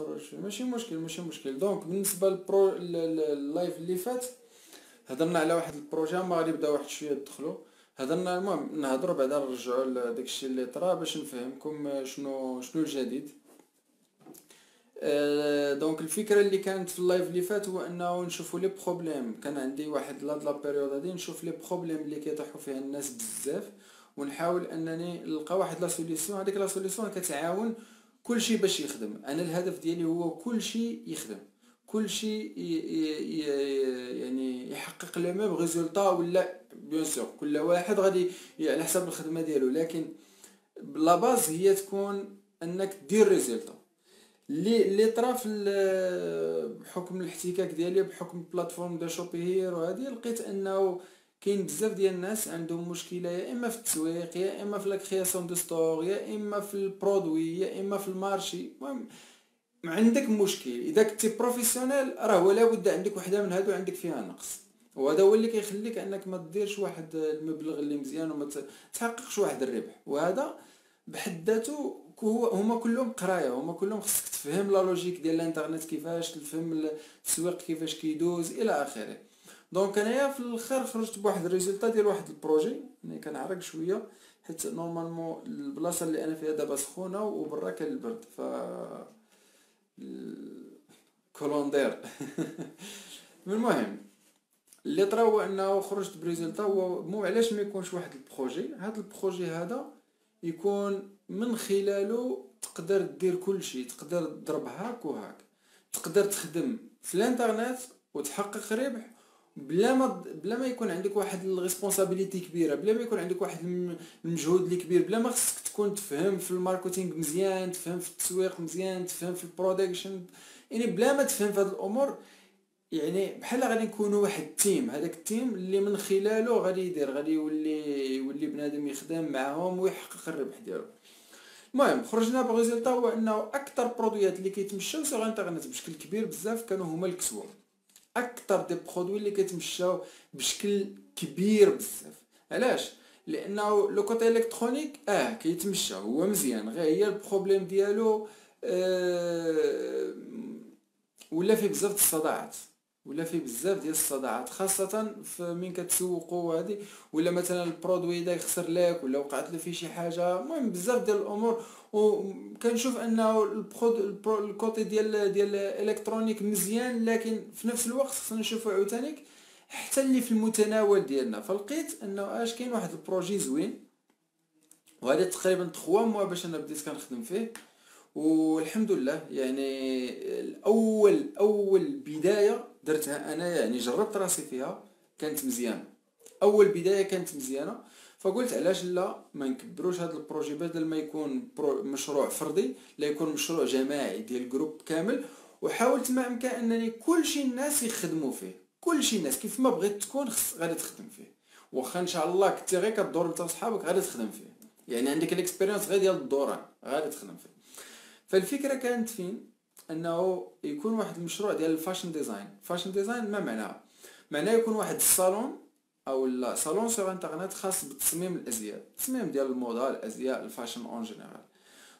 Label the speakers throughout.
Speaker 1: تتفرج فيه ماشي مشكل ماشي مشكل دونك بالنسبه للبرو اللايف اللي فات هضرنا على واحد البروجي ما غادي يبدا واحد شويه دخلوا هضرنا المهم نهضروا بعدا نرجعوا لداكشي اللي طرا باش نفهمكم شنو شنو الجديد آه، دونك الفكره اللي كانت في اللايف اللي فات هو انه نشوفوا لي بروبليم كان عندي واحد لا لا بيريود هادي نشوف لي بروبليم اللي كيطيحوا فيها الناس بزاف ونحاول انني نلقى واحد لا سوليسيون هذيك لا سوليسيون كتعاون كل شيء باش يخدم انا الهدف ديالي هو كل شيء يخدم كل شيء يعني يحقق لو ميم ريزولطا ولا بيان سور كل واحد غادي على حسب الخدمه ديالو لكن لا باز هي تكون انك دير ريزولطا اللي لي طرا في بحكم الاحتكاك ديالي بحكم بلاتفورم دا شوبي هير وهذه لقيت انه كاين بزاف ديال الناس عندهم مشكله يا اما في التسويق يا اما في لاكرياسيون دو ستور يا اما في البرودوي يا اما في المارشي المهم عندك مشكل اذا كنتي بروفيسيونيل راه ولا بد عندك وحده من هادو عندك فيها نقص وهذا هو اللي كيخليك انك ما ديرش واحد المبلغ اللي مزيان وما تحققش واحد الربح وهذا بحد ذاته هو هما كلهم قرايه هما كلهم خصك تفهم لا لوجيك ديال الانترنت كيفاش تفهم التسويق كيفاش كيدوز الى اخره دونك انايا في الاخر خرجت بواحد الريزلتا ديال واحد البروجي يعني كنعرق شويه حيت نورمالمون البلاصه اللي انا فيها دابا سخونه وبرا كان البرد ف كولوندير المهم اللي طرا هو انه خرجت بريزلتا هو مو علاش ما يكونش واحد البروجي هذا البروجي هذا يكون من خلاله تقدر دير كل شيء تقدر تضرب هاك وهاك تقدر تخدم في الانترنت وتحقق ربح بلا ما بلا ما يكون عندك واحد الريسبونسابيلتي كبيره بلا ما يكون عندك واحد المجهود اللي كبير بلا ما خصك تكون تفهم في الماركتينغ مزيان تفهم في التسويق مزيان تفهم في البرودكشن يعني بلا ما تفهم في هذه الامور يعني بحال غادي نكونوا واحد التيم هذاك التيم اللي من خلاله غادي يدير غادي يولي يولي بنادم يخدم معاهم ويحقق الربح ديالو المهم خرجنا بغيزيلتا هو انه اكثر برودويات اللي كيتمشاو سوغ انترنت بشكل كبير بزاف كانوا هما الكسوه اكثر دي برودوي اللي كيتمشاو بشكل كبير بزاف علاش لانه لو كوتي الكترونيك اه كيتمشى هو مزيان غير هي البروبليم ديالو آه ولا فيه بزاف ديال الصداعات ولا فيه بزاف ديال الصداعات خاصه في من كتسوقوا هذه ولا مثلا البرودوي دا يخسر لك ولا وقعت له فيه شي حاجه المهم بزاف ديال الامور وكنشوف انه الكوتي ديال ديال الالكترونيك مزيان لكن في نفس الوقت خصنا نشوفو عاوتاني حتى اللي في المتناول ديالنا فلقيت انه اش كاين واحد البروجي زوين وهذا تقريبا 3 موا باش انا بديت كنخدم فيه والحمد لله يعني الاول اول بدايه درتها انا يعني جربت راسي فيها كانت مزيانه اول بدايه كانت مزيانه فقلت علاش لا ما نكبروش هذا البروجي بدل ما يكون مشروع فردي لا يكون مشروع جماعي ديال جروب كامل وحاولت ما امكن انني كلشي الناس يخدموا فيه كلشي الناس كيف ما بغيت تكون غادي تخدم فيه واخا ان شاء الله كنتي غير كدور نتا وصحابك غادي تخدم فيه يعني عندك الاكسبيريونس غير ديال الدوران غادي تخدم فيه فالفكره كانت فين انه يكون واحد المشروع ديال الفاشن ديزاين فاشن ديزاين ما معناها معناه يكون واحد الصالون او لا صالون سور انترنت خاص بتصميم الازياء تصميم ديال الموضه الازياء الفاشن اون جينيرال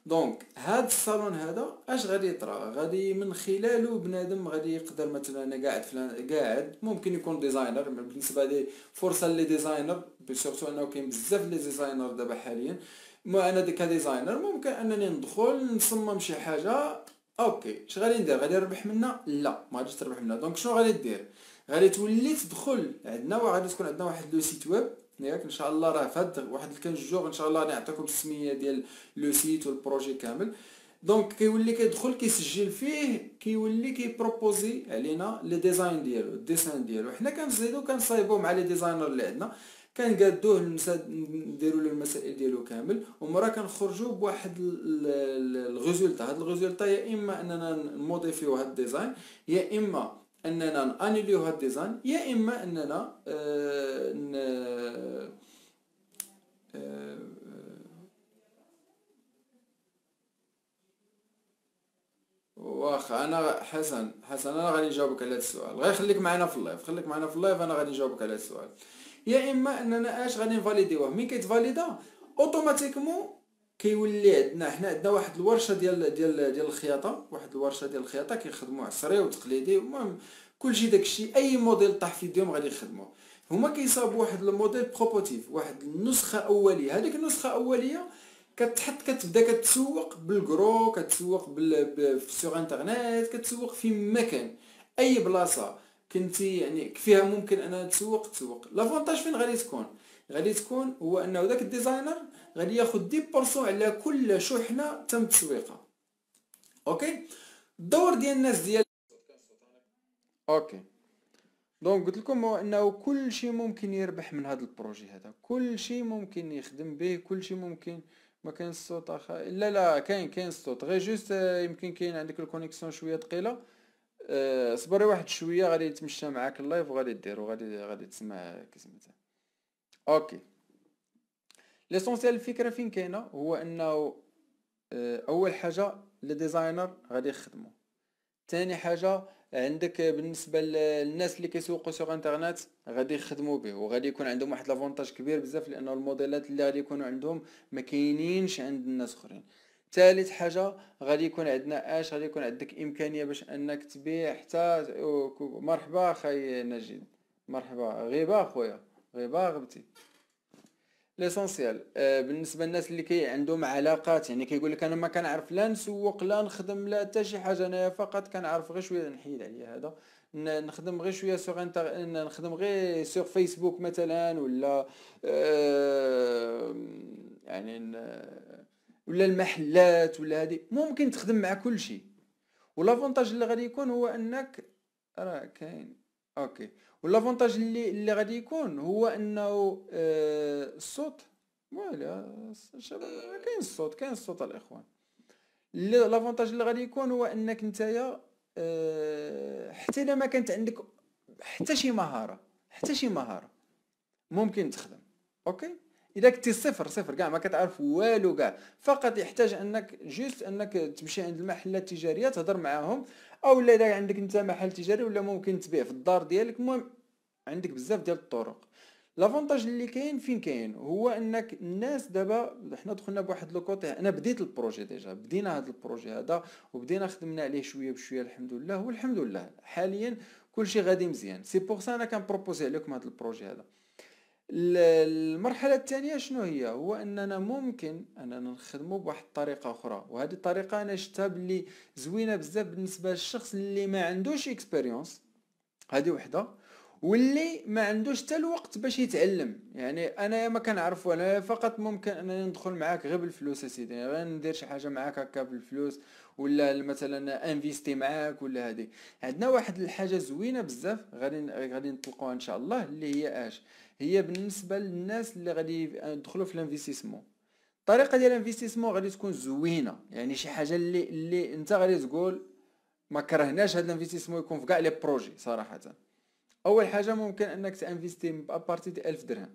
Speaker 1: دونك هاد الصالون هذا اش غادي يطرا غادي من خلاله بنادم غادي يقدر مثلا انا قاعد فلان قاعد ممكن يكون ديزاينر بالنسبه لي فرصه لي ديزاينر سورتو انه كاين بزاف لي ديزاينر دابا حاليا ما انا ديك ديزاينر ممكن انني ندخل نصمم شي حاجه اوكي اش غادي ندير غادي نربح منها لا ما غاديش تربح منها دونك شنو غادي دير غادي تولي تدخل عندنا وغادي تكون عندنا واحد لو سيت ويب ياك ان شاء الله راه فهاد واحد الكنج جوغ ان شاء الله نعطيكم السميه ديال لو سيت والبروجي كامل دونك كيولي كيدخل كيسجل فيه كيولي كيبروبوزي علينا لي ديزاين ديالو الديسان ديالو حنا كنزيدو كنصايبو مع لي ديزاينر اللي عندنا كنقادوه نديرو له المسائل ديالو كامل ومورا كنخرجو بواحد الغزولتا هاد الغزولتا يا اما اننا نموديفيو هاد الديزاين يا اما اننا نانيليو هاد ديزاين يا اما اننا آه، ن... آه، واخا انا حسن حسن انا غادي نجاوبك على هذا السؤال غير خليك معنا في اللايف خليك معنا في اللايف انا غادي نجاوبك على هذا السؤال يا اما اننا اش غادي نفاليديوه مين كيتفاليدا اوتوماتيكمون كيولي عندنا حنا عندنا واحد الورشه ديال ديال ديال الخياطه واحد الورشه ديال الخياطه كيخدموا عصري وتقليدي المهم كلشي داكشي اي موديل طاح في يديهم غادي يخدموا هما كيصاوبوا واحد الموديل بروبوتيف واحد النسخه اوليه هذيك النسخه الاوليه كتحط كتبدا كتسوق بالكرو كتسوق بال سوغ انترنيت كتسوق في مكان اي بلاصه كنتي يعني فيها ممكن انا تسوق تسوق لافونتاج فين غادي تكون غادي تكون هو انه داك الديزاينر غادي ياخد 10% على كل شحنه تم تسويقها اوكي الدور ديال الناس ديال اوكي دونك قلت لكم هو انه كل شيء ممكن يربح من هذا البروجي هذا كل شيء ممكن يخدم به كل شيء ممكن ما كاين الصوت أخ... لا لا كاين كاين الصوت غير جوست آه، يمكن كاين عندك الكونيكسيون شويه ثقيله أه صبري واحد شويه غادي يتمشى معاك اللايف وغادي دير وغادي غادي تسمع كسمتها اوكي ليسونسيال الفكره فين كاينه هو انه آه، اول حاجه ديزاينر غادي يخدمو ثاني حاجه عندك بالنسبه للناس اللي كيسوقوا سوق انترنت غادي يخدموا به وغادي يكون عندهم واحد لافونتاج كبير بزاف لانه الموديلات اللي غادي يكونوا عندهم ما كاينينش عند الناس اخرين ثالث حاجه غادي يكون عندنا اش غادي يكون عندك امكانيه باش انك تبيع حتى مرحبا خاي نجيب مرحبا غيبه خويا غيبه غبتي ليسونسيال بالنسبه للناس اللي كي عندهم علاقات يعني كيقول لك انا ما كنعرف لا نسوق لا نخدم لا حتى شي حاجه انايا فقط كنعرف غير شويه نحيد عليا هذا نخدم غير شويه سوغ انتر... نخدم غير سوغ فيسبوك مثلا ولا آه يعني ولا المحلات ولا هذه ممكن تخدم مع كل شيء ولافونتاج اللي غادي يكون هو انك راه كاين اوكي والافونتاج اللي اللي غادي يكون هو انه آه الصوت فوالا الشباب كاين الصوت كاين الصوت الاخوان لافونتاج اللي غادي يكون هو انك نتايا آه حتى الا ما كانت عندك حتى شي مهاره حتى شي مهاره ممكن تخدم اوكي اذا كنتي صفر صفر كاع ما كتعرف والو كاع فقط يحتاج انك جوست انك تمشي عند المحلات التجاريه تهضر معاهم او لا اذا عندك انت محل تجاري ولا ممكن تبيع في الدار ديالك المهم عندك بزاف ديال الطرق لافونتاج اللي كاين فين كاين هو انك الناس دابا حنا دخلنا بواحد لو كوتي انا بديت البروجي ديجا بدينا هذا البروجي هذا وبدينا خدمنا عليه شويه بشويه الحمد لله والحمد لله حاليا كلشي غادي مزيان سي بوغ سا انا كنبروبوزي عليكم هذا البروجي هذا المرحلة الثانية شنو هي هو أننا ممكن أننا نخدمه بواحد الطريقة أخرى وهذه الطريقة أنا شفتها بلي زوينة بزاف بالنسبة للشخص اللي ما عندوش اكسبيريونس هذه وحدة واللي ما عندوش حتى الوقت باش يتعلم يعني انا ما كنعرف ولا فقط ممكن انني ندخل معاك غير بالفلوس اسيدي يعني غير ندير شي حاجه معاك هكا بالفلوس ولا مثلا انفيستي معاك ولا هذه عندنا واحد الحاجه زوينه بزاف غادي غادي نطلقوها ان شاء الله اللي هي اش هي بالنسبه للناس اللي غادي يدخلوا في الانفستيسمون الطريقه ديال الانفستيسمون غادي تكون زوينه يعني شي حاجه اللي اللي انت غادي تقول ما كرهناش هذا الانفستيسمون يكون في كاع لي بروجي صراحه اول حاجه ممكن انك تانفيستي بابارتي ديال 1000 درهم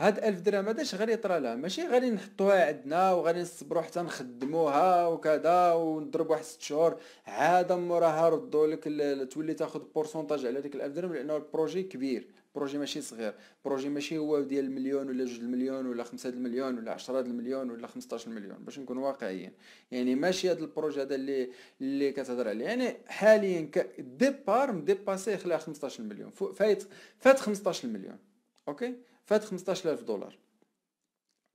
Speaker 1: هاد 1000 درهم هذا اش غادي يطرى لها ماشي غادي نحطوها عندنا وغادي نصبروا حتى نخدموها وكذا ونضربوا واحد 6 شهور عاد موراها ردوا لك تولي تاخذ بورسونتاج على ديك 1000 درهم لانه البروجي كبير بروجي ماشي صغير بروجي ماشي هو ديال المليون ولا جوج المليون ولا خمسة المليون ولا عشرة المليون ولا خمسطاش المليون باش نكون واقعيين يعني ماشي هذا البروجي هذا اللي اللي كتهضر عليه يعني حاليا ديبار مديباسي خلع خمسطاش المليون فايت فات خمسطاش المليون اوكي فات خمسطاش الف دولار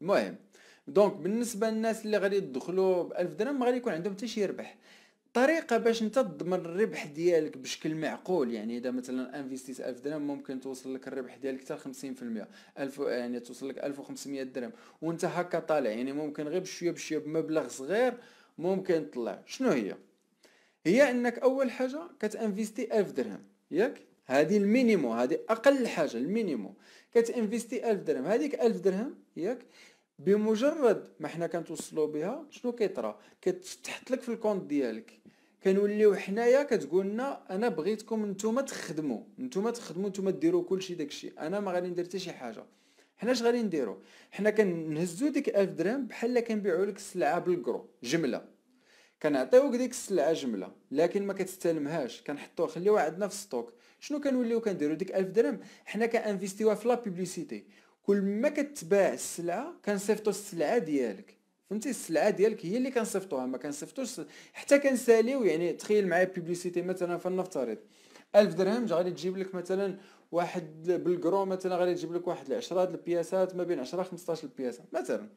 Speaker 1: المهم دونك بالنسبه للناس اللي غادي يدخلوا ب 1000 درهم ما غادي يكون عندهم حتى شي ربح طريقه باش انت تضمن الربح ديالك بشكل معقول يعني اذا مثلا انفيستيت 1000 درهم ممكن توصل لك الربح ديالك حتى 50% 1000 يعني توصل لك 1500 درهم وانت هكا طالع يعني ممكن غير بشويه بشويه بمبلغ صغير ممكن تطلع شنو هي هي انك اول حاجه كتانفيستي 1000 درهم ياك هذه المينيمو هذه اقل حاجه المينيمو كتانفيستي 1000 درهم هذيك 1000 درهم ياك بمجرد ما حنا كنتوصلوا بها شنو كيطرى كتحط لك في الكونت ديالك كنوليو حنايا كتقول لنا انا بغيتكم نتوما تخدموا نتوما تخدموا نتوما ديروا كلشي داكشي انا ما غادي ندير حتى شي حاجه حنا اش غادي نديروا حنا كنهزو ديك 1000 درهم بحال كنبيعوا لك السلعه بالكرو جمله كنعطيوك ديك السلعه جمله لكن ما كتستلمهاش كنحطوها خليوها عندنا في السطوك شنو كنوليو كنديرو ديك 1000 درهم حنا كانفيستيوها في لا بوبليسيتي كل ما كتباع السلعه كنصيفطو السلعه ديالك فهمتي السلعه ديالك هي اللي كنصيفطوها ما كنصيفطوش حتى كنساليو يعني تخيل معايا بيبليسيتي مثلا فلنفترض 1000 درهم غادي تجيب لك مثلا واحد بالكرو مثلا غادي تجيب لك واحد 10 البياسات ما بين 10 15 بياسه مثلا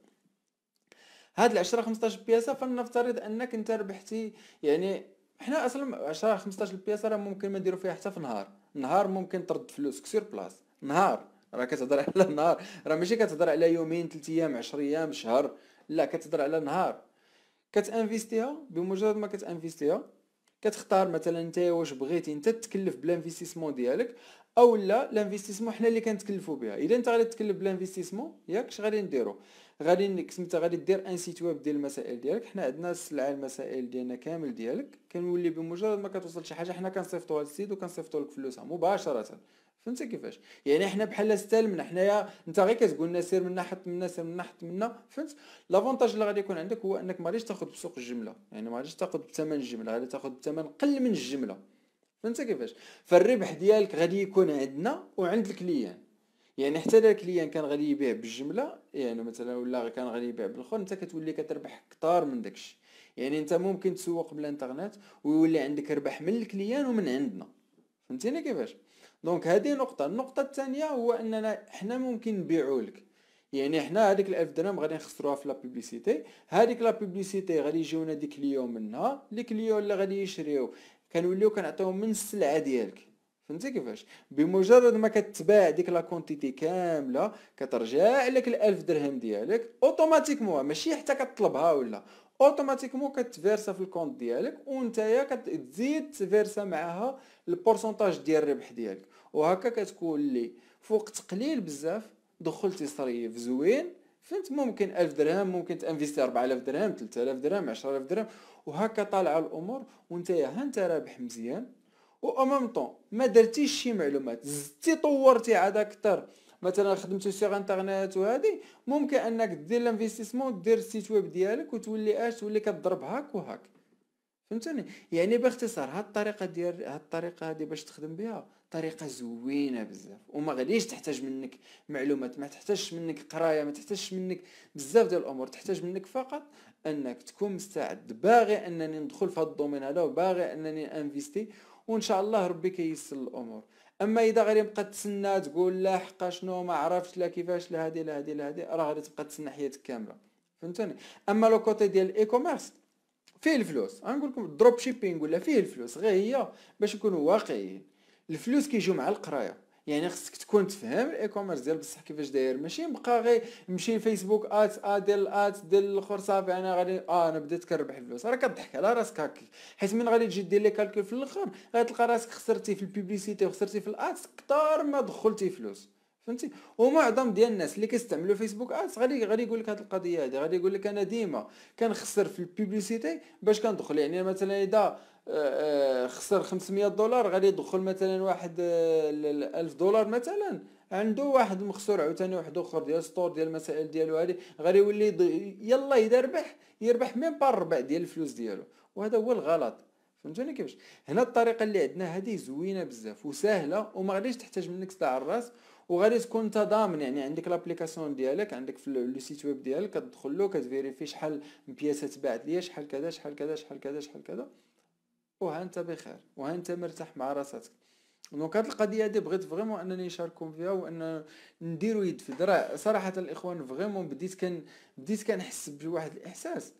Speaker 1: هاد ال 10 15 بياسه فلنفترض انك انت ربحتي يعني حنا اصلا 10 15 بياسه راه ممكن ما نديرو فيها حتى في نهار نهار ممكن ترد فلوسك سير بلاص نهار راه كتهضر على نهار راه ماشي كتهضر على يومين ثلاث ايام 10 ايام شهر لا كتهضر على نهار كتانفيستيها بمجرد ما كتانفيستيها كتختار مثلا انت واش بغيتي انت تكلف بلانفيستيسمون ديالك او لا لانفيستيسمون حنا اللي كنتكلفوا بها اذا انت غادي تكلف بلانفيستيسمون ياك اش غادي نديرو غادي سميتها غادي دير ان سيت ويب ديال المسائل ديالك حنا عندنا السلعه المسائل ديالنا كامل ديالك كنولي بمجرد ما كتوصل شي حاجه حنا كنصيفطوها للسيد وكنصيفطوا لك فلوسها مباشره فهمتي كيفاش يعني حنا بحال استلمنا حنايا انت غير كتقول لنا سير منا حط منا سير منا حط منا فهمت لافونتاج اللي غادي يكون عندك هو انك ما غاديش تاخذ بسوق الجمله يعني ما غاديش تاخذ بثمن الجمله غادي تاخذ بثمن قل من الجمله فهمتي كيفاش فالربح ديالك غادي يكون عندنا وعند الكليان يعني حتى داك الكليان كان غادي يبيع بالجمله يعني مثلا ولا كان غادي يبيع بالاخر انت كتولي كتربح كثار من داكشي يعني انت ممكن تسوق بالانترنت ويولي عندك ربح من الكليان ومن عندنا فهمتيني كيفاش دونك هذه نقطه النقطه الثانيه هو اننا حنا ممكن نبيعوا لك يعني حنا هذيك الألف درهم غادي نخسروها في لا بوبليسيتي هذيك لا بوبليسيتي غادي يجيونا ديك اليوم منها لي كليو اللي غادي يشريو كنوليو كنعطيوهم من السلعه ديالك فهمتي كيفاش بمجرد ما كتباع ديك لا كونتيتي كامله كترجع لك الألف درهم ديالك اوتوماتيكمون ماشي حتى كطلبها ولا اوتوماتيكمون كتفيرسا في الكونت ديالك وانتيا كتزيد تفيرسا معاها البورسونتاج ديال الربح ديالك وهكا كتكون لي فوقت قليل بزاف دخلتي صريف زوين فهمت ممكن 1000 درهم ممكن تانفيستي 4000 درهم 3000 درهم 10000 درهم وهكا طالعه الامور وانت ها انت رابح مزيان وامام طون ما درتيش شي معلومات زدتي طورتي عاد اكثر مثلا خدمتي سيغ انترنيت وهذه ممكن انك دير لانفيستيسمون دير السيت ويب ديالك وتولي اش تولي كضرب هاك وهاك فهمتني يعني باختصار هاد الطريقه ديال هاد الطريقه هادي باش تخدم بها طريقه زوينه بزاف وما غاديش تحتاج منك معلومات ما تحتاجش منك قرايه ما تحتاجش منك بزاف ديال الامور تحتاج منك فقط انك تكون مستعد باغي انني ندخل في هذا الدومين هذا وباغي انني انفيستي وان شاء الله ربي كيسر الامور اما اذا غادي نبقى تسنى تقول لا حقا شنو ما عرفتش لا كيفاش لا هادي لا هادي لا هادي راه غادي تبقى تسنى حياتك كامله فهمتوني اما لو كوتي ديال الاي كوميرس فيه الفلوس غنقول لكم الدروب شيبينغ ولا فيه الفلوس غير هي باش نكونوا واقعيين الفلوس كيجيو مع القرايه يعني خصك تكون تفهم الاي كوميرس ديال بصح كيفاش داير ماشي نبقى غير نمشي فيسبوك ات اه دير الات دير الاخر صافي انا غادي اه انا بديت كنربح الفلوس راه كضحك على راسك هكا حيت من غادي تجي دير لي كالكول في الاخر غتلقى راسك خسرتي في البيبليسيتي وخسرتي في الات كثار ما دخلتي فلوس فهمتي ومعظم ديال الناس اللي كيستعملوا فيسبوك ادز غادي غادي يقول لك هذه القضيه هذه غادي يقول لك انا ديما كنخسر في البيبليسيتي باش كندخل يعني مثلا اذا آه، آه، خسر 500 دولار غادي يدخل مثلا واحد 1000 آه، دولار مثلا عنده واحد مخسور عاوتاني واحد اخر ديال ستور ديال المسائل ديالو هادي غادي يولي يلا اذا ربح يربح ميم بار ربع ديال الفلوس ديالو وهذا هو الغلط فهمتوني كيفاش هنا الطريقه اللي عندنا هذه زوينه بزاف وسهله وما غاديش تحتاج منك تاع الراس وغادي تكون انت ضامن يعني عندك لابليكاسيون ديالك عندك في لو سيت ويب ديالك كتدخل له كتفيريفي شحال بياسه تبعت ليا شحال كذا شحال كذا شحال كذا شحال كذا وها انت بخير وها انت مرتاح مع راسك دونك هاد القضيه هادي بغيت فريمون انني نشارككم فيها وان نديرو يد في الذراع صراحه الاخوان فريمون بديت كان بديت كنحس بواحد الاحساس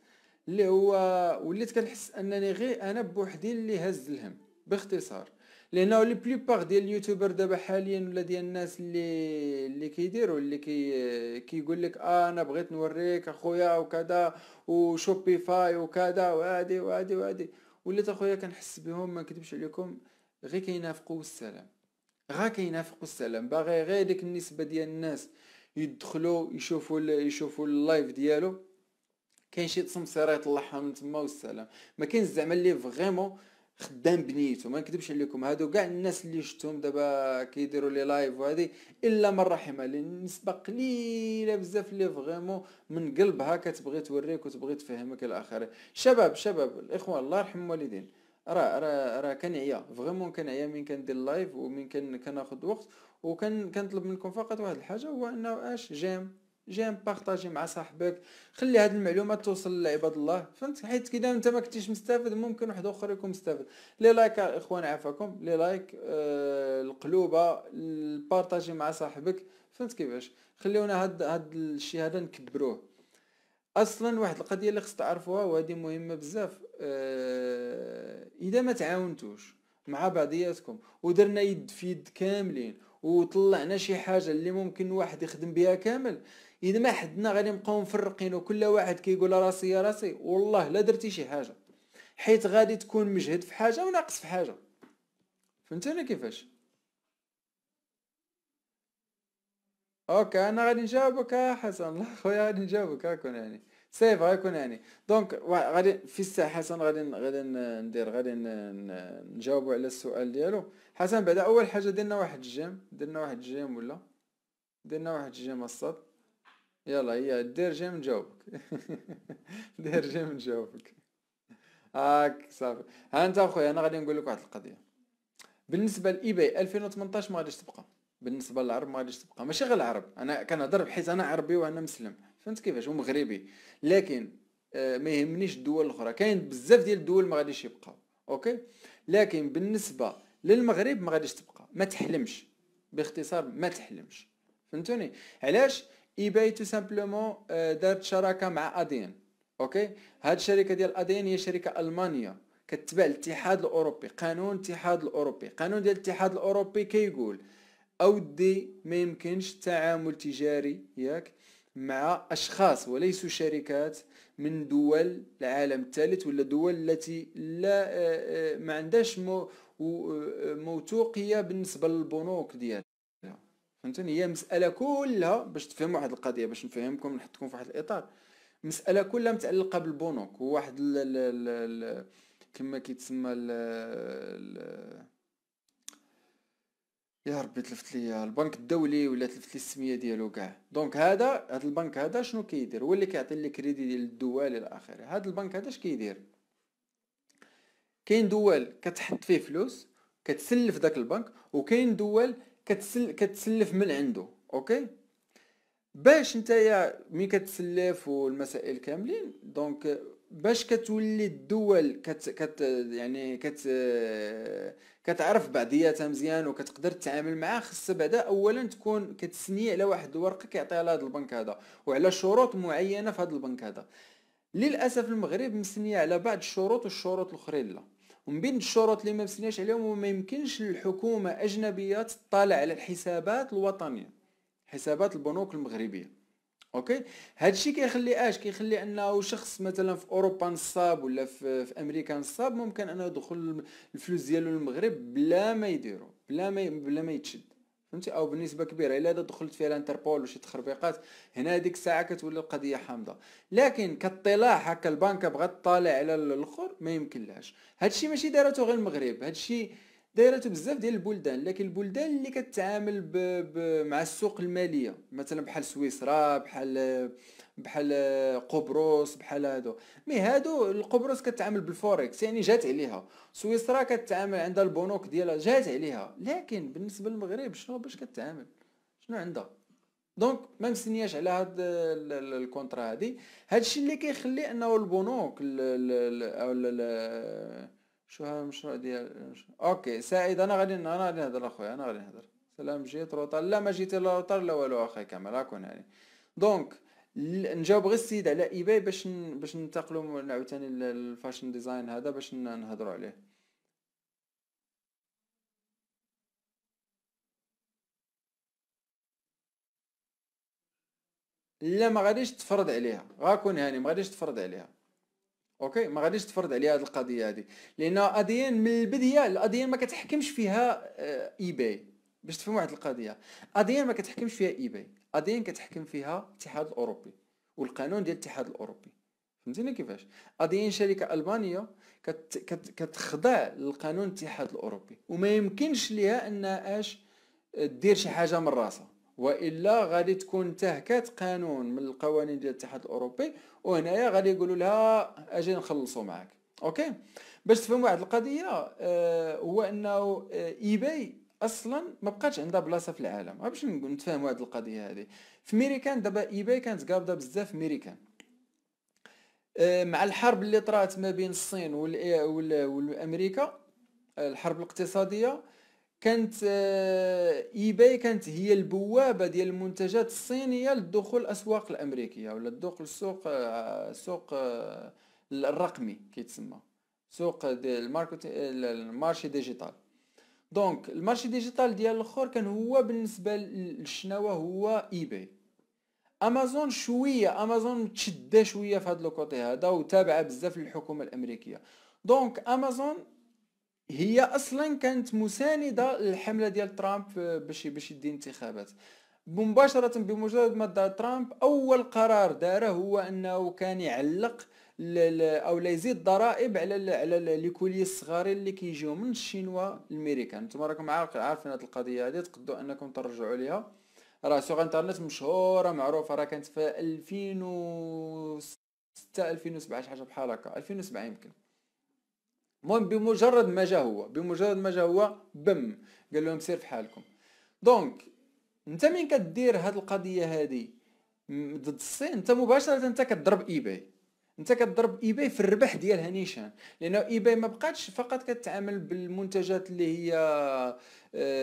Speaker 1: اللي هو وليت كنحس انني غير انا بوحدي اللي هز الهم باختصار لانه لي بلوبار ديال اليوتيوبر دابا حاليا ولا ديال الناس اللي اللي كيديروا اللي كي كيقول لك آه انا بغيت نوريك اخويا وكذا وشوبيفاي وكذا وهادي وهادي وهادي وليت اخويا كنحس بهم ما نكذبش عليكم غير كينافقوا السلام غا كينافقوا السلام باغي غير ديك النسبه ديال الناس يدخلوا يشوفوا يشوفوا اللايف ديالو كاين شي تصمصيره يطلعها من تما والسلام ما كاينش زعما اللي فريمون خدام بنيتو ما نكذبش عليكم هادو كاع الناس اللي شفتهم دابا كيديروا لي لايف وهذه الا من رحمها لان قليله بزاف اللي فريمون من قلبها كتبغي توريك وتبغي تفهمك الاخرين شباب شباب الاخوان الله يرحم الوالدين راه راه راه كنعيا فريمون كنعيا من كندير لايف ومن كناخذ وقت وكنطلب منكم فقط واحد الحاجه هو انه اش جيم جيم بارطاجي مع صاحبك خلي هذه المعلومات توصل لعباد الله فهمت حيت كده انت ما كنتيش مستفد ممكن واحد اخر يكون مستفد لي لايك اخوان عافاكم لي لايك آه القلوبه البارطاجي مع صاحبك فهمت كيفاش خليونا هاد هاد الشيء هذا نكبروه اصلا واحد القضيه اللي خص تعرفوها وهذه مهمه بزاف آه اذا ما تعاونتوش مع بعضياتكم ودرنا يد في يد كاملين وطلعنا شي حاجه اللي ممكن واحد يخدم بها كامل اذا ما حدنا غادي نبقاو مفرقين وكل واحد كيقول كي راسي يا راسي والله لا درتي شي حاجه حيت غادي تكون مجهد في حاجه وناقص في حاجه فهمتني كيفاش اوكي انا غادي نجاوبك آه، حسن الله خويا غادي نجاوبك هاكون آه، يعني سيف غيكون يعني دونك غادي في الساعه حسن غادي غادي ندير غادي نجاوبو على السؤال ديالو حسن بعد اول حاجه درنا واحد الجيم درنا واحد الجيم ولا درنا واحد الجيم الصاد يلا هي دير جيم نجاوبك دير جيم نجاوبك هاك صافي ها انت اخويا انا غادي نقول لك واحد القضيه بالنسبه لايباي 2018 ما غاديش تبقى بالنسبه للعرب ما غاديش تبقى ماشي غير العرب انا كنهضر بحيث انا عربي وانا مسلم فهمت كيفاش ومغربي لكن آه، ما يهمنيش الدول الاخرى كاين بزاف ديال الدول ما غاديش يبقاو اوكي لكن بالنسبه للمغرب ما غاديش تبقى ما تحلمش باختصار ما تحلمش فهمتوني علاش ايباي تو سامبلومون آه، دارت شراكه مع ادين اوكي هاد الشركه ديال ادين هي شركه المانيا كتبع الاتحاد الاوروبي قانون الاتحاد الاوروبي قانون ديال الاتحاد الاوروبي كيقول اودي ما يمكنش التعامل تجاري ياك مع اشخاص وليس شركات من دول العالم الثالث ولا دول التي لا آه، آه، ما عندهاش موثوقيه بالنسبه للبنوك ديالها فهمتني هي مسألة كلها باش تفهموا واحد القضية باش نفهمكم نحطكم في واحد الإطار مسألة كلها متعلقة بالبنوك هو واحد كما كيتسمى يا ربي تلفت لي البنك الدولي ولا تلفت لي السميه ديالو كاع دونك هذا هذا البنك هذا شنو كيدير هو اللي كيعطي لي كريدي ديال الدول الى اخره هذا البنك هذا اش كيدير كاين دول كتحط فيه فلوس كتسلف داك البنك وكاين دول كتسل كتسلف من عنده اوكي باش نتايا مي كتسلف والمسائل كاملين دونك باش كتولي الدول كت, كت يعني كت كتعرف بعضياتها مزيان وكتقدر تتعامل معها خصها بعدا اولا تكون كتسني على واحد الورقه كيعطيها لهذا البنك هذا وعلى شروط معينه في هذا البنك هذا للاسف المغرب مسنيه على بعض الشروط والشروط الاخرين لا ومن بين الشروط اللي ما مسيناش عليهم وما يمكنش الحكومه اجنبيه تطلع على الحسابات الوطنيه حسابات البنوك المغربيه اوكي هذا الشيء كيخلي اش كيخلي انه شخص مثلا في اوروبا نصاب ولا في, في امريكا نصاب ممكن انه يدخل الفلوس ديالو للمغرب بلا ما يديرو بلا ما بلا ما يتشد فهمتي او بالنسبه كبيره الا دخلت فيها الانتربول وشي تخربيقات هنا هذيك الساعه كتولي القضيه حامضه لكن كطلاع هكا البنك بغات تطالع على الاخر ما يمكنلهاش هادشي ماشي دارته غير المغرب هادشي دايرته بزاف ديال البلدان لكن البلدان اللي كتعامل ب... ب... مع السوق الماليه مثلا بحال سويسرا بحال بحال قبرص بحال هادو مي هادو القبرص كتعامل بالفوركس يعني جات عليها سويسرا كتعامل عندها البنوك ديالها جات عليها لكن بالنسبه للمغرب شنو باش كتعامل شنو عندها دونك ما مسنياش على هاد الكونترا هادي هادشي اللي كيخلي انه البنوك او شو هذا المشروع ديال اوكي سعيد انا غادي انا غادي نهضر اخويا انا غادي نهضر سلام جيت روطال لا ما جيتي لا روطال لا والو اخي كامل راكون يعني دونك نجاوب غير السيد على ايباي باش باش ننتقلوا عاوتاني للفاشن ديزاين هذا باش نهضروا عليه لا ما غاديش تفرض عليها غاكون هاني ما غاديش تفرض عليها اوكي ما غاديش تفرض عليها هذه القضيه هذه لان اديان من البدايه الاديان آه، ما كتحكمش فيها ايباي باش تفهم واحد القضيه اديان ما كتحكمش فيها ايباي ادين كتحكم فيها الاتحاد الاوروبي والقانون ديال الاتحاد الاوروبي فهمتيني كيفاش ادين شركه البانيه كت كت كتخضع للقانون الاتحاد الاوروبي وما يمكنش ليها انها اش دير شي حاجه من راسها والا غادي تكون انتهكات قانون من القوانين ديال الاتحاد الاوروبي وهنايا غادي يقولوا لها اجي نخلصوا معاك اوكي باش تفهم واحد القضيه آه هو انه آه ايباي اصلا ما بقاتش عندها بلاصه في العالم باش نتفاهموا هذه القضيه هذه في ميريكان دابا ايباي كانت قابضه بزاف في ميريكان آه، مع الحرب اللي طرات ما بين الصين والامريكا الحرب الاقتصاديه كانت آه، ايباي كانت هي البوابه ديال المنتجات الصينيه للدخول الاسواق الامريكيه ولا الدخول السوق السوق آه، الرقمي كيتسمى سوق الماركت المارشي ديجيتال دونك المارشي ديجيتال ديال الاخر كان هو بالنسبه للشناوه هو اي بي امازون شويه امازون متشده شويه في هذا الكوتي هذا وتابعه بزاف للحكومه الامريكيه دونك امازون هي اصلا كانت مسانده للحمله ديال ترامب باش باش يدي انتخابات مباشره بمجرد ما دار ترامب اول قرار داره هو انه كان يعلق او لا يزيد ضرائب على على كولي الصغارين اللي كيجيو من الشينوا الامريكان نتوما راكم عارفين هذه القضيه هذه تقدروا انكم ترجعوا ليها راه سوغ انترنت مشهوره معروفه راه كانت في 2006 2007 شي حاجه بحال هكا 2007 يمكن المهم بمجرد ما جا هو بمجرد ما جا هو بم قال لهم سير في حالكم دونك انت من كدير هاد القضيه هادي ضد الصين انت مباشره انت كضرب ايباي انت كتضرب ايباي في الربح ديالها نيشان لانه ايباي ما بقاتش فقط كتعامل بالمنتجات اللي هي آه،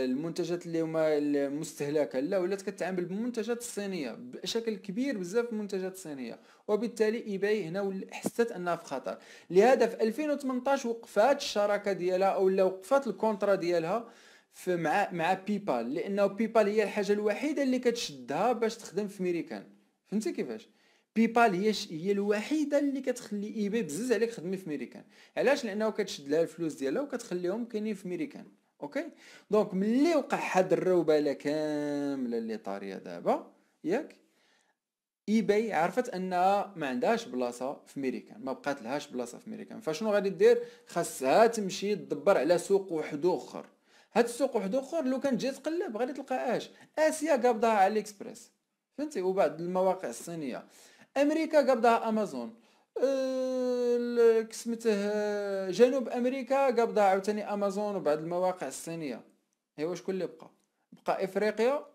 Speaker 1: المنتجات اللي هما المستهلكه لا ولات كتعامل بالمنتجات الصينيه بشكل كبير بزاف المنتجات الصينيه وبالتالي ايباي هنا حست انها في خطر لهذا في 2018 وقفات الشراكه ديالها او لا وقفات الكونترا ديالها في مع مع بيبال لانه بيبال هي الحاجه الوحيده اللي كتشدها باش تخدم في ميريكان فهمتي كيفاش بيبال هي هي الوحيده اللي كتخلي ايباي بزز عليك خدمي في ميريكان علاش لانه كتشد لها الفلوس ديالها وكتخليهم كاينين في ميريكان اوكي دونك ملي وقع حد الروباله كامله اللي طاريه دابا ياك ايباي عرفت انها ما عندهاش بلاصه في ميريكان ما بقات لهاش بلاصه في ميريكان فشنو غادي دير خاصها تمشي تدبر على سوق واحد اخر هاد السوق واحد اخر لو كان تجي تقلب غادي تلقاهاش اسيا قابضها على الاكسبريس فهمتي وبعض المواقع الصينيه امريكا قبضها امازون كسمته جنوب امريكا قبضها عاوتاني امازون وبعض المواقع الصينيه هي شكون اللي بقى بقى افريقيا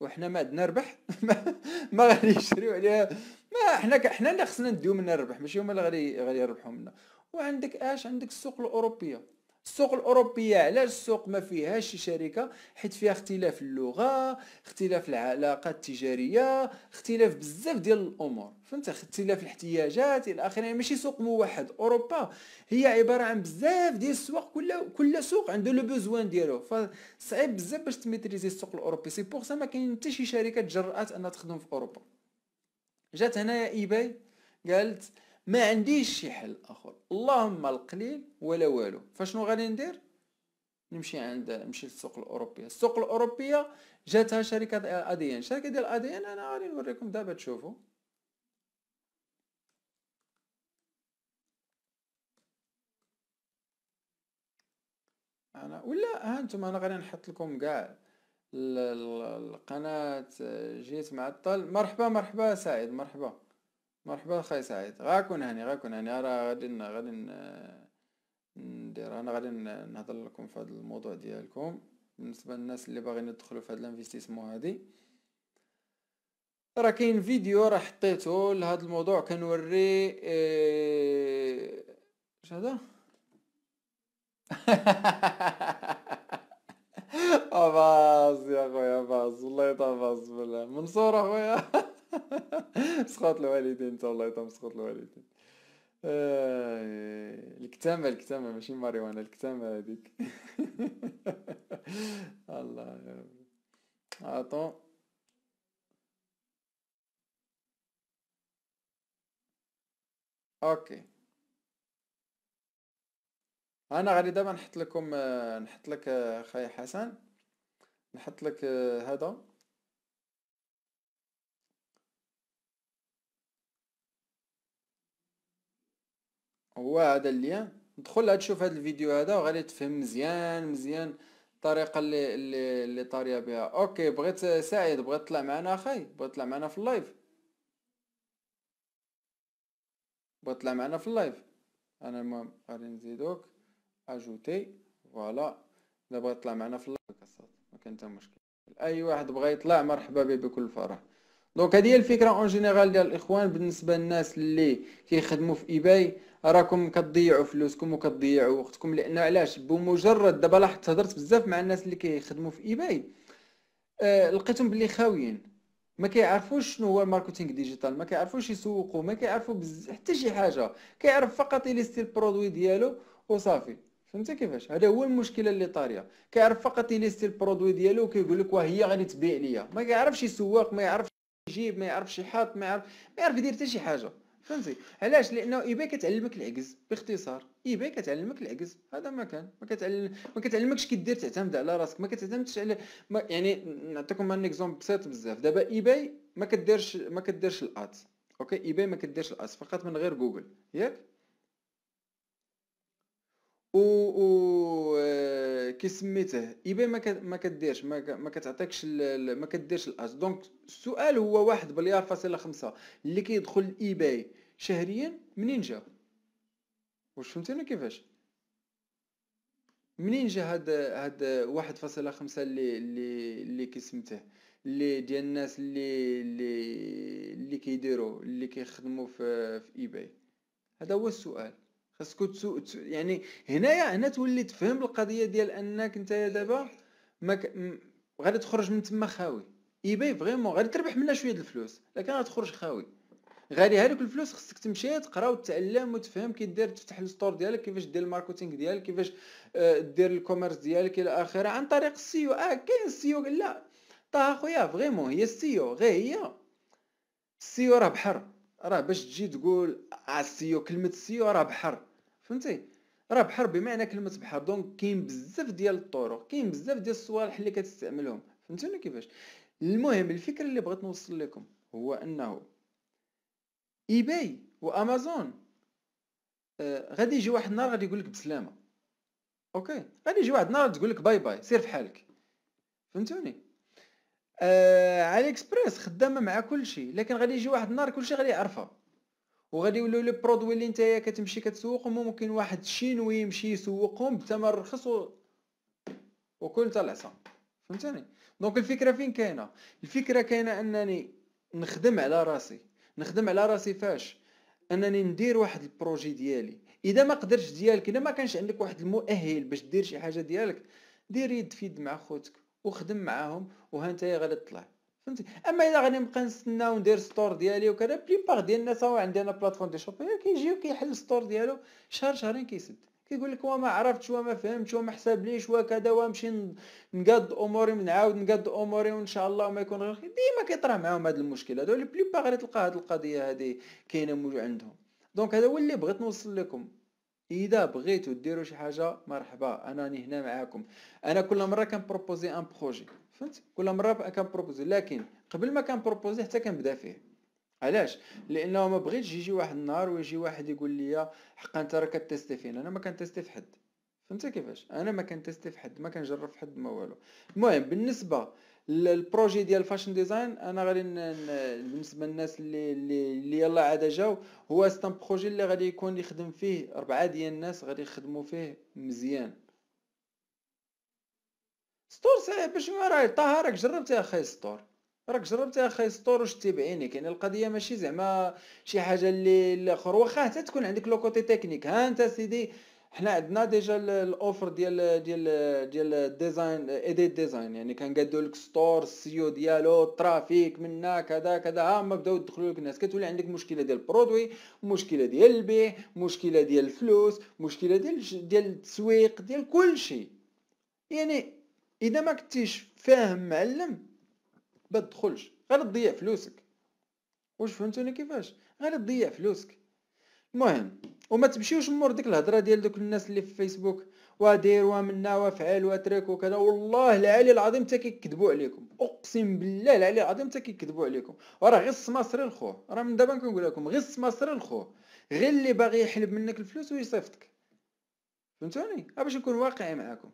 Speaker 1: وحنا ما عندنا ربح ما غادي يشريو عليها ما حنا حنا اللي خصنا نديو منها الربح ماشي هما اللي غادي غادي يربحوا منا وعندك اش عندك السوق الاوروبيه السوق الاوروبيه علاش السوق ما فيهاش شركه حيت فيها اختلاف اللغه اختلاف العلاقات التجاريه اختلاف بزاف ديال الامور فهمت اختلاف الاحتياجات الى اخره يعني ماشي سوق موحد اوروبا هي عباره عن بزاف ديال السواق كل كل سوق عنده لو بوزوان ديالو فصعيب بزاف باش تميتريزي السوق الاوروبي سي بوغ سا ما كاين حتى شي شركه تجرات انها تخدم في اوروبا جات هنايا ايباي قالت ما عنديش شي حل اخر اللهم القليل ولا والو فشنو غادي ندير نمشي عند نمشي للسوق الاوروبيه السوق الاوروبيه جاتها شركه اديان شركه ديال اديان انا غادي نوريكم دابا تشوفوا انا ولا ها انتم انا غادي نحط لكم كاع القناه جيت معطل مرحبا مرحبا سعيد مرحبا مرحبا خاي سعيد غاكون هاني غاكون هاني راه غادي غادي ندير انا غادي نهضر لكم في هذا الموضوع ديالكم بالنسبه للناس اللي باغيين يدخلوا في هذا الانفستيسمون هذه راه كاين فيديو راه حطيته لهذا الموضوع كنوري آه، اش هذا باز يا خويا باز والله يطافاز بالله منصور اخويا مسخوط الوالدين تا والله يطم مسخوط الوالدين آه... الكتامة الكتامة ماشي ماريوانا الكتامة هذيك الله يا ربي عطو اوكي انا غادي دابا نحط لكم آه، نحط لك آه، خاي حسن نحط لك آه، هذا هو هذا اللين دخل تشوف هذا الفيديو هذا وغادي تفهم مزيان مزيان الطريقه اللي اللي, اللي طاريه بها اوكي بغيت سعيد بغيت تطلع معنا اخي بغيت تطلع معنا في اللايف بغيت تطلع معنا في اللايف انا المهم غادي نزيدوك اجوتي فوالا الا بغيت تطلع معنا في اللايف كصوت ما كان حتى مشكل اي واحد بغى يطلع مرحبا به بكل فرح دونك هذه هي الفكره اون جينيرال ديال الاخوان بالنسبه للناس اللي كيخدموا في ايباي راكم كتضيعوا فلوسكم وكتضيعوا وقتكم لان علاش بمجرد دابا لاحظت هضرت بزاف مع الناس اللي كيخدموا في ايباي آه لقيتهم باللي خاويين ما كيعرفوش شنو هو الماركتينغ ديجيتال ما كيعرفوش يسوقوا ما كيعرفوا بز... حتى شي حاجه كيعرف فقط ستيل البرودوي ديالو وصافي فهمتي كيفاش هذا هو المشكله اللي طاريه كيعرف فقط ستيل البرودوي ديالو وكيقول لك واه هي غادي تبيع ليا ما كيعرفش يسوق ما يعرفش يجيب ما يعرفش يحط ما يعرف ما يعرف يدير حتى شي حاجه فهمتي علاش لانه ايباي كتعلمك العجز باختصار ايباي كتعلمك العجز هذا ما كان ما كتعلم ما كتعلمكش كدير تعتمد على راسك ما كتعتمدش على ما يعني نعطيكم ان اكزومبل بسيط بزاف دابا ايباي ما كديرش ما كديرش الات اوكي ايباي ما كديرش الات فقط من غير جوجل ياك و و كي سميته ايباي ما ما كديرش ما كتعطيكش ما كديرش الاس دونك السؤال هو واحد بليار فاصله خمسة اللي كيدخل ايباي شهريا منين جا واش فهمتني كيفاش منين جا هاد هاد واحد فاصلة خمسة اللي اللي اللي كيسمته اللي ديال الناس اللي اللي اللي كيديروا اللي كيخدموا في في ايباي هذا هو السؤال خاصك تسو... تسو... يعني هنايا هنا تولي تفهم القضيه ديال انك انت دابا ما ك... غادي تخرج من تما خاوي ايباي فريمون غادي تربح منها شويه د الفلوس لكن غادي تخرج خاوي غادي هذوك الفلوس خصك تمشي تقرا وتتعلم وتفهم كي دير تفتح الستور ديالك كيفاش دير الماركتينغ ديالك كيفاش آه، دير الكوميرس ديالك الى اخره عن طريق السيو اه كاين السيو لا طه خويا فريمون هي السيو غير هي السيو راه بحر راه باش تجي تقول آه، السيو كلمه السيو راه بحر فهمتي راه بحر بمعنى كلمه بحر دونك كاين بزاف ديال الطرق كاين بزاف ديال الصوالح اللي كتستعملهم فهمتوني كيفاش المهم الفكره اللي بغيت نوصل لكم هو انه اي باي وامازون آه غادي يجي واحد النهار غادي يقول لك بسلامه اوكي غادي يجي واحد النهار تقول لك باي باي سير في حالك فهمتوني آه علي اكسبريس خدامه مع كلشي لكن غادي يجي واحد النهار كلشي غادي يعرفها وغادي يوليو لي برودوي اللي نتايا كتمشي كتسوقهم ممكن واحد شينوي يمشي يسوقهم بثمن رخص و... وكل تاع العصا فهمتني دونك الفكره فين كاينه الفكره كاينه انني نخدم على راسي نخدم على راسي فاش انني ندير واحد البروجي ديالي اذا ما قدرتش ديالك اذا ما كانش عندك واحد المؤهل باش دير شي حاجه ديالك دير يد في يد مع خوتك وخدم معاهم وها انت غادي تطلع فهمتي اما اذا غادي نبقى نستنى وندير ستور ديالي وكذا بلي باغ ديال الناس هو عندي انا بلاتفورم دي شوبينغ كيجي وكيحل ستور ديالو شهر شهرين كيسد كيقول لك وما عرفتش وما فهمتش وما حسابليش وكذا ومشي نقاد اموري نعاود نقاد اموري وان شاء الله وما يكون غير خير ديما كيطرى معاهم هذا المشكل هادو لي با غير تلقى هاد القضيه هادي كاينه عندهم دونك هذا هو اللي بغيت نوصل لكم اذا بغيتو ديروا شي حاجه مرحبا انا هنا معاكم انا كل مره كنبروبوزي ان بروجي فهمت كل مره كنبروبوزي لكن قبل ما كنبروبوزي حتى كنبدا فيه علاش لانه ما بغيتش يجي واحد النهار ويجي واحد يقول لي حقا انت راك كتستي فينا انا ما كنتستي في حد فهمت كيفاش انا ما كنتستي في حد ما كنجرب في حد ما والو المهم بالنسبه للبروجي ديال الفاشن ديزاين انا غادي بالنسبه للناس اللي اللي يلا عاد جاو هو ستان بروجي اللي غادي يكون يخدم فيه اربعه ديال الناس غادي يخدموا فيه مزيان سطور صعيب باش ما راه طه راك جربتي اخي سطور راك جربت اخي سطور وشتي تبعينك يعني القضيه ماشي زعما شي حاجه اللي الاخر واخا حتى تكون عندك لو كوتي تكنيك ها انت سيدي حنا عندنا ديجا الاوفر ديال ديال ديال ديزاين ايدي ديزاين يعني كنقادو لك ستور السيو ديالو الترافيك هنا كذا كذا ها هما بداو يدخلوا لك الناس كتولي عندك مشكله ديال البرودوي مشكله ديال البيع مشكله ديال الفلوس مشكله ديال ديال التسويق ديال كلشي يعني اذا ما كنتيش فاهم معلم ما تدخلش غير تضيع فلوسك واش فهمتوني كيفاش غير تضيع فلوسك المهم وما تمشيوش مور ديك الهضره ديال دوك الناس اللي في فيسبوك ودير ومنا وافعل واترك وكذا والله العلي العظيم حتى كيكذبوا عليكم اقسم بالله العلي العظيم حتى كيكذبوا عليكم وراه غير السماسري الخو راه من دابا كنقول لكم غير السماسري الخو غير اللي باغي يحلب منك الفلوس ويصيفطك فهمتوني باش نكون واقعي معاكم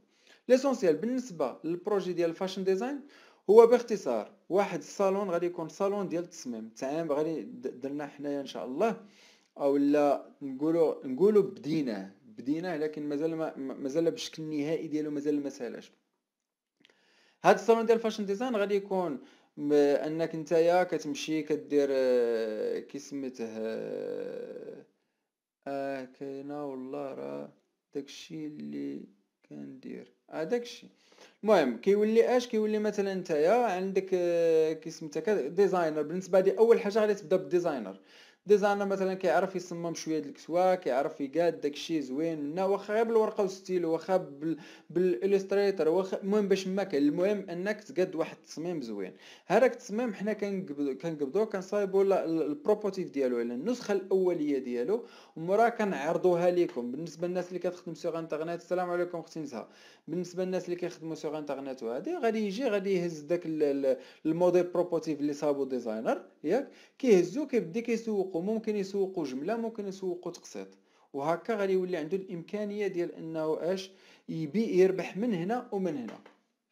Speaker 1: ليسونسيال بالنسبه للبروجي ديال الفاشن ديزاين هو باختصار واحد الصالون غادي يكون صالون ديال التصميم تعام غادي درنا حنايا ان شاء الله او لا نقولوا نقولوا بديناه بديناه لكن مازال ما مازال بالشكل النهائي ديالو مازال ما سالاش هذا الصالون ديال الفاشن ديزاين غادي يكون انك نتايا كتمشي كدير آه، كي سميته آه،, اه كاينه والله راه داكشي اللي كندير اه داكشي المهم كيولي اش كيولي مثلا نتايا عندك آه، كيسمتك ديزاينر بالنسبه لي اول حاجه غادي تبدا بالديزاينر ديزاينر مثلا كيعرف يصمم شويه د الكسوه كيعرف يقاد داكشي زوين منا واخا غير بالورقه والستيل واخا بال... بالاليستريتور واخا المهم باش ما كان المهم انك تقاد واحد التصميم زوين هذاك التصميم حنا كنقبدو كنقبدو كنصايبو البروبوتيف ديالو على النسخه الاوليه ديالو ومورا كنعرضوها لكم بالنسبه للناس اللي كتخدم سوغ انترنت السلام عليكم اختي نزهه بالنسبه للناس اللي كيخدموا سوغ انترنت وهادي غادي يجي غادي يهز داك الموديل بروبوتيف اللي صابو ديزاينر ياك كيهزو كيبدا كيسوقو ممكن يسوقو جمله ممكن يسوقو تقسيط وهكا غادي يولي عنده الامكانيه ديال انه اش يبيع يربح من هنا ومن هنا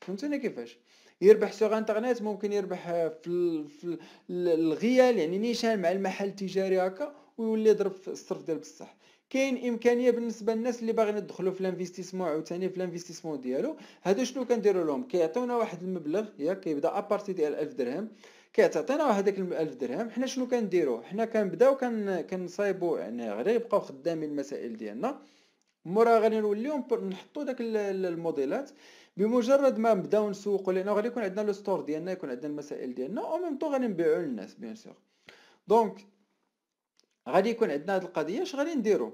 Speaker 1: فهمتوني كيفاش يربح سوغ انترنت ممكن يربح في, في الغيال يعني نيشان مع المحل التجاري هكا ويولي يضرب في الصرف ديال بصح كاين امكانيه بالنسبه للناس اللي باغيين يدخلوا في الانفستيسمون عاوتاني في الانفستيسمون ديالو هادو شنو كنديروا لهم كيعطيونا واحد المبلغ يا كيبدا ابارتي ديال 1000 درهم كيعطينا واحد ال 1000 درهم حنا شنو كنديروا حنا كنبداو كنصايبوا يعني غير يبقاو خدامين المسائل ديالنا مورا غادي نوليو نحطوا داك الموديلات بمجرد ما نبداو نسوقوا لانه غادي يكون عندنا لو ستور ديالنا يكون عندنا المسائل ديالنا او ميم طو غادي نبيعوا للناس بيان سور دونك غادي يكون عندنا هاد القضيه اش غادي نديرو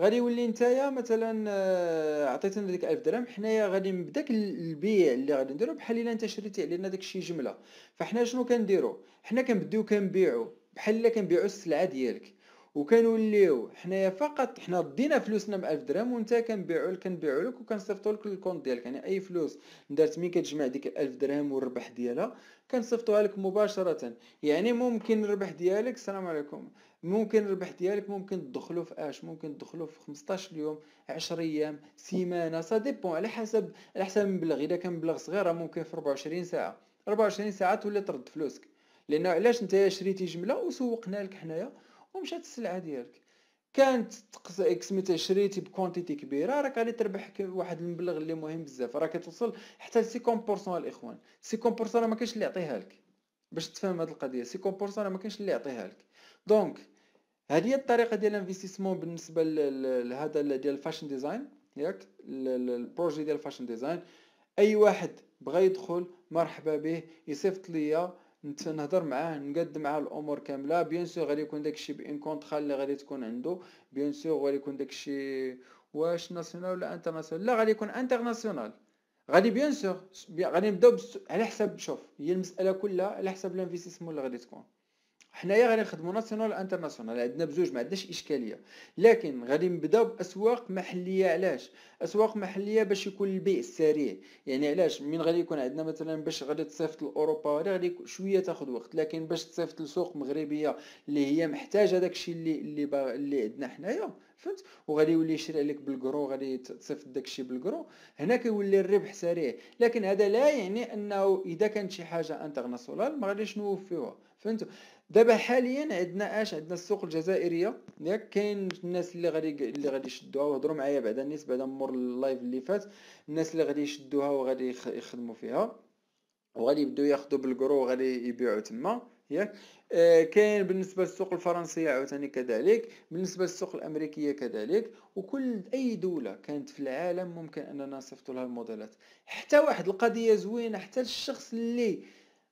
Speaker 1: غادي يولي نتايا مثلا آه، عطيتنا ديك 1000 درهم حنايا غادي نبداك البيع اللي غادي نديرو بحال الا انت شريتي علينا داكشي جمله فحنا شنو كنديرو حنا كنبداو كنبيعو بحال الا كنبيعو السلعه ديالك وكنوليو حنايا فقط حنا ردينا فلوسنا ب 1000 درهم وانت كنبيعو لك كنبيعو لك وكنصيفطو لك الكونت ديالك يعني اي فلوس دارت مين كتجمع ديك 1000 درهم والربح ديالها كنصيفطوها لك مباشره يعني ممكن الربح ديالك السلام عليكم ممكن الربح ديالك ممكن تدخلو في اش ممكن تدخلو في 15 يوم 10 ايام سيمانه سا ديبون على حسب على حسب المبلغ اذا كان مبلغ صغير ممكن في 24 ساعه 24 ساعه تولي ترد فلوسك لان علاش نتايا شريتي جمله وسوقنا لك حنايا ومشات السلعه ديالك كانت اكس ميتا شريتي بكونتيتي كبيره راك غادي تربح واحد المبلغ اللي مهم بزاف راك توصل حتى 50% الاخوان 50% ما كاينش اللي يعطيها لك باش تفهم هذه القضيه 50% ما كاينش اللي يعطيها لك دونك هذه هي الطريقه ديال الانفستيسمون بالنسبه لهذا ديال الفاشن ديزاين ياك البروجي ديال الفاشن ديزاين اي واحد بغى يدخل مرحبا به يصيفط ليا نهضر معاه نقد معاه الامور كامله بيان سور غادي يكون داكشي بان كونطرا اللي غادي تكون عنده بيان سور غادي يكون داكشي واش ناسيونال ولا انترناسيونال لا غادي يكون انترناسيونال غادي بيان سور غادي نبداو على حساب شوف هي المساله كلها على حساب الانفستيسمون اللي غادي تكون حنايا غادي نخدمو ناسيونال انترناسيونال عندنا بجوج ما عندناش اشكاليه لكن غادي نبداو باسواق محليه علاش اسواق محليه باش يكون البيع سريع يعني علاش من غادي يكون عندنا مثلا باش غادي تصيفط لاوروبا غادي شويه تاخذ وقت لكن باش تصيفط لسوق مغربيه اللي هي محتاجه داكشي اللي اللي اللي عندنا حنايا فهمت وغادي يولي يشري عليك بالكرو غادي تصيفط داكشي بالكرو هنا كيولي الربح سريع لكن هذا لا يعني انه اذا كانت شي حاجه انترناسيونال ما غاديش نوفيوها فهمتوا دابا حاليا عندنا اش عندنا السوق الجزائريه ياك كاين الناس اللي غادي اللي غادي يشدوها وهضروا معايا بعدا الناس بعدا مور اللايف اللي فات الناس اللي غادي يشدوها وغادي يخدموا فيها وغادي يبداو ياخذوا بالكرو وغادي يبيعوا تما ياك آه كاين بالنسبه للسوق الفرنسيه عاوتاني كذلك بالنسبه للسوق الامريكيه كذلك وكل اي دوله كانت في العالم ممكن اننا نصيفطوا لها الموديلات حتى واحد القضيه زوينه حتى الشخص اللي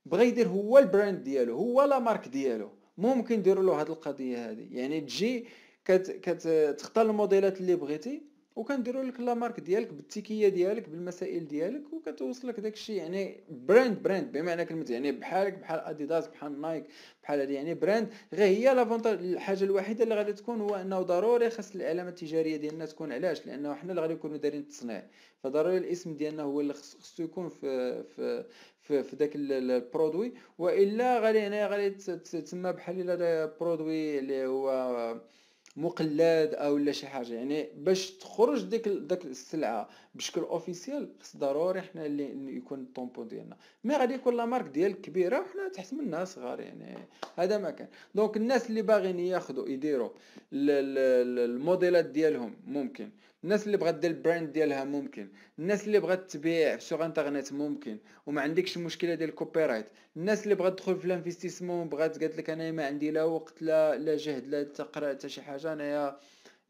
Speaker 1: بغى يدير هو البراند ديالو هو لا مارك ديالو ممكن ديروا له هذه القضيه هذه يعني تجي كت كتختار الموديلات اللي بغيتي وكنديروا لك لا مارك ديالك بالتيكيه ديالك بالمسائل ديالك وكتوصل لك داكشي يعني براند براند بمعنى كلمه يعني بحالك بحال اديداس بحال نايك بحال هذه يعني براند غير هي لافونتاج الحاجه الوحيده اللي غادي تكون هو انه ضروري خاص العلامه التجاريه ديالنا تكون علاش لانه حنا اللي غادي نكونوا دايرين التصنيع فضروري الاسم ديالنا هو اللي خصو يكون في في في, في داك البرودوي والا غادي هنا غادي تسمى بحال الا برودوي اللي هو مقلد او لا شي حاجه يعني باش تخرج ديك داك السلعه بشكل اوفيسيال خص ضروري حنا اللي يكون الطومبون ديالنا مي غادي يكون لا مارك ديالك كبيره وحنا تحت منها صغار يعني هذا ما كان دونك الناس اللي باغيين ياخذوا يديروا الموديلات ديالهم ممكن الناس اللي بغات دير البراند ديالها ممكن الناس اللي بغات تبيع سوغ انترنيت ممكن وما عندكش مشكله ديال الكوبي رايت الناس اللي بغات تدخل في الانفستيسمون بغات قالت لك انايا ما عندي لا وقت لا لا جهد لا تقرا حتى شي حاجه انايا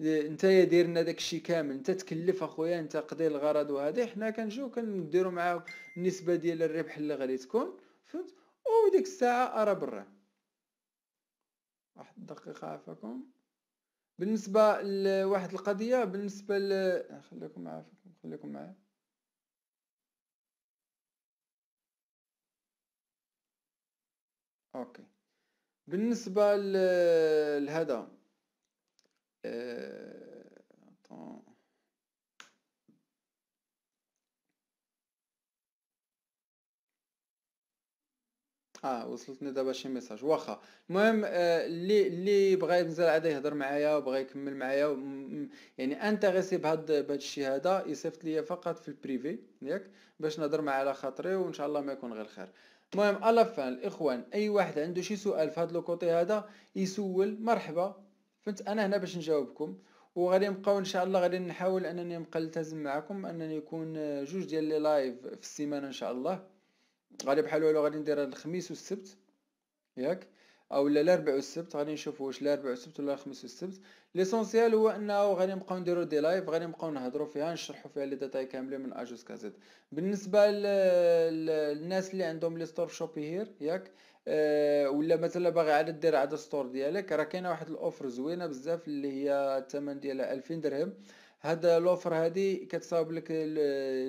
Speaker 1: انت يا دير لنا داكشي كامل انت تكلف اخويا انت قضي الغرض وهذه حنا كنجيو كنديرو معاه النسبه ديال الربح اللي غادي تكون فهمت وديك الساعه ارى برا واحد الدقيقه عفاكم بالنسبة لواحد القضية بالنسبة ل آه، خليكم معايا خليكم معايا اوكي بالنسبة لهذا أه... اه وصلتني دابا شي ميساج واخا المهم اللي آه اللي بغى ينزل عاد يهضر معايا وبغى يكمل معايا يعني انتريسي بهاد بهاد الشيء هذا يصيفط ليا فقط في البريفي ياك باش نهضر معاه على خاطري وان شاء الله ما يكون غير خير المهم على فان الاخوان اي واحد عنده شي سؤال في هاد لوكوتي هذا يسول مرحبا فهمت انا هنا باش نجاوبكم وغادي نبقاو ان شاء الله غادي نحاول انني نبقى التزم معكم انني يكون آه، جوج ديال لي لايف في السيمانه ان شاء الله غادي بحال والو غادي نديرها الخميس والسبت ياك او لا الاربع والسبت غادي نشوف واش الاربع والسبت ولا الخميس والسبت ليسونسيال هو انه غادي نبقاو نديرو دي لايف غادي نبقاو نهضروا فيها نشرحوا فيها لي داتاي كاملين من اجوس كازيت بالنسبه للناس اللي عندهم لي ستور شوبي هير ياك أه ولا مثلا باغي عاد دير عاد ستور ديالك راه كاينه واحد الاوفر زوينه بزاف اللي هي الثمن ديالها 2000 درهم هاد لوفر هادي كتصاوب لك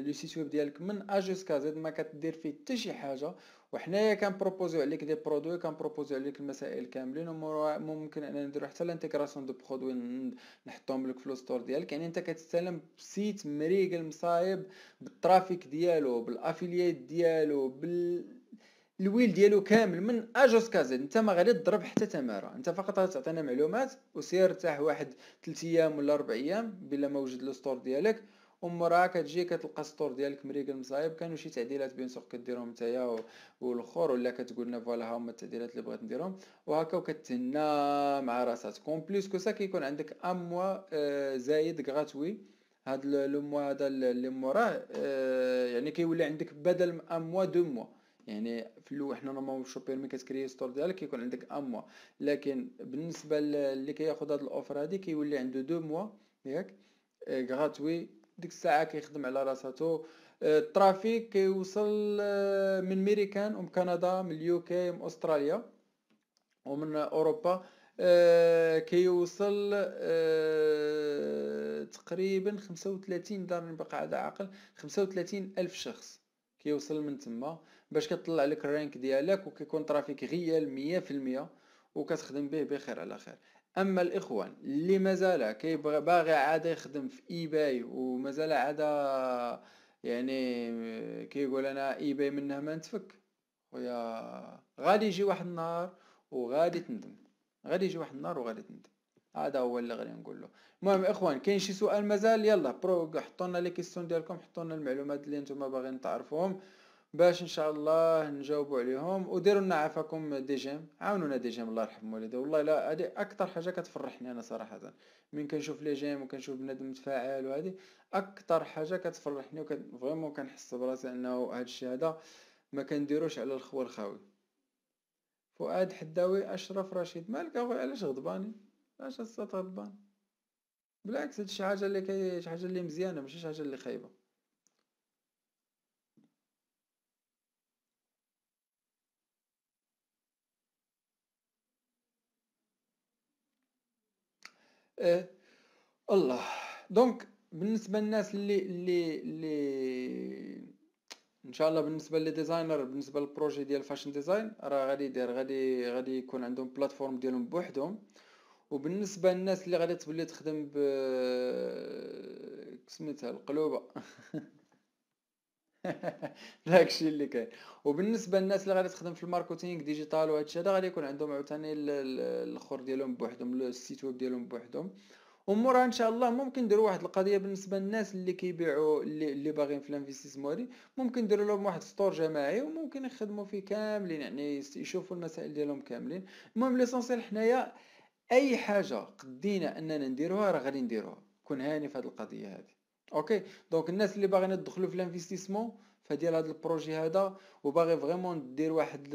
Speaker 1: لو سيت ويب ديالك من ا جوسكا زيد ما كدير فيه حتى شي حاجه وحنايا كنبروبوزيو عليك دي برودوي كنبروبوزيو عليك المسائل كاملين وممكن انا نديرو حتى لانتيغراسيون دو برودوي نحطهم لك في ستور ديالك يعني انت كتستلم سيت مريقل مصايب بالترافيك ديالو بالافيليات ديالو بال الويل ديالو كامل من اجوس جوسكا انت ما غادي تضرب حتى تماره انت فقط غتعطينا معلومات وسير ارتاح واحد 3 ايام ولا 4 ايام بلا ما وجد لو ستور ديالك ومورا كتجي كتلقى السطور ديالك مريقل مصايب كانوا شي تعديلات بين سوق كديرهم نتايا والاخر ولا كتقول لنا فوالا ها هما التعديلات اللي بغيت نديرهم وهكا وكتهنا مع راساتك اون بليس كو سا كيكون عندك اموا آه، زايد غاتوي هاد لو موا هذا اللي موراه آه، يعني كيولي عندك بدل اموا دو موا يعني في الاول حنا نورمال شوبير ملي كتكري ستور ديالك كيكون عندك ان موا لكن بالنسبه اللي كياخذ هاد الاوفر هادي كيولي عنده دو موا ياك غراتوي آه، ديك الساعه كيخدم على راساتو آه، الترافيك كيوصل آه، من ميريكان ومن كندا من اليوكي من استراليا ومن اوروبا كيوصل تقريبا 35 دار بقى على عقل 35 الف شخص كيوصل من تما باش كطلع لك الرانك ديالك وكيكون ترافيك غيال مية في المية وكتخدم به بخير على خير اما الاخوان اللي مازال كيبغي باغي عاد يخدم في ايباي ومازال عاد يعني كيقول انا ايباي منها ما نتفك خويا غادي يجي واحد النهار وغادي تندم غادي يجي واحد النهار وغادي تندم هذا هو اللي غادي نقول له المهم اخوان كاين شي سؤال مازال يلا برو حطونا لي كيسيون ديالكم حطونا المعلومات اللي نتوما باغيين تعرفوهم باش ان شاء الله نجاوبوا عليهم وديروا لنا عافاكم دي جيم عاونونا دي جيم الله يرحم والديه والله لا هذه اكثر حاجه كتفرحني انا صراحه من كنشوف لي جيم وكنشوف بنادم متفاعل وهذه اكثر حاجه كتفرحني وكان فريمون كنحس براسي انه هذا الشيء هذا ما كنديروش على الخو الخاوي فؤاد حداوي اشرف رشيد مالك اخويا علاش غضباني علاش غضبان بالعكس هادشي حاجه اللي كي حاجه اللي مزيانه ماشي حاجه اللي خايبه اه الله دونك بالنسبه للناس اللي اللي اللي ان شاء الله بالنسبه للديزاينر بالنسبه للبروجي ديال فاشن ديزاين راه غادي يدير غادي غادي يكون عندهم بلاتفورم ديالهم بوحدهم وبالنسبه للناس اللي غادي تولي تخدم ب سميتها القلوبه داكشي اللي كاين وبالنسبه للناس اللي غادي تخدم في الماركتينغ ديجيتال وهذا الشيء هذا غادي يكون عندهم عاوتاني الاخر ديالهم بوحدهم السيت ويب ديالهم بوحدهم ومورا ان شاء الله ممكن نديروا واحد القضيه بالنسبه للناس اللي كيبيعوا اللي, اللي باغيين في الانفستيسمون هادي ممكن نديروا لهم واحد ستور جماعي وممكن يخدموا فيه كاملين يعني يشوفوا المسائل ديالهم كاملين المهم ليسونسيال حنايا اي حاجه قدينا اننا نديروها راه غادي نديروها كون هاني في هذه القضيه هذه اوكي دونك الناس اللي باغيين يدخلوا في الانفستيسمون فديال هذا البروجي هذا وباغي فريمون دير واحد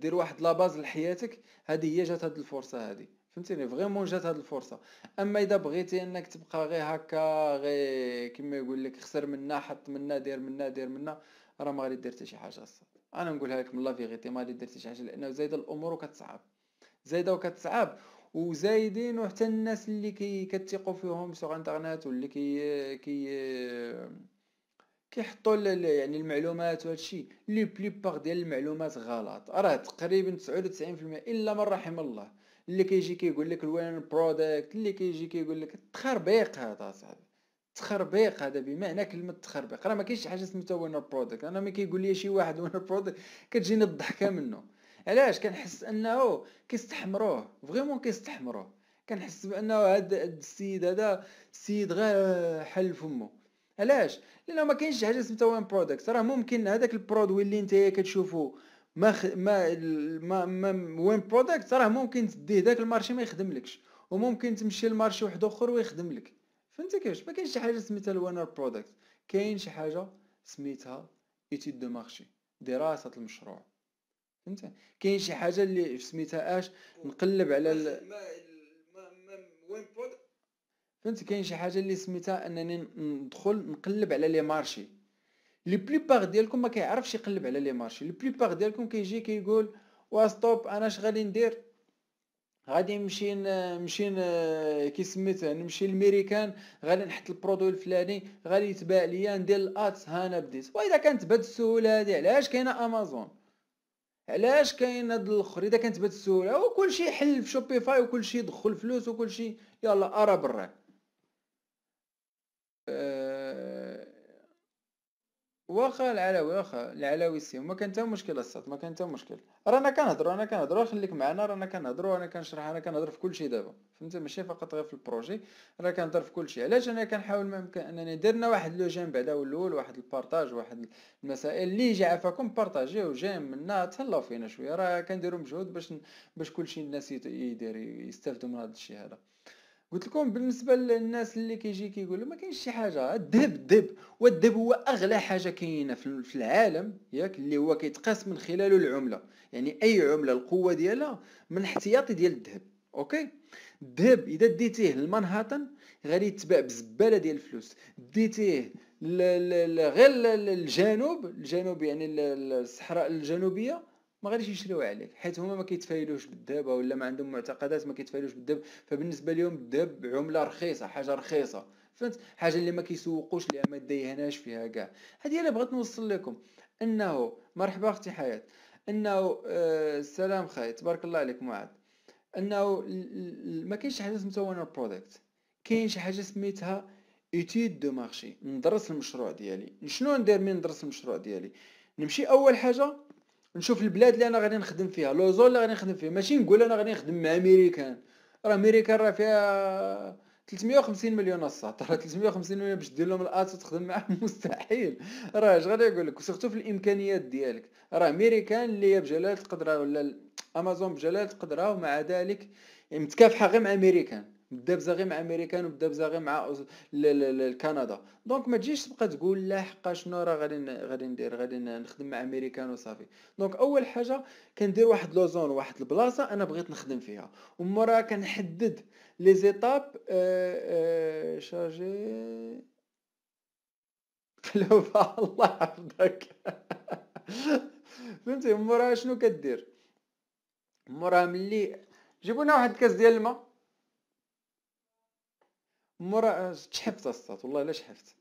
Speaker 1: دير واحد لا باز لحياتك هذه هي جات هذه الفرصه هذه فهمتيني فريمون جات هذه الفرصه اما اذا بغيتي انك تبقى غير هكا غير كما يقول لك خسر منا حط منا دير منا دير منا راه ما غادي دير حتى شي حاجه الصاد انا نقولها لك من لا فيغيتي ما غادي دير حتى شي حاجه لانه زايده الامور وكتصعب زايده وكتصعب وزايدين وحتى الناس اللي كي كتثقوا فيهم سوغ انترنت واللي كي كي كيحطوا يعني المعلومات وهذا الشيء لي بار ديال المعلومات غلط راه تقريبا 99% الا من رحم الله اللي كيجي كيقول لك الوين برودكت اللي كيجي كيقول لك التخربيق هذا صاحبي تخربيق هذا بمعنى كلمه تخربيق راه ما كاينش حاجه سميتها وينر برودكت انا ملي كيقول لي شي واحد وينر برودكت كتجيني الضحكه منه علاش كنحس انه كيستحمروه فريمون كيستحمروه كنحس بانه هاد السيد هذا سيد غير حل فمو علاش لانه ما كاينش حاجه سميتها وين برودكت راه ممكن هذاك البرودوي اللي نتايا كتشوفو ما خ... ما ما, ما وين برودكت راه ممكن تديه داك المارشي ما يخدملكش وممكن تمشي لمارشي واحد اخر ويخدم لك فهمت كيفاش ما كاينش شي حاجه سميتها الوينر برودكت كاين شي حاجه سميتها ايتي دو مارشي دراسه المشروع فهمت كاين شي حاجه اللي سميتها اش نقلب على ال... وين بود فهمت كاين شي حاجه اللي سميتها انني ندخل نقلب على لي مارشي لي بار ديالكم ما كيعرفش يقلب على لي مارشي لي بار ديالكم كيجي كيقول وا ستوب انا اش غادي ندير غادي نمشي نمشي كي سميت نمشي للميريكان غادي نحط البرودوي الفلاني غادي يتباع ليا ندير الاتس هانا بديت واذا كانت بهذه السهوله هادي علاش كاينه امازون علاش كاين هاد اذا كانت بهاد السهوله وكلشي حل في شوبيفاي وكلشي دخل فلوس وكلشي يلا ارى براك واخا العلاوي واخا العلاوي سي ما كان حتى مشكل الصاد ما كان حتى مشكل رانا كنهضروا انا كنهضروا خليك معنا رانا كنهضروا انا كنشرح انا كنهضر في كلشي دابا فهمت ماشي فقط غير في البروجي راه كنهضر في كلشي علاش انا كنحاول ما امكن انني درنا واحد لو جيم بعدا الاول واحد البارطاج واحد المسائل اللي يجي عفاكم بارطاجيو جيم منا تهلاو فينا شويه راه كنديروا مجهود باش باش كلشي الناس يدير يستافدوا من هذا الشيء هذا قلت لكم بالنسبه للناس اللي كيجي كيقول ما كاينش شي حاجه الذهب الذهب والذهب هو اغلى حاجه كاينه في العالم ياك اللي هو كيتقاس من خلاله العمله يعني اي عمله القوه ديالها من احتياطي ديال الذهب اوكي الذهب اذا ديتيه لمنهاتن غادي يتباع بزباله ديال الفلوس ديتيه غير الجنوب الجنوب يعني الصحراء الجنوبيه ما غاديش يشريو عليك حيت هما ما كيتفايلوش بالذهب ولا ما عندهم معتقدات ما كيتفايلوش بالذهب فبالنسبه لهم الذهب عمله رخيصه حاجه رخيصه فهمت حاجه اللي ما كيسوقوش ليها ما دايهناش فيها كاع هذه انا بغيت نوصل لكم انه مرحبا اختي حياه انه آه السلام خاي تبارك الله عليك معاد انه ما كاينش حاجه سميتها وانا برودكت كاين شي حاجه سميتها ايتيد دو مارشي ندرس المشروع ديالي شنو ندير من ندرس المشروع ديالي نمشي اول حاجه نشوف البلاد اللي انا غادي نخدم فيها لوزون اللي غادي نخدم فيه ماشي نقول انا غادي نخدم مع امريكان راه امريكان راه فيها 350 مليون الساط راه 350 مليون باش دير لهم الات وتخدم معاهم مستحيل راه اش غادي نقول لك وسيرتو في الامكانيات ديالك راه امريكان اللي هي بجلاله القدره ولا امازون بجلاله القدره ومع ذلك متكافحه غير مع امريكان بدا بزاغي مع امريكان وبدا بزاغي مع كندا دونك ما تجيش تبقى تقول لا حقا شنو راه غادي غادي ندير غادي نخدم مع امريكان وصافي دونك اول حاجه كندير واحد لوزون واحد البلاصه انا بغيت نخدم فيها ومورا كنحدد لي زيتاب آه، آه، شارجي قلوبها الله يحفظك فهمتي مورا شنو كدير مورا ملي جيبونا واحد الكاس ديال الماء مورا شحفت الصوت والله لا شحفت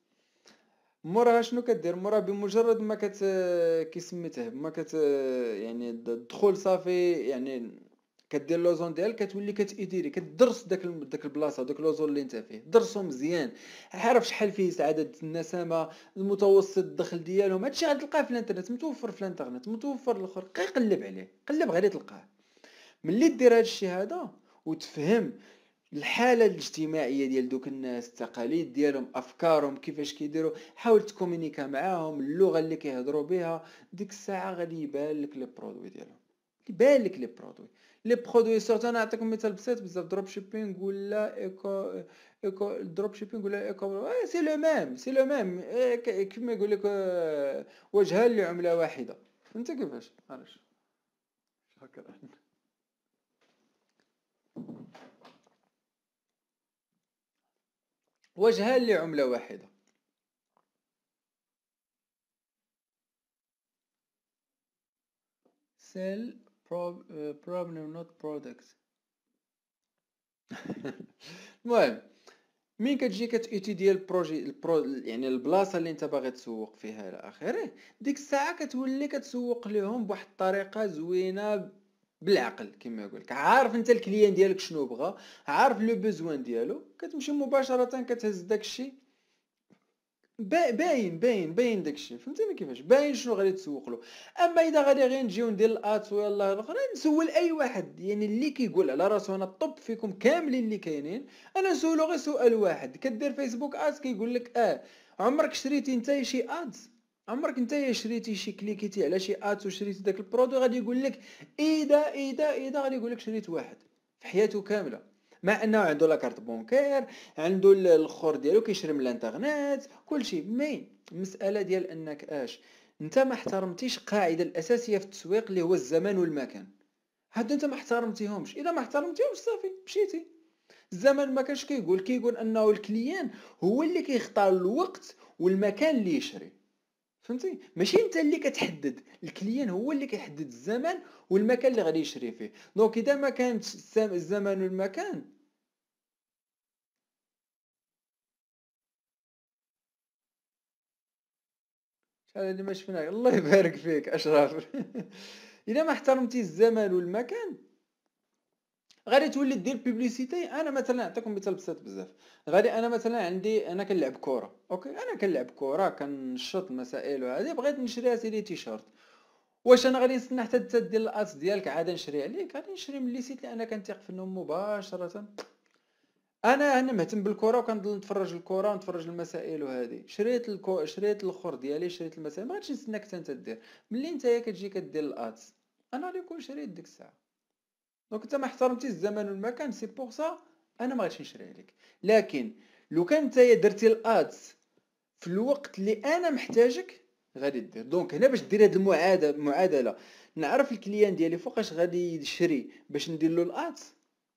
Speaker 1: مورا شنو كدير مورا بمجرد ما كت كي سميته ما كت يعني الدخول صافي يعني كدير لوزون ديالك كتولي كتيديري كدرس داك داك البلاصه داك لوزون اللي انت فيه درسو مزيان عارف شحال فيه عدد النسامه المتوسط الدخل ديالهم هادشي غتلقاه في الانترنت متوفر في الانترنت متوفر الاخر قلب عليه قلب غادي تلقاه ملي دير هادشي هذا وتفهم الحاله الاجتماعيه ديال دوك الناس التقاليد ديالهم افكارهم كيفاش كيديروا حاول تكومينيكا معاهم اللغه اللي كيهضروا بها ديك الساعه غادي يبان لك لي برودوي ديالهم يبان لك لي برودوي لي برودوي سورتو انا نعطيكم مثال بسيط بزاف دروب شيبينغ ولا ايكو ايكو دروب شيبينغ ولا ايكو آه سي لو ميم سي لو ميم إيه، كيما يقول لك آه، وجهه وجهان لعمله واحده انت كيفاش علاش شكرا وجهان لعملة واحدة sell uh, problem not product المهم مين كتجي ديال البروجي البرو يعني البلاصه اللي انت باغي تسوق فيها الى اخره ديك الساعه كتولي كتسوق لهم بواحد الطريقه زوينه بالعقل كما يقولك عارف انت الكليان ديالك شنو بغا عارف لو بوزوان ديالو كتمشي مباشره كتهز داكشي باين باين باين داكشي فهمتيني كيفاش باين شنو غادي تسوق له اما اذا غادي غير نجيو ندير الات ويلا الاخر نسول اي واحد يعني اللي كيقول على راسو انا الطب فيكم كاملين اللي كاينين انا نسولو غير سؤال واحد كدير فيسبوك ادز كيقول لك اه عمرك شريتي انت شي ادز عمرك نتايا شريتي شي كليكيتي على شي ات وشريتي داك البرودوي غادي يقول لك اذا اذا اذا غادي يقول لك شريت واحد في حياته كامله مع انه عنده لاكارت بونكير عنده الخور ديالو كيشري من الانترنت كلشي مي المساله ديال انك اش انت ما احترمتيش قاعده الاساسيه في التسويق اللي هو الزمان والمكان هاد انت ما احترمتيهمش اذا ما احترمتيهمش صافي مشيتي الزمان ما كاش كيقول كيقول انه الكليان هو اللي كيختار الوقت والمكان اللي يشري فهمتي ماشي انت اللي كتحدد الكليان هو اللي كيحدد الزمان والمكان اللي غادي يشري فيه دونك اذا ما كانت الزمان والمكان شحال هادي ما شفناه الله يبارك فيك اشرف اذا ما احترمتي الزمان والمكان غادي تولي دير بيبليسيتي انا مثلا نعطيكم مثال بسيط بزاف غادي انا مثلا عندي انا كنلعب كره اوكي انا كنلعب كره كنشط مسائل وهذه بغيت نشري سيدي تيشيرت واش انا غادي نستنى حتى انت دير الاتس ديالك عاد نشري عليك غادي نشري من لي سيت اللي انا كنتيق فيهم مباشره انا انا مهتم بالكره وكنضل نتفرج الكره ونتفرج المسائل وهذه شريت الكو... شريت الاخر ديالي شريت المسائل ما غاديش نستناك حتى انت دير ملي نتايا كتجي كدير الاتس انا غادي نكون شريت ديك الساعه دونك انت ما احترمتيش الزمان والمكان سي بور سا انا ما غاديش نشري عليك لكن لو كان انت درتي الادز في الوقت اللي انا محتاجك غادي دير دونك هنا باش دير هاد المعادله معادله نعرف الكليان ديالي فوقاش غادي يشري باش ندير له الادز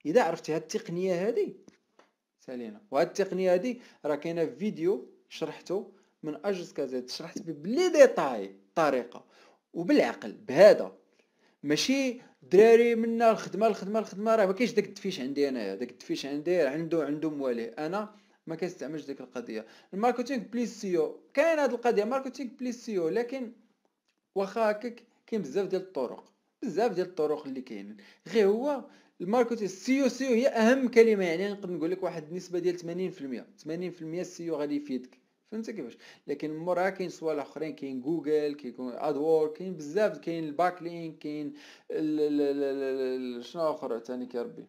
Speaker 1: اذا عرفتي هاد التقنيه هادي سالينا وهذه التقنيه هادي راه كاينه في فيديو شرحته من اجز كازيت شرحت بلي ديتاي طريقه وبالعقل بهذا ماشي دراري منا الخدمه الخدمه الخدمه راه ما كاينش داك التفيش عندي انايا داك التفيش عندي عنده عنده مواليه انا ما كنستعملش ديك القضيه الماركتينغ بليس سيو كاين هاد القضيه ماركتينغ بليس سيو لكن واخا هكاك كاين بزاف ديال الطرق بزاف ديال الطرق اللي كاينين غير هو الماركتينغ سيو سيو هي اهم كلمه يعني نقدر نقول لك واحد النسبه ديال 80% 80% السيو غادي يفيدك فهمت كيفاش لكن مورا كاين صوالح اخرين كاين جوجل كيكون ادور كاين بزاف كاين لينك كاين شنو اخر ثاني كربي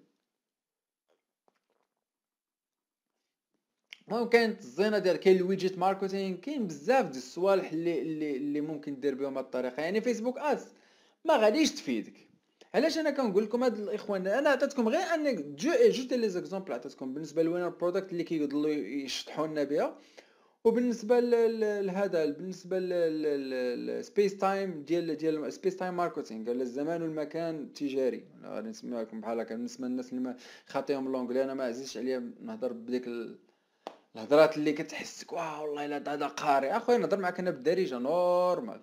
Speaker 1: المهم كانت الزينه ديال كاين الويجيت ماركتينغ كاين بزاف ديال الصوالح اللي اللي اللي ممكن دير بهم هاد الطريقه يعني فيسبوك اس ما غاديش تفيدك علاش انا كنقول لكم هاد الاخوان انا عطيتكم غير ان جو جو لي زيكزامبل عطيتكم بالنسبه لوينر برودكت اللي كيضلوا يشطحوا لنا بها وبالنسبه لهذا بالنسبه للسبيس تايم ديال ديال سبيس تايم ماركتينغ الزمان والمكان التجاري غادي نسميها لكم بحال هكا بالنسبه للناس اللي خاطيهم لونجلي انا ما عزيزش عليا نهضر بديك الهضرات اللي كتحسك واه والله الا هذا قاري اخويا نهضر معاك انا بالدارجه نورمال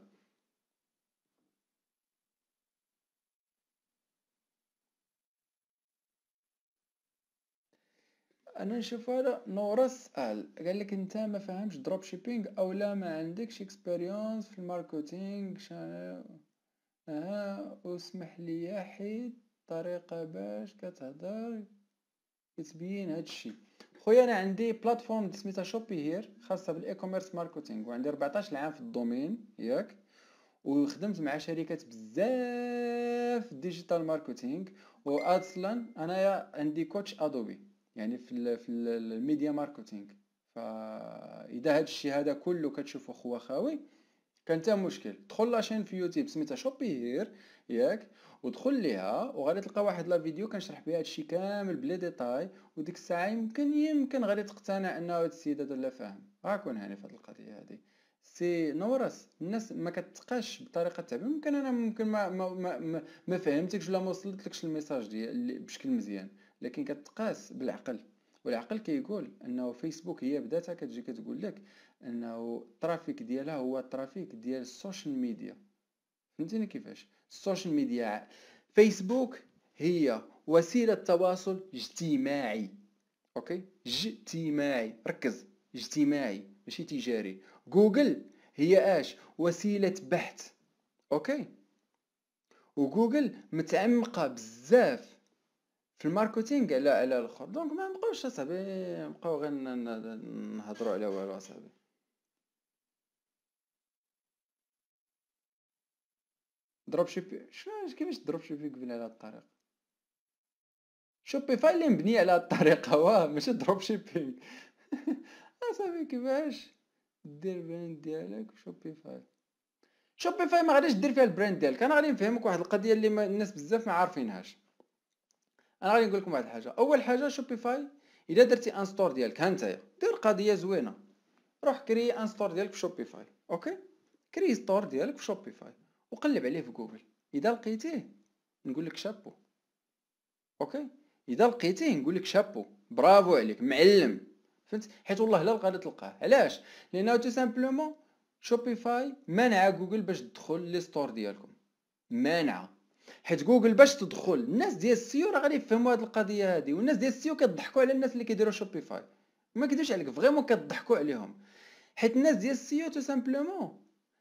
Speaker 1: انا نشوف هذا نورا قال قال لك انت ما فاهمش دروب شيبينغ او لا ما عندكش اكسبيريونس في الماركتينغ شان اها واسمح لي حيت طريقه باش كتهضر كتبين هادشي خويا انا عندي بلاتفورم سميتها شوبي هير خاصه بالاي كوميرس ماركتينغ وعندي 14 عام في الدومين ياك وخدمت مع شركات بزاف ديجيتال ماركتينغ واصلا انايا عندي كوتش ادوبي يعني في الـ في ال الميديا ماركتينغ فاذا هذا الشيء هذا كله كتشوفو خو خاوي كان تا مشكل دخل لاشين في يوتيوب سميتها شوبي هير ياك ودخل ليها وغادي تلقى واحد لا فيديو كنشرح بها هادشي كامل بلي ديتاي وديك الساعه يمكن يمكن غادي تقتنع انه هاد السيد هذا لا فاهم غاكون هاني في هاد القضيه هادي سي نورس الناس ما كتقاش بطريقه التعبير ممكن انا ممكن ما ما ما, ما فهمتكش ولا ما وصلتلكش الميساج ديال بشكل مزيان لكن كتقاس بالعقل والعقل كيقول كي انه فيسبوك هي بداتها كتجي كتقول لك انه الترافيك ديالها هو الترافيك ديال السوشيال ميديا فهمتيني كيفاش السوشيال ميديا فيسبوك هي وسيله تواصل اجتماعي اوكي اجتماعي ركز اجتماعي ماشي تجاري جوجل هي اش وسيله بحث اوكي وجوجل متعمقه بزاف في الماركتينغ على على الاخر دونك ما نبقاوش اصاحبي نبقاو غير نهضروا على والو اصاحبي دروب شيبي شنو كيفاش دروب شيبي قبل على الطريق شوبيفاي اللي مبنيه على الطريقه واه ماشي دروب شيبينغ اصاحبي كيفاش دير البراند ديالك شوبيفاي شوبيفاي ما غاديش دير فيها البراند ديالك انا غادي نفهمك واحد القضيه اللي الناس بزاف ما عارفينهاش انا غادي نقول لكم واحد الحاجه اول حاجه شوبيفاي الا درتي ان ستور ديالك ها نتايا دير قضيه زوينه روح كري ان ستور ديالك في شوبيفاي اوكي كري ستور ديالك في شوبيفاي وقلب عليه في جوجل اذا لقيتيه نقول لك شابو اوكي اذا لقيتيه نقول لك شابو برافو عليك معلم فهمت حيت والله لا غادي تلقاه علاش لانه تو سامبلومون شوبيفاي منع جوجل باش تدخل لي ستور ديالكم مانعه حيت جوجل باش تدخل الناس ديال السيو راه غادي يفهموا هذه القضيه هذه والناس ديال السيو كيضحكوا على الناس اللي كيديروا شوبيفاي ما كدبش عليك فريمون كضحكوا عليهم حيت الناس ديال السيو تو سامبلومون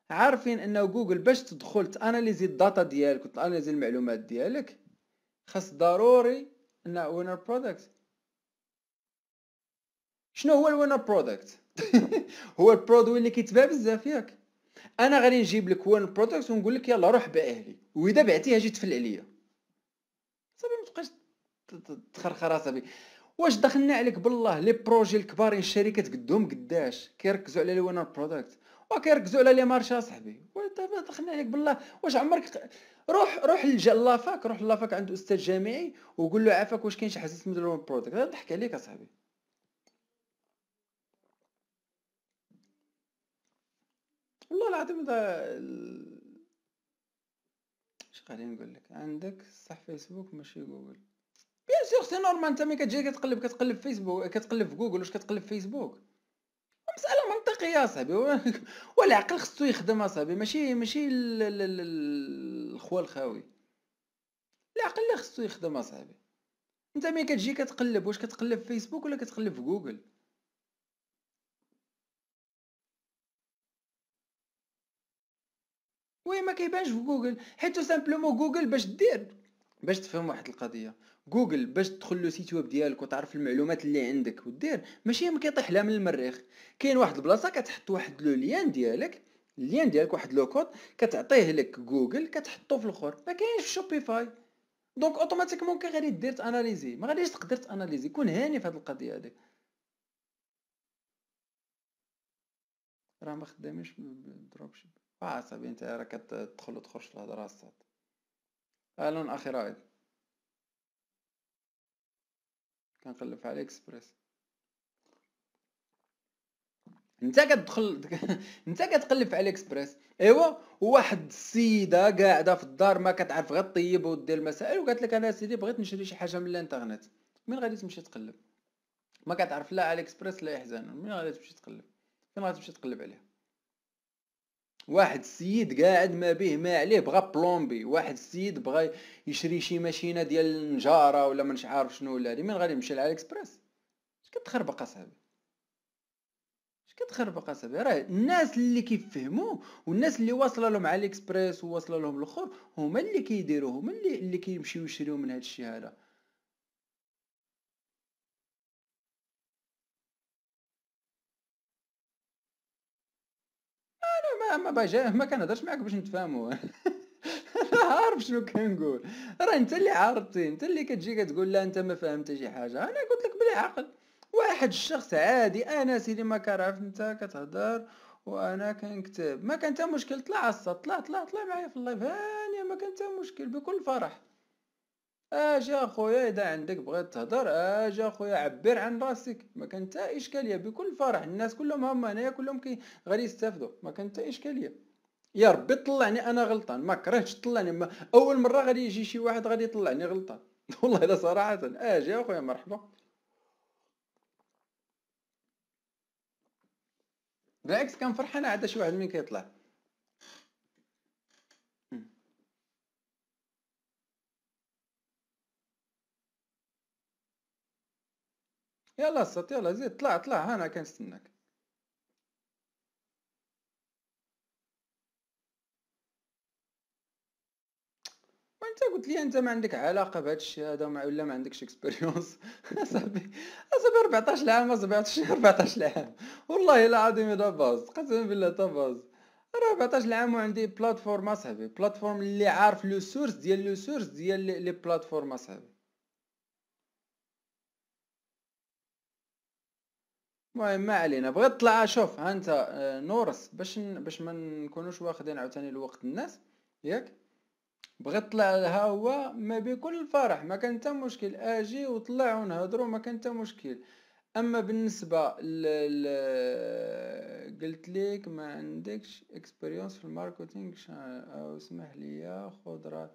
Speaker 1: عارفين انه جوجل باش تدخل تاناليزي الداتا ديالك وتاناليزي المعلومات ديالك خاص ضروري ان وينر برودكت شنو هو الوينر برودكت هو البرودوي اللي كيتباع بزاف ياك انا غادي نجيب لك وان برودكت ونقول لك يلا روح بيعه لي واذا بعتيها جيت تفل عليا صافي ما تبقاش تخرخر صافي واش دخلنا عليك بالله لي بروجي الكبار الشركات قدهم قداش كيركزوا على الوان برودكت وكيركزوا على لي مارشا صاحبي دخلنا عليك بالله واش عمرك روح روح للافاك روح للافاك عند استاذ جامعي وقول له عافاك واش كاين شي حساس من الوان برودكت ضحك عليك اصاحبي العظيم ده اش غادي نقول لك عندك صح فيسبوك ماشي جوجل بيان سيغ سي نورمال انت ملي كتجي كتقلب كتقلب فيسبوك كتقلب في جوجل واش كتقلب فيسبوك مسألة منطقية صاحبي والعقل خصو يخدم صاحبي ماشي ماشي الخوا الخاوي العقل اللي خصو يخدم صاحبي انت ملي كتجي كتقلب واش كتقلب فيسبوك ولا كتقلب في جوجل وي ما كيبانش في جوجل حيت سامبلومون جوجل باش دير باش تفهم واحد القضيه جوجل باش تدخل لو سيت ويب ديالك وتعرف المعلومات اللي عندك ودير ماشي ما كيطيح لا من المريخ كاين واحد البلاصه كتحط واحد لو ليان ديالك ليان ديالك واحد لو كود كتعطيه لك جوجل كتحطو في الاخر ما كاينش في شوبيفاي دونك اوتوماتيكمون كي غادي دير تاناليزي ما غاديش تقدر تاناليزي كون هاني في هاد القضيه هذيك راه ما خدامينش بالدروب شيب فحسب انت راك تدخل وتخرج في الهضرة الصاد الون اخي رائد كنقلب على اكسبريس انت كتدخل انت كتقلب في علي اكسبريس ايوا واحد السيده قاعده في الدار ما كتعرف غير طيب ودير المسائل وقالت لك انا سيدي بغيت نشري شي حاجه من الانترنت مين غادي تمشي تقلب ما كتعرف لا علي اكسبريس لا يحزن مين غادي تمشي تقلب فين غادي تمشي تقلب عليها واحد السيد قاعد ما به ما عليه بغا بلومبي واحد السيد بغا يشري شي ماشينه ديال النجاره ولا منش عارف شنو ولا هادي من غادي يمشي لعلى اكسبريس اش كتخربق اصاحبي اش كتخربق اصاحبي راه الناس اللي كيفهموا والناس اللي واصله لهم على اكسبريس وواصله لهم الاخر هما اللي كيديرو هما اللي اللي كيمشيو يشريو من هاد الشيء هذا ما باجاه بجاه ما كنهضرش معاك باش نتفاهموا عارف شنو كنقول راه انت اللي عارضتي انت اللي كتجي كتقول لا انت ما فهمت شي حاجه انا قلت لك بالعقل واحد الشخص عادي انا سيدي ما كنعرف انت كتهضر وانا كنكتب ما كان حتى مشكل طلع الصاد طلع طلع طلع معايا في اللايف هانيه ما كان حتى مشكل بكل فرح اجي اخويا اذا عندك بغيت تهضر اجي اخويا عبر عن راسك ما كان حتى اشكاليه بكل فرح الناس كلهم هما هنايا كلهم كي غادي يستافدوا ما كان حتى اشكاليه يا ربي طلعني انا غلطان ما كرهتش طلعني ما اول مره غادي يجي شي واحد غادي يطلعني غلطان والله الا صراحه اجي اخويا مرحبا بالعكس كان فرحان عاد شي واحد من كيطلع يلا السط يلا زيد طلع طلع هانا كنستناك وانت قلت لي انت ما عندك علاقه بهذا الشيء هذا ولا ما عندكش اكسبيريونس اصاحبي اصاحبي 14 عام 17 14 عام والله العظيم هذا باز قسما بالله تباز باز 14 عام وعندي بلاتفورم اصاحبي بلاتفورم اللي عارف لو سورس ديال لو سورس ديال لي بلاتفورم اصاحبي المهم ما علينا بغيت طلع شوف ها انت آه، نورس باش باش ما نكونوش واخدين عاوتاني الوقت الناس ياك بغيت طلع لها هو ما بكل الفرح ما كان حتى مشكل اجي وطلع ونهضروا ما كان حتى مشكل اما بالنسبه ل... ل... قلت لك ما عندكش اكسبيريونس في الماركتينغ او اسمح لي خضره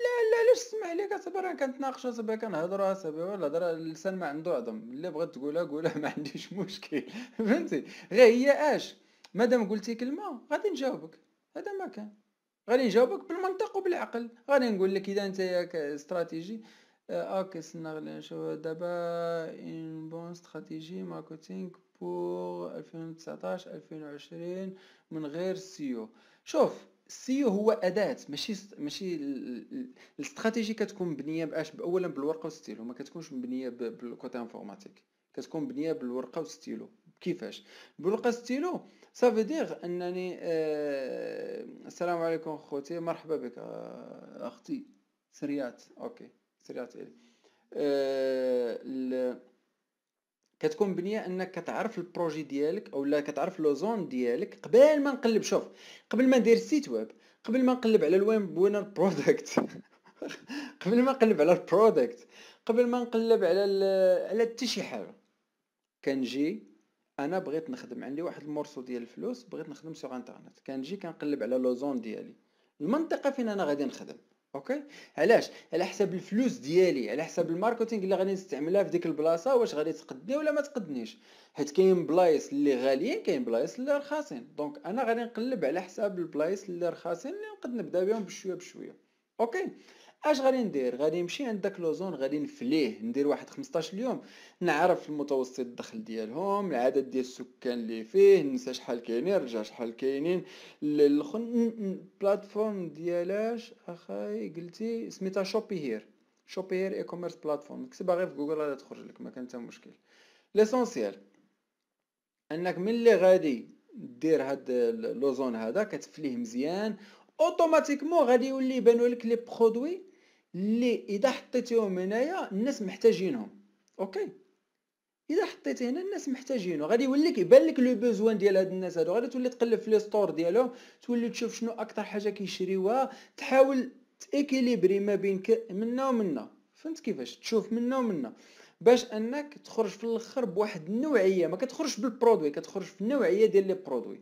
Speaker 1: لا لا علاش تسمح لي اصاحبي راه كنتناقشوا اصاحبي كنهضروا اصاحبي والهضره اللسان ما عنده عظم اللي بغات تقولها قولها ما عنديش مشكل فهمتي غير هي اش مادام قلتي كلمه غادي نجاوبك هذا ما كان غادي نجاوبك بالمنطق وبالعقل غادي نقول لك اذا انت استراتيجي آه، اوكي استنى غادي نشوف دابا ان بون استراتيجي ماركتينغ بور 2019 2020 من غير سيو شوف السيو هو اداه ماشي ماشي الاستراتيجي كتكون مبنيه باش اولا بالورقه والستيلو ما كتكونش مبنيه بالكوتي انفورماتيك كتكون مبنيه بالورقه والستيلو كيفاش بالورقه والستيلو سافي دير انني آه السلام عليكم خوتي مرحبا بك آه اختي سريات اوكي سريات الي آه كتكون بنيه انك كتعرف البروجي ديالك اولا كتعرف لو زون ديالك قبل ما نقلب شوف قبل ما ندير سيت ويب قبل ما نقلب على الوين وينر برودكت قبل ما نقلب على البرودكت قبل ما نقلب على على حتى شي حاجه كنجي انا بغيت نخدم عندي واحد المورسو ديال الفلوس بغيت نخدم سوغ انترنت كنجي كنقلب على لو زون ديالي المنطقه فين انا غادي نخدم اوكي علاش على حساب الفلوس ديالي على حساب الماركتينغ اللي غادي نستعملها في ديك البلاصه واش غادي تقدني ولا ما تقدنيش حيت كاين بلايص اللي غاليين كاين بلايص اللي رخاصين دونك انا غادي نقلب على حساب البلايص اللي رخاصين اللي نقد نبدا بهم بشويه بشويه اوكي اش غادي ندير غادي نمشي عند داك لوزون غادي نفليه ندير واحد 15 يوم نعرف المتوسط الدخل ديالهم العدد ديال السكان اللي فيه ننسى شحال كاينين نرجع شحال كاينين البلاتفورم ديالاش اخاي قلتي سميتها شوبي هير شوبي هير اي كوميرس بلاتفورم كتبها غير في جوجل غادي تخرج لك ما كان حتى مشكل ليسونسيال انك ملي غادي دير هاد لوزون هذا كتفليه مزيان اوتوماتيكمون غادي يولي يبانوا لك لي برودوي اللي اذا حطيتيهم هنايا الناس محتاجينهم اوكي اذا حطيتي هنا الناس محتاجينه غادي يوليك يبان لك لو بوزوان ديال هاد الناس هادو غادي تولي تقلب في لي ستور ديالهم تولي تشوف شنو اكثر حاجه كيشريوها تحاول تيكيليبري ما بين ك... منا ومنا فهمت كيفاش تشوف منا ومنا باش انك تخرج في الاخر بواحد النوعيه ما كتخرجش بالبرودوي كتخرج في النوعيه ديال لي برودوي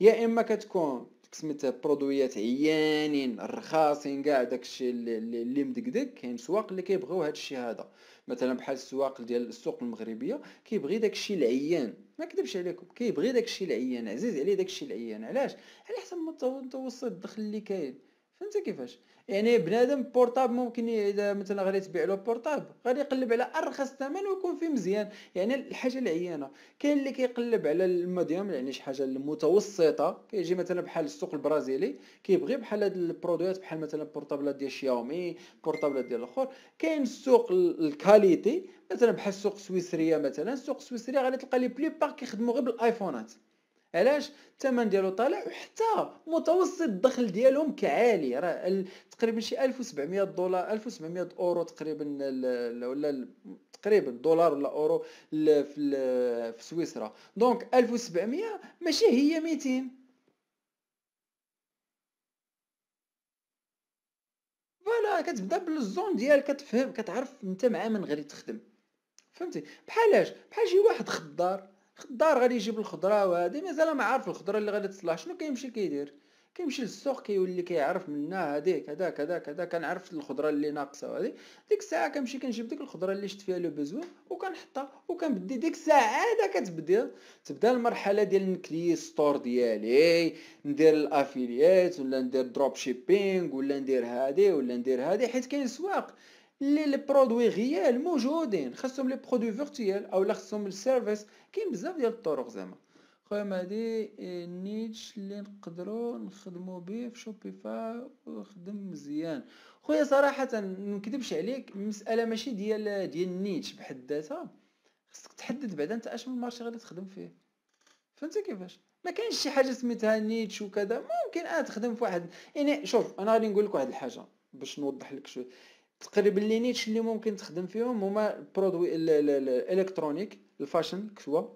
Speaker 1: يا اما كتكون سميتها برودويات عيانين رخاصين كاع داكشي اللي مدقدق كاين سواق اللي كيبغيو الشيء هذا مثلا بحال السواق ديال السوق المغربيه كيبغي داكشي العيان ما كذبش عليكم كيبغي داكشي العيان عزيز عليه داكشي العيان علاش على حسب متوسط الدخل اللي كاين فهمت كيفاش يعني بنادم بورتاب ممكن اذا مثلا غادي تبيع له بورتاب غادي يقلب على ارخص ثمن ويكون فيه مزيان يعني الحاجه العيانه كاين اللي كيقلب على الميديوم يعني شي حاجه المتوسطه كيجي مثلا بحال السوق البرازيلي كيبغي بحال هاد البرودويات بحال مثلا بورطابلات ديال شياومي بورطابلات ديال الاخر كاين السوق الكاليتي مثلا بحال السوق السويسريه مثلا السوق السويسريه غادي تلقى لي بلي بار كيخدموا غير بالايفونات علاش الثمن ديالو طالع وحتى متوسط الدخل ديالهم كعالي راه تقريبا شي 1700 دولار 1700 اورو تقريبا ولا تقريبا دولار ولا اورو في سويسرا دونك 1700 ماشي هي 200 فوالا كتبدا بالزون ديالك كتفهم كتعرف انت مع من غادي تخدم فهمتي بحالاش بحال شي واحد خضار الدار غادي يجيب الخضره وهادي مازال ما عارف الخضره اللي غادي تصلح شنو كيمشي كيدير كيمشي للسوق كيولي كيعرف منا هذيك هذا كذا كذا كنعرف الخضره اللي ناقصه وهذه ديك الساعه كنمشي كنجيب ديك الخضره اللي شفت فيها لو بيزوين وكنحطها وكنبدي ديك الساعه عاد كتبدا تبدا المرحله ديال نكلي ستور ديالي ندير الافيليات ولا ندير دروب شيبينغ ولا ندير هادي ولا ندير هادي حيت كاين سواق لي لي برودوي غيال موجودين خاصهم لي برودوي فيرتيال او لا خاصهم السيرفيس كاين بزاف ديال الطرق زعما خويا هادي النيتش آه، اللي نقدروا نخدموا به في شوبيفاي ويخدم مزيان خويا صراحه نكذبش عليك المساله ماشي ديال ديال النيتش بحد ذاتها خصك تحدد بعدا انت اش من مارشي غادي تخدم فيه فهمتي كيفاش ما كاينش شي حاجه سميتها نيتش وكذا ممكن اه تخدم في واحد يعني شوف انا غادي نقول لك واحد الحاجه باش نوضح لك شويه تقريبا لي نيتش اللي ممكن تخدم فيهم هما البرودوي الالكترونيك الفاشن كتوا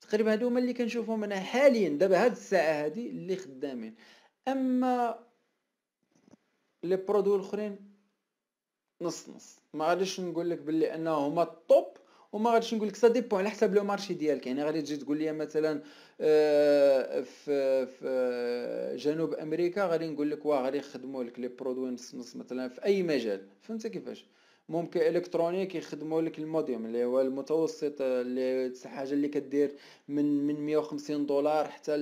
Speaker 1: تقريبا هادو هما اللي كنشوفهم انا حاليا دابا هاد الساعه هادي اللي خدامين اما لي برودوي الاخرين نص نص ما غاديش نقول لك باللي انه هما الطوب وما غاديش نقول لك سا ديبون على حساب لو مارشي ديالك يعني غادي تجي تقول لي مثلا آه، في في جنوب امريكا غادي نقول لك واه غادي يخدموا لك لي برودوي نص نص مثلا في اي مجال فهمتي كيفاش ممكن الكترونيك يخدموا لك الموديوم اللي هو المتوسط اللي حاجه اللي كدير من من 150 دولار حتى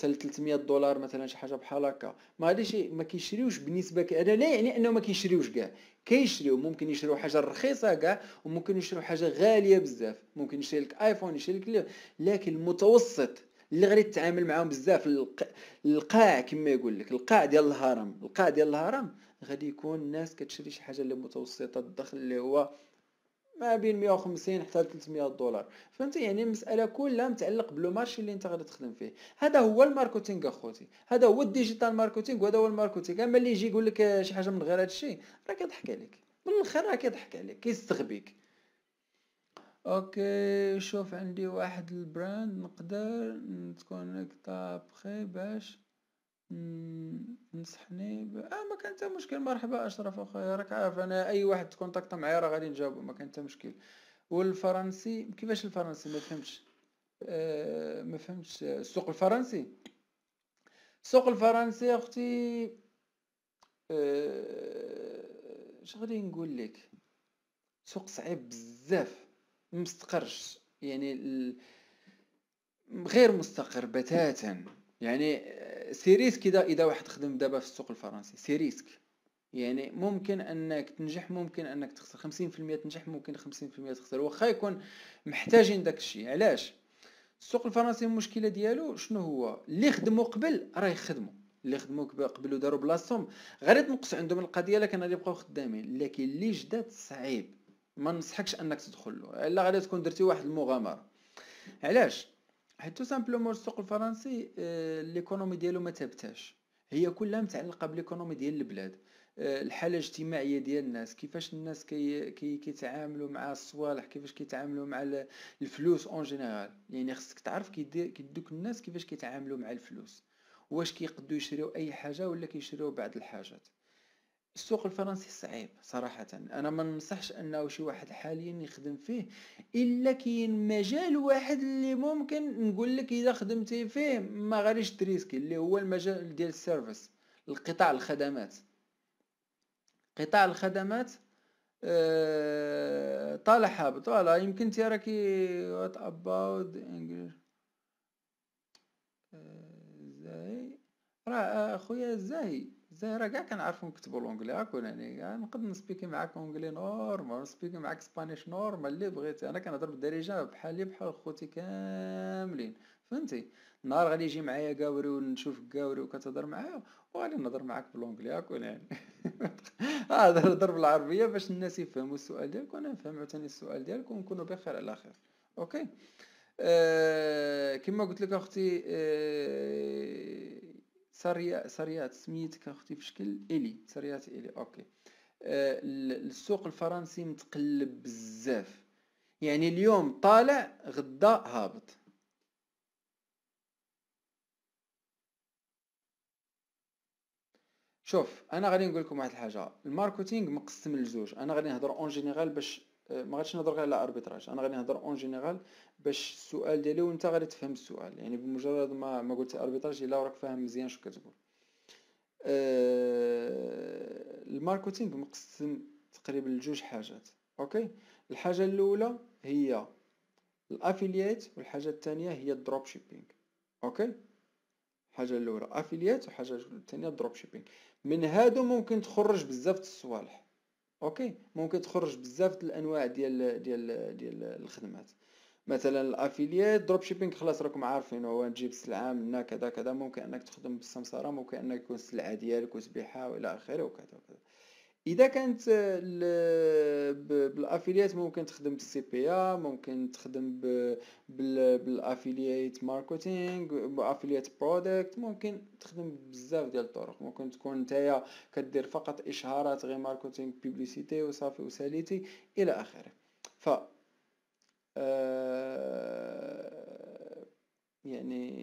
Speaker 1: حتى ل 300 دولار مثلا شي حاجه بحال هكا ما غاديش ما كيشريوش بالنسبه كي هذا لا يعني انه ما كيشريوش كاع كيشريو ممكن يشريو حاجه رخيصه كاع وممكن يشريو حاجه غاليه بزاف ممكن يشري لك ايفون يشري لك لكن المتوسط اللي غادي تتعامل معاهم بزاف الق... القاع كما يقول لك القاع ديال الهرم القاع ديال الهرم غادي يكون الناس كتشري شي حاجه اللي متوسطه الدخل اللي هو ما بين 150 حتى 300 دولار فهمت يعني المساله كلها متعلق مارشي اللي انت غادي تخدم فيه هذا هو الماركتينغ اخوتي هذا هو الديجيتال ماركتينغ وهذا هو الماركتينغ اما اللي يجي يقول لك شي حاجه من غير هذا الشيء راه كيضحك عليك من الاخر راه كيضحك عليك كيستغبيك اوكي شوف عندي واحد البراند نقدر نتكونكت ابخي باش نصحني ب... اه ما كان حتى مشكل مرحبا اشرف اخويا راك عارف انا اي واحد تكونتاكت معايا راه غادي نجاوبو ما كان حتى مشكل والفرنسي كيفاش الفرنسي ما فهمتش آه ما فهمتش السوق الفرنسي السوق الفرنسي اختي آه، اش آه غادي نقول لك سوق صعيب بزاف مستقرش يعني ال... غير مستقر بتاتا يعني سي ريسك اذا اذا واحد خدم دابا في السوق الفرنسي سي ريسك يعني ممكن انك تنجح ممكن انك تخسر 50% تنجح ممكن 50% تخسر واخا يكون محتاجين داك الشيء علاش السوق الفرنسي المشكله ديالو شنو هو اللي خدموا قبل راه يخدموا اللي خدموا قبل وداروا بلاصتهم غير تنقص عندهم القضيه لكن غادي يبقاو خدامين لكن اللي جداد صعيب ما ننصحكش انك تدخل له الا غادي تكون درتي واحد المغامره علاش حيت تو سامبلومون السوق الفرنسي آه، ليكونومي ديالو ما هي كلها متعلقه بالايكونومي ديال البلاد آه، الحاله الاجتماعيه ديال الناس كيفاش الناس كي كي كيتعاملوا مع الصوالح كيفاش كيتعاملوا مع الفلوس اون جينيرال يعني خصك تعرف دوك الناس كيفاش كيتعاملوا مع الفلوس واش كيقدو يشريو اي حاجه ولا كيشريو بعض الحاجات السوق الفرنسي صعيب صراحة انا ما ننصحش انه شي واحد حاليا يخدم فيه الا كاين مجال واحد اللي ممكن نقول لك اذا خدمتي فيه ما غاديش تريسكي اللي هو المجال ديال السيرفيس القطاع الخدمات قطاع الخدمات آه، طالع هابط ولا يمكن انت راكي وات اباوت انجلش ازاي راه آه، اخويا ازاي الجزائر كاع كنعرفو نكتبو لونجلي هاكون يعني نقد نسبيكي معاك اونجلي نورمال نسبيكي معاك سبانيش نورمال اللي بغيتي انا كنهضر بالدارجه بحالي بحال خوتي كاملين فهمتي نهار غادي يجي معايا كاوري ونشوفك كاوري وكتهضر معايا وغادي نهضر معاك بالونجلي هاكون يعني هضر نهضر بالعربيه باش الناس يفهموا السؤال ديالك وانا نفهم عاوتاني السؤال ديالك ونكونوا بخير على خير اوكي آه كما قلت لك اختي آه ثريا ثريات سميتك اختي في شكل الي ثريات الي اوكي آه السوق الفرنسي متقلب بزاف يعني اليوم طالع غدا هابط شوف انا غادي نقول لكم واحد الحاجه الماركتينغ مقسم لزوج انا غادي نهضر اون جينيرال باش آه، ما غاديش نهضر غير على اربيتراج انا غادي نهضر اون جينيرال باش السؤال ديالي وانت غادي تفهم السؤال يعني بمجرد ما ما قلت اربيتاج الا راك فاهم مزيان شنو كتقول آه، الماركتينغ مقسم تقريبا لجوج حاجات اوكي الحاجه الاولى هي الافيليات والحاجه الثانيه هي الدروب شيبينغ اوكي الحاجه الاولى افيليات والحاجه الثانيه دروب شيبينغ من هادو ممكن تخرج بزاف الصوالح اوكي ممكن تخرج بزاف د الانواع ديال ديال ديال الخدمات مثلا الافيليات دروب شيبينغ خلاص راكم عارفين هو نجيب من منا كذا كذا ممكن انك تخدم بالسمساره ممكن انك يكون السلعه ديالك وتبيعها والى اخره وكذا وكذا اذا كانت بالافيليات ممكن تخدم بالسي بي ا ممكن تخدم بالافيليات ماركتينغ بافيليات برودكت ممكن تخدم بزاف ديال الطرق ممكن تكون نتايا كدير فقط اشهارات غير ماركتينغ بيبليسيتي وصافي وساليتي الى اخره ف آه، يعني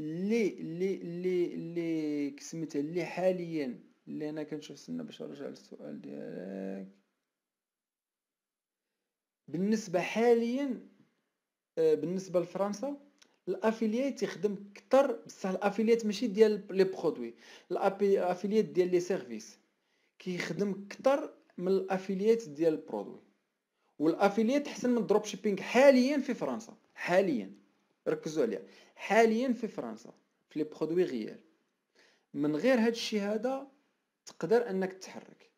Speaker 1: لي لي لي لي كسمتها لي حاليا اللي انا كنشوف سنة باش نرجع للسؤال ديالك بالنسبه حاليا آه، بالنسبه لفرنسا الافيليات يخدم كتر بصح الافيليات ماشي ديال لي برودوي الافيليات ديال لي سيرفيس كيخدم كتر من الافيليات ديال البرودوي والافيليات احسن من الدروب شيبينغ حاليا في فرنسا حاليا ركزوا عليها حاليا في فرنسا في لي برودوي غيال من غير هاد الشيء هذا تقدر انك تحرك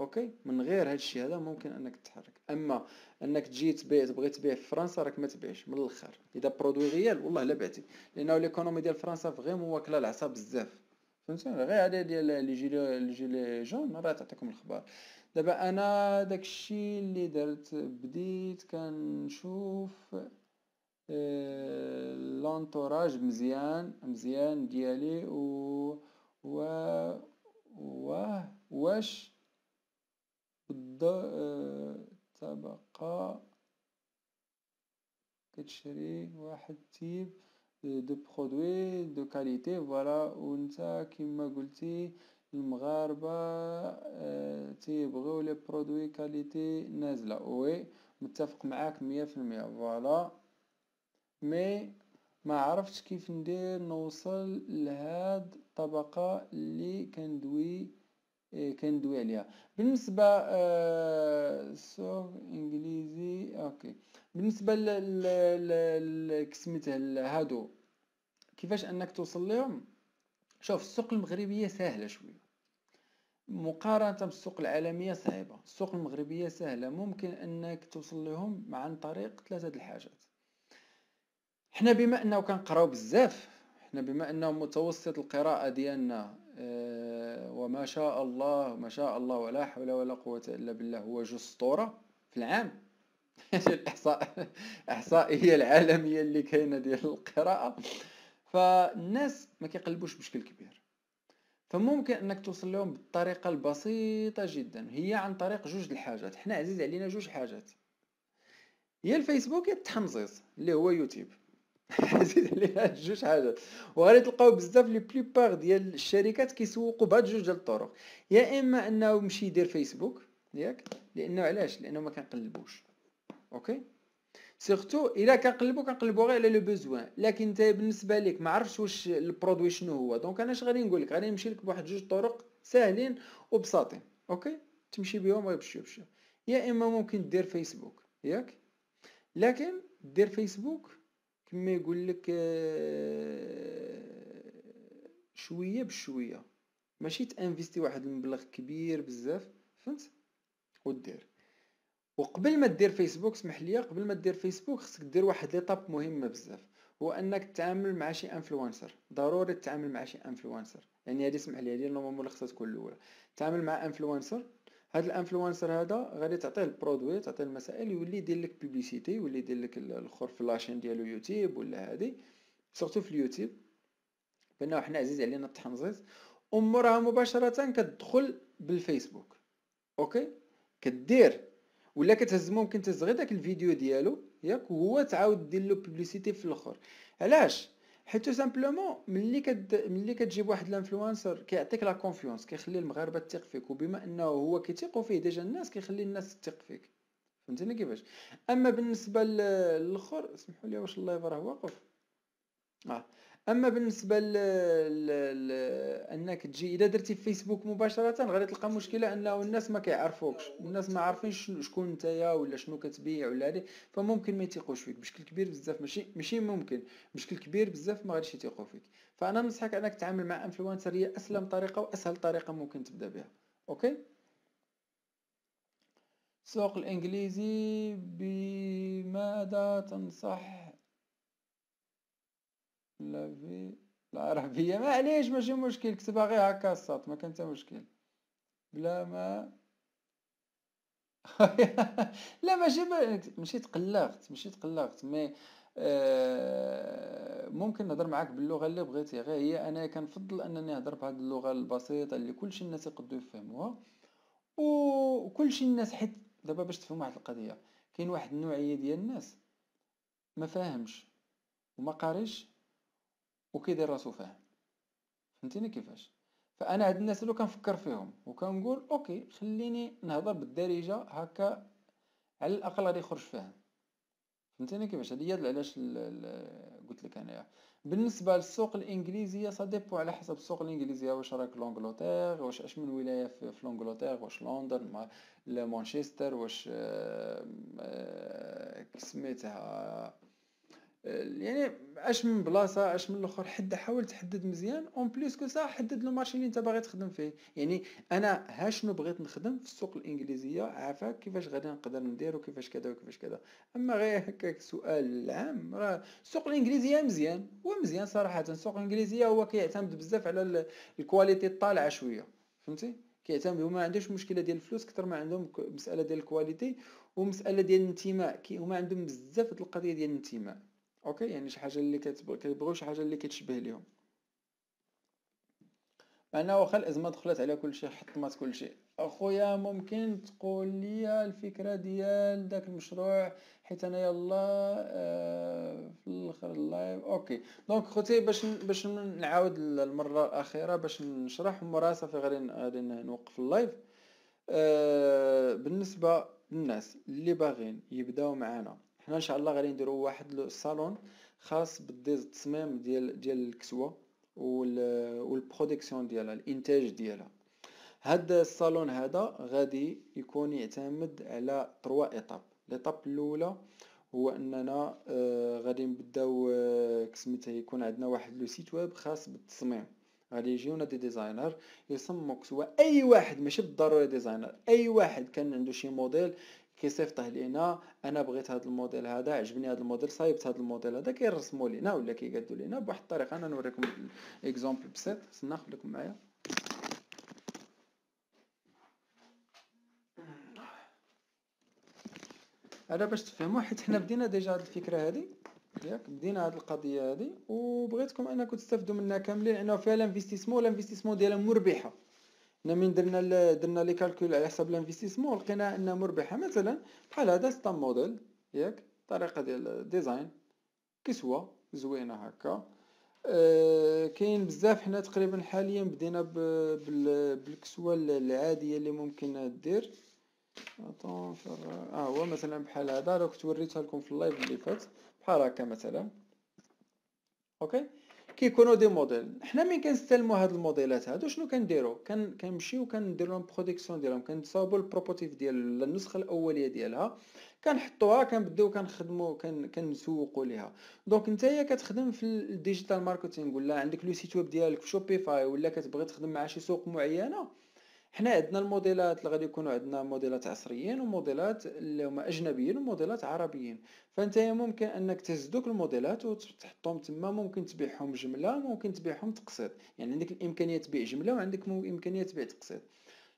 Speaker 1: اوكي من غير هاد الشيء هذا ممكن انك تتحرك اما انك تجي تبيع تبغي تبيع في فرنسا راك ما تبيعش من الاخر اذا برودوي غيال والله لا بعتي لانه ليكونومي ديال فرنسا فريمون واكله العصا بزاف فهمتوني غير هذا ديال لي جيلي لي جيلي جون راه تعطيكم الخبر دابا انا داكشي اللي درت بديت كنشوف آه، لونطوراج مزيان مزيان ديالي و و و واش تبقى آه، كتشري واحد تيب دو برودوي دو كاليتي فوالا وانت كيما قلتي المغاربة آه، تيبغيو لي برودوي كاليتي نازلة وي متفق معاك مية في المية فوالا مي ما عرفتش كيف ندير نوصل لهاد الطبقة اللي كندوي آه، كندوي عليها بالنسبه آه، سوق انجليزي اوكي بالنسبه لسميته هادو كيفاش انك توصل لهم شوف السوق المغربيه سهله شويه مقارنة بالسوق العالمية صعيبة السوق المغربية سهلة ممكن انك توصل لهم عن طريق ثلاثة الحاجات حنا بما انه كنقراو بزاف حنا بما انه متوسط القراءة ديالنا أه وما شاء الله ما شاء الله ولا حول ولا قوة الا بالله هو جوج سطورة في العام الاحصاء الاحصائية العالمية اللي كاينة ديال القراءة فالناس ما كيقلبوش بشكل كبير فممكن انك توصل لهم بطريقة البسيطه جدا هي عن طريق جوج الحاجات حنا عزيز علينا جوج حاجات يا الفيسبوك يا التحمزيز اللي هو يوتيوب عزيز علينا جوج حاجات وغادي تلقاو بزاف لي بليبار ديال الشركات كيسوقوا بهاد جوج ديال الطرق يا اما انه يمشي يدير فيسبوك ياك لانه علاش لانه ما كنقلبوش اوكي سيرتو الا كنقلبو كنقلبو غير على لو بوزوان لكن انت بالنسبه ليك ما عرفتش واش البرودوي شنو هو دونك انا اش غادي نقول لك غادي نمشي لك بواحد جوج طرق ساهلين وبساطين اوكي تمشي بهم غير بشو بشو يا اما ممكن دير فيسبوك ياك لكن دير فيسبوك كما يقول لك آه، شويه بشويه ماشي تانفيستي واحد المبلغ كبير بزاف فهمت ودير وقبل ما دير فيسبوك اسمح لي قبل ما دير فيسبوك خصك دير واحد ليطاب مهمه بزاف هو انك تتعامل مع شي انفلونسر ضروري تتعامل مع شي انفلونسر يعني هذه اسمح لي هذه نورمالمون اللي خصها تكون الاولى تتعامل مع انفلونسر هاد الانفلونسر هذا غادي تعطيه البرودوي تعطيه المسائل يولي يدير لك بيبليسيتي يولي يدير لك الاخر في لاشين ديالو يوتيوب ولا هادي سورتو في اليوتيوب بانه حنا عزيز علينا التحنزيز وموراها مباشره كتدخل بالفيسبوك اوكي كدير ولا كتهز ممكن تهز غير داك الفيديو ديالو ياك وهو تعاود دير له بوبليسيتي في الاخر علاش حيت سامبلومون ملي كد... ملي كتجيب واحد الانفلونسر كيعطيك لا كونفيونس كيخلي المغاربه تثق فيك وبما انه هو كيثيقوا فيه ديجا الناس كيخلي الناس تثق فيك فهمتني كيفاش اما بالنسبه للاخر سمحوا لي واش اللايف راه واقف اه اما بالنسبه ل... ل... ل... انك تجي اذا درتي في فيسبوك مباشره غادي تلقى مشكله انه الناس ما كيعرفوكش الناس ما عارفينش شكون نتايا ولا شنو كتبيع ولا هادي فممكن ما يثيقوش فيك بشكل كبير بزاف ماشي ماشي ممكن بشكل كبير بزاف ما غاديش يثيقوا فيك فانا ننصحك انك تتعامل مع انفلونسر هي اسلم طريقه واسهل طريقه ممكن تبدا بها اوكي السوق الانجليزي بماذا تنصح ولا العربيه معليش ماشي مشكل كتبها غير هكا الساط ما كان حتى مشكل بلا ما لا ماشي ماشي تقلقت ماشي تقلقت مي آه، ممكن نهضر معاك باللغه اللي بغيتي غير هي انا كنفضل انني نهضر بهاد اللغه البسيطه اللي كلشي الناس يقدروا يفهموها وكلشي الناس حيت دابا باش تفهم واحد القضيه كاين واحد النوعيه ديال الناس ما فاهمش وما قاريش وكيدير راسو فاهم فهمتيني كيفاش فانا هاد الناس اللي كنفكر فيهم وكنقول اوكي خليني نهضر بالدارجه هكا على الاقل غادي يخرج فاهم فهمتيني كيفاش هادي هي علاش قلت لك انايا بالنسبه للسوق الانجليزيه سا ديبو على حسب السوق الانجليزيه واش راك لونجلتير واش اش من ولايه في, في لونجلتير واش لندن مانشستر واش آه، آه، سميتها آه، يعني اش من بلاصه اش من الاخر حد حاول تحدد مزيان اون بليس كو سا حدد لو مارشي اللي انت باغي تخدم فيه يعني انا ها شنو بغيت نخدم في السوق الانجليزيه عافاك كيفاش غادي نقدر ندير وكيفاش كذا وكيفاش كذا اما غير هكاك سؤال عام راه السوق الانجليزيه مزيان هو مزيان صراحه السوق الانجليزيه هو كيعتمد بزاف على الكواليتي الطالعه شويه فهمتي كيعتمد هما عندهمش مشكله ديال الفلوس كثر ما عندهم مساله ديال الكواليتي ومساله ديال الانتماء هما عندهم بزاف القضيه ديال الانتماء اوكي يعني شي حاجه اللي كيبغيو شي حاجه اللي كتشبه ليهم مع انه واخا الازمه دخلت على كلشي حطمات كلشي اخويا ممكن تقول لي الفكره ديال داك المشروع حيت انا يلا آه في الاخر اللايف اوكي دونك خوتي باش باش نعاود المره الاخيره باش نشرح مورا صافي غادي غادي نوقف اللايف آه بالنسبه للناس اللي باغين يبداو معنا حنا ان شاء الله غادي نديرو واحد الصالون خاص بالديز التصميم ديال ديال الكسوه والبرودكسيون ديالها الانتاج ديالها هاد الصالون هذا غادي يكون يعتمد على 3 ايطاب ليطاب الاولى هو اننا آه، غادي نبداو آه، كسميتها يكون عندنا واحد لو سيت ويب خاص بالتصميم غادي يجيونا دي ديزاينر يصمموا كسوه اي واحد ماشي بالضروره ديزاينر اي واحد كان عنده شي موديل كيصيفطه لينا انا بغيت هذا الموديل هذا عجبني هذا الموديل صايبت هذا الموديل هذا كيرسموا لينا ولا كيقادوا لينا بواحد الطريقه انا نوريكم اكزومبل بسيط استنى خليكم معايا هذا باش تفهموا حيت حنا بدينا ديجا هذه الفكره هذه ياك بدينا هذه القضيه هذه وبغيتكم انكم تستافدوا منها كاملين لانه فيها ولا والانفيستيسمون ديالها مربحه حنا من درنا درنا لي كالكول على حساب لانفيستيسمون لقينا انها مربحه مثلا بحال هذا ستام موديل ياك طريقه ديال ديزاين كسوه زوينه هكا أه كاين بزاف حنا تقريبا حاليا بدينا بالكسوه العاديه اللي ممكن دير اه هو مثلا بحال هذا راه كنت وريتها لكم في اللايف اللي فات بحال هكا مثلا اوكي كيكونوا دي موديل حنا مين كنستلموا هاد الموديلات هادو شنو كنديروا كن كنمشيو كنديروا لهم بروديكسيون ديالهم كنصاوبوا البروبوتيف ديال النسخه الاوليه ديالها كنحطوها كنبداو كنخدموا كنسوقوا ليها دونك نتايا كتخدم في الديجيتال ماركتينغ ولا عندك لو سيت ويب ديالك في شوبيفاي ولا كتبغي تخدم مع شي سوق معينه حنا عندنا الموديلات اللي غادي يكونوا عندنا موديلات عصريين وموديلات اللي هما اجنبيين وموديلات عربيين فانت ممكن انك تهز دوك الموديلات وتحطهم تما ممكن تبيعهم جمله ممكن تبيعهم تقسيط يعني عندك الامكانيه تبيع جمله وعندك امكانيه تبيع تقسيط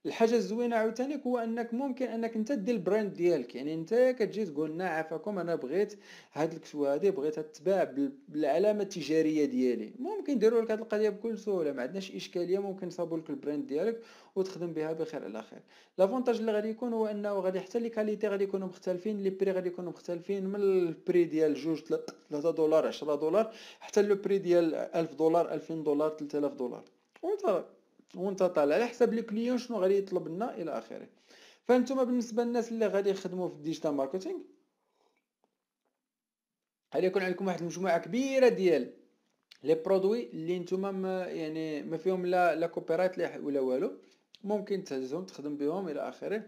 Speaker 1: الحاجه الزوينه عاوتاني هو انك ممكن انك انت دير البراند ديالك يعني انت كتجي تقول لنا نعم، عافاكم انا بغيت هاد الكسوه هادي بغيتها تتباع بالعلامه التجاريه ديالي ممكن يديروا لك هاد القضيه بكل سهوله ما عندناش اشكاليه ممكن يصاوبوا لك البراند ديالك وتخدم بها بخير على خير لافونتاج اللي غادي يكون هو انه غادي حتى لي كاليتي غادي يكونوا مختلفين لي بري غادي يكونوا مختلفين من البري ديال جوج 3 دولار 10 دولار حتى لو بري ديال 1000 دولار 2000 دولار 3000 دولار وانت وانت طالع على حساب لو كليون شنو غادي يطلب لنا الى اخره فانتوما بالنسبه للناس اللي غادي يخدموا في الديجيتال ماركتينغ غادي يكون عندكم واحد المجموعه كبيره ديال لي برودوي اللي نتوما يعني ما فيهم لا لا كوبيرايت ولا والو ممكن تهزهم تخدم بهم الى اخره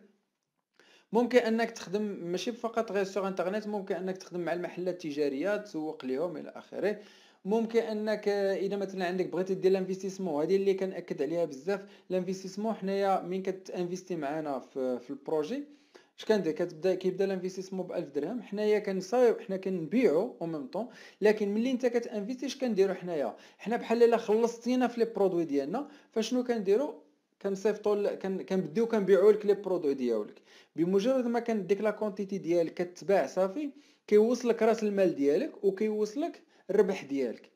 Speaker 1: ممكن انك تخدم ماشي فقط غير سوغ انترنيت ممكن انك تخدم مع المحلات التجاريه تسوق ليهم الى اخره ممكن انك اذا مثلا عندك بغيتي دير لانفستيسمون هذه اللي كنأكد عليها بزاف لانفستيسمون حنايا مين كتانفيستي معانا في, في البروجي اش كندير كتبدا كيبدا لانفستيسمون ب 1000 درهم حنايا كنصايب حنا كنبيعو او ميم طون لكن ملي انت كتانفيستي اش كنديرو حنايا حنا بحال الا خلصتينا في لي برودوي ديالنا فشنو كنديرو كنصيفطوا كنبداو كنبيعو لك لي برودوي ديالك بمجرد ما كان ديك لا كونتيتي ديالك كتباع صافي كيوصلك راس المال ديالك وكيوصلك الربح ديالك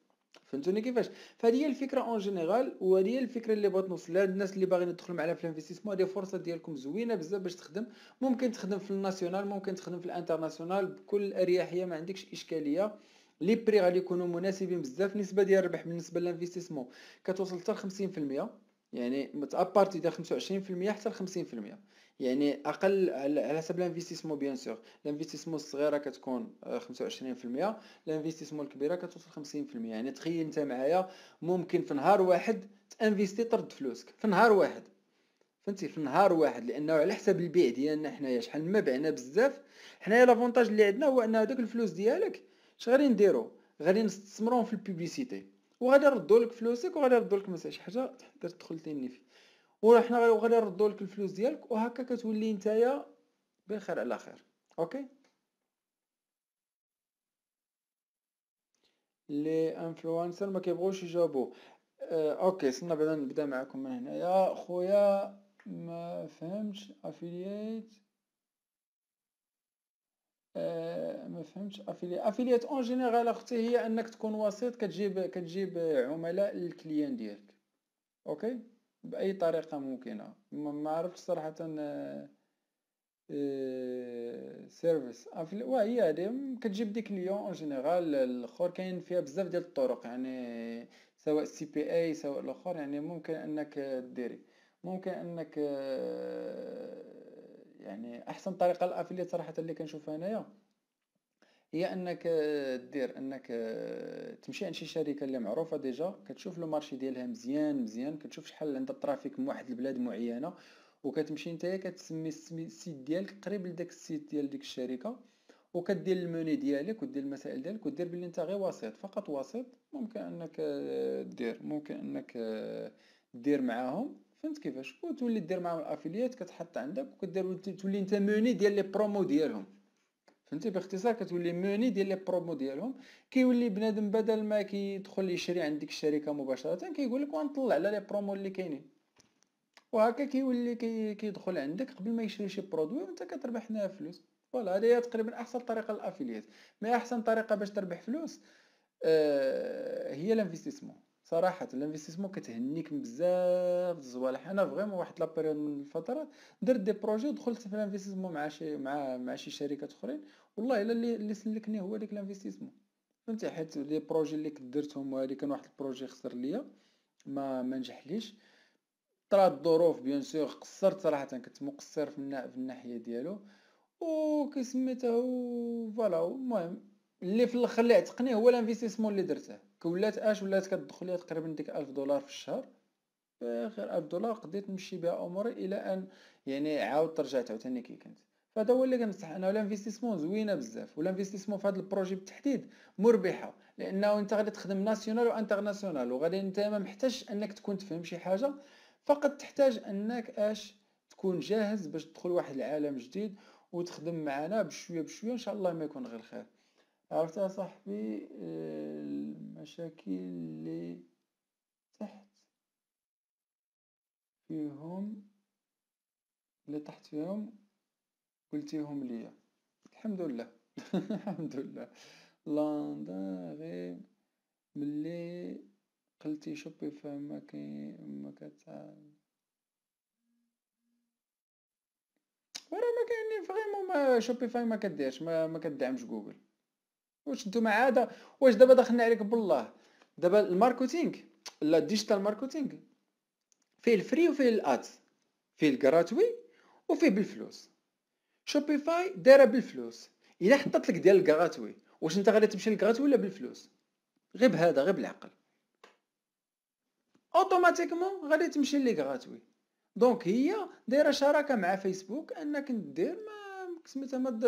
Speaker 1: فهمتوني كيفاش فهذه هي الفكره اون جينيرال وهذه هي الفكره اللي بغيت نوصل لها الناس اللي باغيين يدخلوا معنا في الانفستيسمون هذه فرصه ديالكم زوينه بزاف باش تخدم ممكن تخدم في الناسيونال ممكن تخدم في الانترناسيونال بكل اريحيه ما عندكش اشكاليه لي بري غادي يكونوا مناسبين بزاف نسبة ديال الربح بالنسبه للانفستيسمون كتوصل حتى ل 50% يعني ابارتي ديال 25% حتى ل 50% يعني اقل على حسب الانفستيسمون بيان سور الانفستيسمون الصغيره كتكون 25% آه، الانفستيسمون الكبيره كتوصل 50% يعني تخيل انت معايا ممكن في نهار واحد تانفيستي ترد فلوسك في نهار واحد فهمتي في نهار واحد لانه على حسب البيع ديالنا حنايا شحال ما بعنا بزاف حنايا لافونتاج اللي عندنا هو ان هذوك الفلوس ديالك اش غادي نديرو غادي نستثمرهم في البوبليسيتي وغادي يردوا لك فلوسك وغادي يردوا لك مثلا شي حاجه تقدر تدخل تيني فيه وحنا غادي نردو لك الفلوس ديالك وهكا كتولي نتايا بخير على خير اوكي لي انفلونسر ما كيبغوش يجاوبوا آه اوكي استنى بعدا نبدا معكم من هنايا خويا ما فهمتش افيليت آه، ما فهمتش افيليت افيليت اون جينيرال اختي هي انك تكون وسيط كتجيب كتجيب عملاء للكليان ديالك اوكي باي طريقه ممكنه ما عرفتش صراحه سيرفيس آه، آه، وهي هذه كتجيب ديك ليون اون جينيرال الاخر كاين فيها بزاف ديال الطرق يعني سواء سي بي اي سواء الاخر يعني ممكن انك ديري ممكن انك آه، يعني احسن طريقه الافليت صراحه اللي كنشوفها انايا هي انك آه، دير انك آه، تمشي عند شي شركه اللي معروفه ديجا كتشوف لو مارشي ديالها مزيان مزيان كتشوف شحال عندها الترافيك من واحد البلاد معينه وكتمشي نتايا كتسمي السيت ديالك قريب لداك السيت ديال ديك الشركه وكدير الموني ديالك ودير المسائل ديالك ودير بلي انت غير وسيط فقط وسيط ممكن انك آه، دير ممكن انك دير معاهم فهمت كيفاش وتولي دير معاهم الافيليات كتحط عندك وكدير تولي انت موني ديال لي برومو ديالهم فهمتي باختصار كتولي موني ديال لي برومو ديالهم كيولي بنادم بدل ما كيدخل يشري عند ديك الشركه مباشره كيقول لك ونطلع على لي برومو اللي كاينين وهكا كيولي كيدخل عندك قبل ما يشري شي برودوي وانت كتربح منها فلوس فوالا هذه هي تقريبا احسن طريقه للافيليات ما احسن طريقه باش تربح فلوس آه هي الانفستيسمون صراحه الانفستيسمون كتهنيك من بزاف د انا فريمون واحد لابيريود من الفترات درت دي بروجي ودخلت في الانفستيسمون مع شي مع مع شي شركات اخرين والله الا اللي اللي سلكني هو ديك الانفستيسمون فهمتي حيت لي بروجي اللي كنت درتهم وهادي كان واحد البروجي خسر ليا ما ما نجحليش طرات الظروف بيان سور قصرت صراحه كنت مقصر في, الناحيه ديالو وكي سميته فوالا المهم اللي في الاخر اللي عتقني هو الانفستيسمون اللي درته كولات اش ولات كتدخل تقريبا ديك ألف دولار في الشهر غير ألف دولار قديت نمشي بها اموري الى ان يعني عاودت رجعت عاوتاني كي كنت فهذا هو اللي كنصح انا لانفيستيسمون زوينه بزاف ولانفيستيسمون في هذا البروجي بالتحديد مربحه لانه انت غادي تخدم ناسيونال وانترناسيونال وغادي انت ما محتاجش انك تكون تفهم شي حاجه فقط تحتاج انك اش تكون جاهز باش تدخل واحد العالم جديد وتخدم معنا بشويه بشويه ان شاء الله ما يكون غير خير عرفت صاحبي المشاكل اللي تحت فيهم اللي تحت فيهم قلتيهم ليا الحمد لله الحمد لله لندن غير ملي قلتي شوبي فما كاين ما كتع ورا ما كاين فريمون ما شوبيفاي ما كديرش ما كدعمش جوجل واش نتوما عاده واش دابا دخلنا عليك بالله دابا الماركتينغ لا ديجيتال ماركتينغ فيه الفري وفيه الات فيه الكراتوي وفيه بالفلوس شوبيفاي دايره بالفلوس الا حطت لك ديال الكراتوي واش انت غادي تمشي للكراتوي ولا بالفلوس غير بهذا غير بالعقل اوتوماتيكمون غادي تمشي للكراتوي دونك هي دايره شراكه مع فيسبوك انك دير ما سميتها مد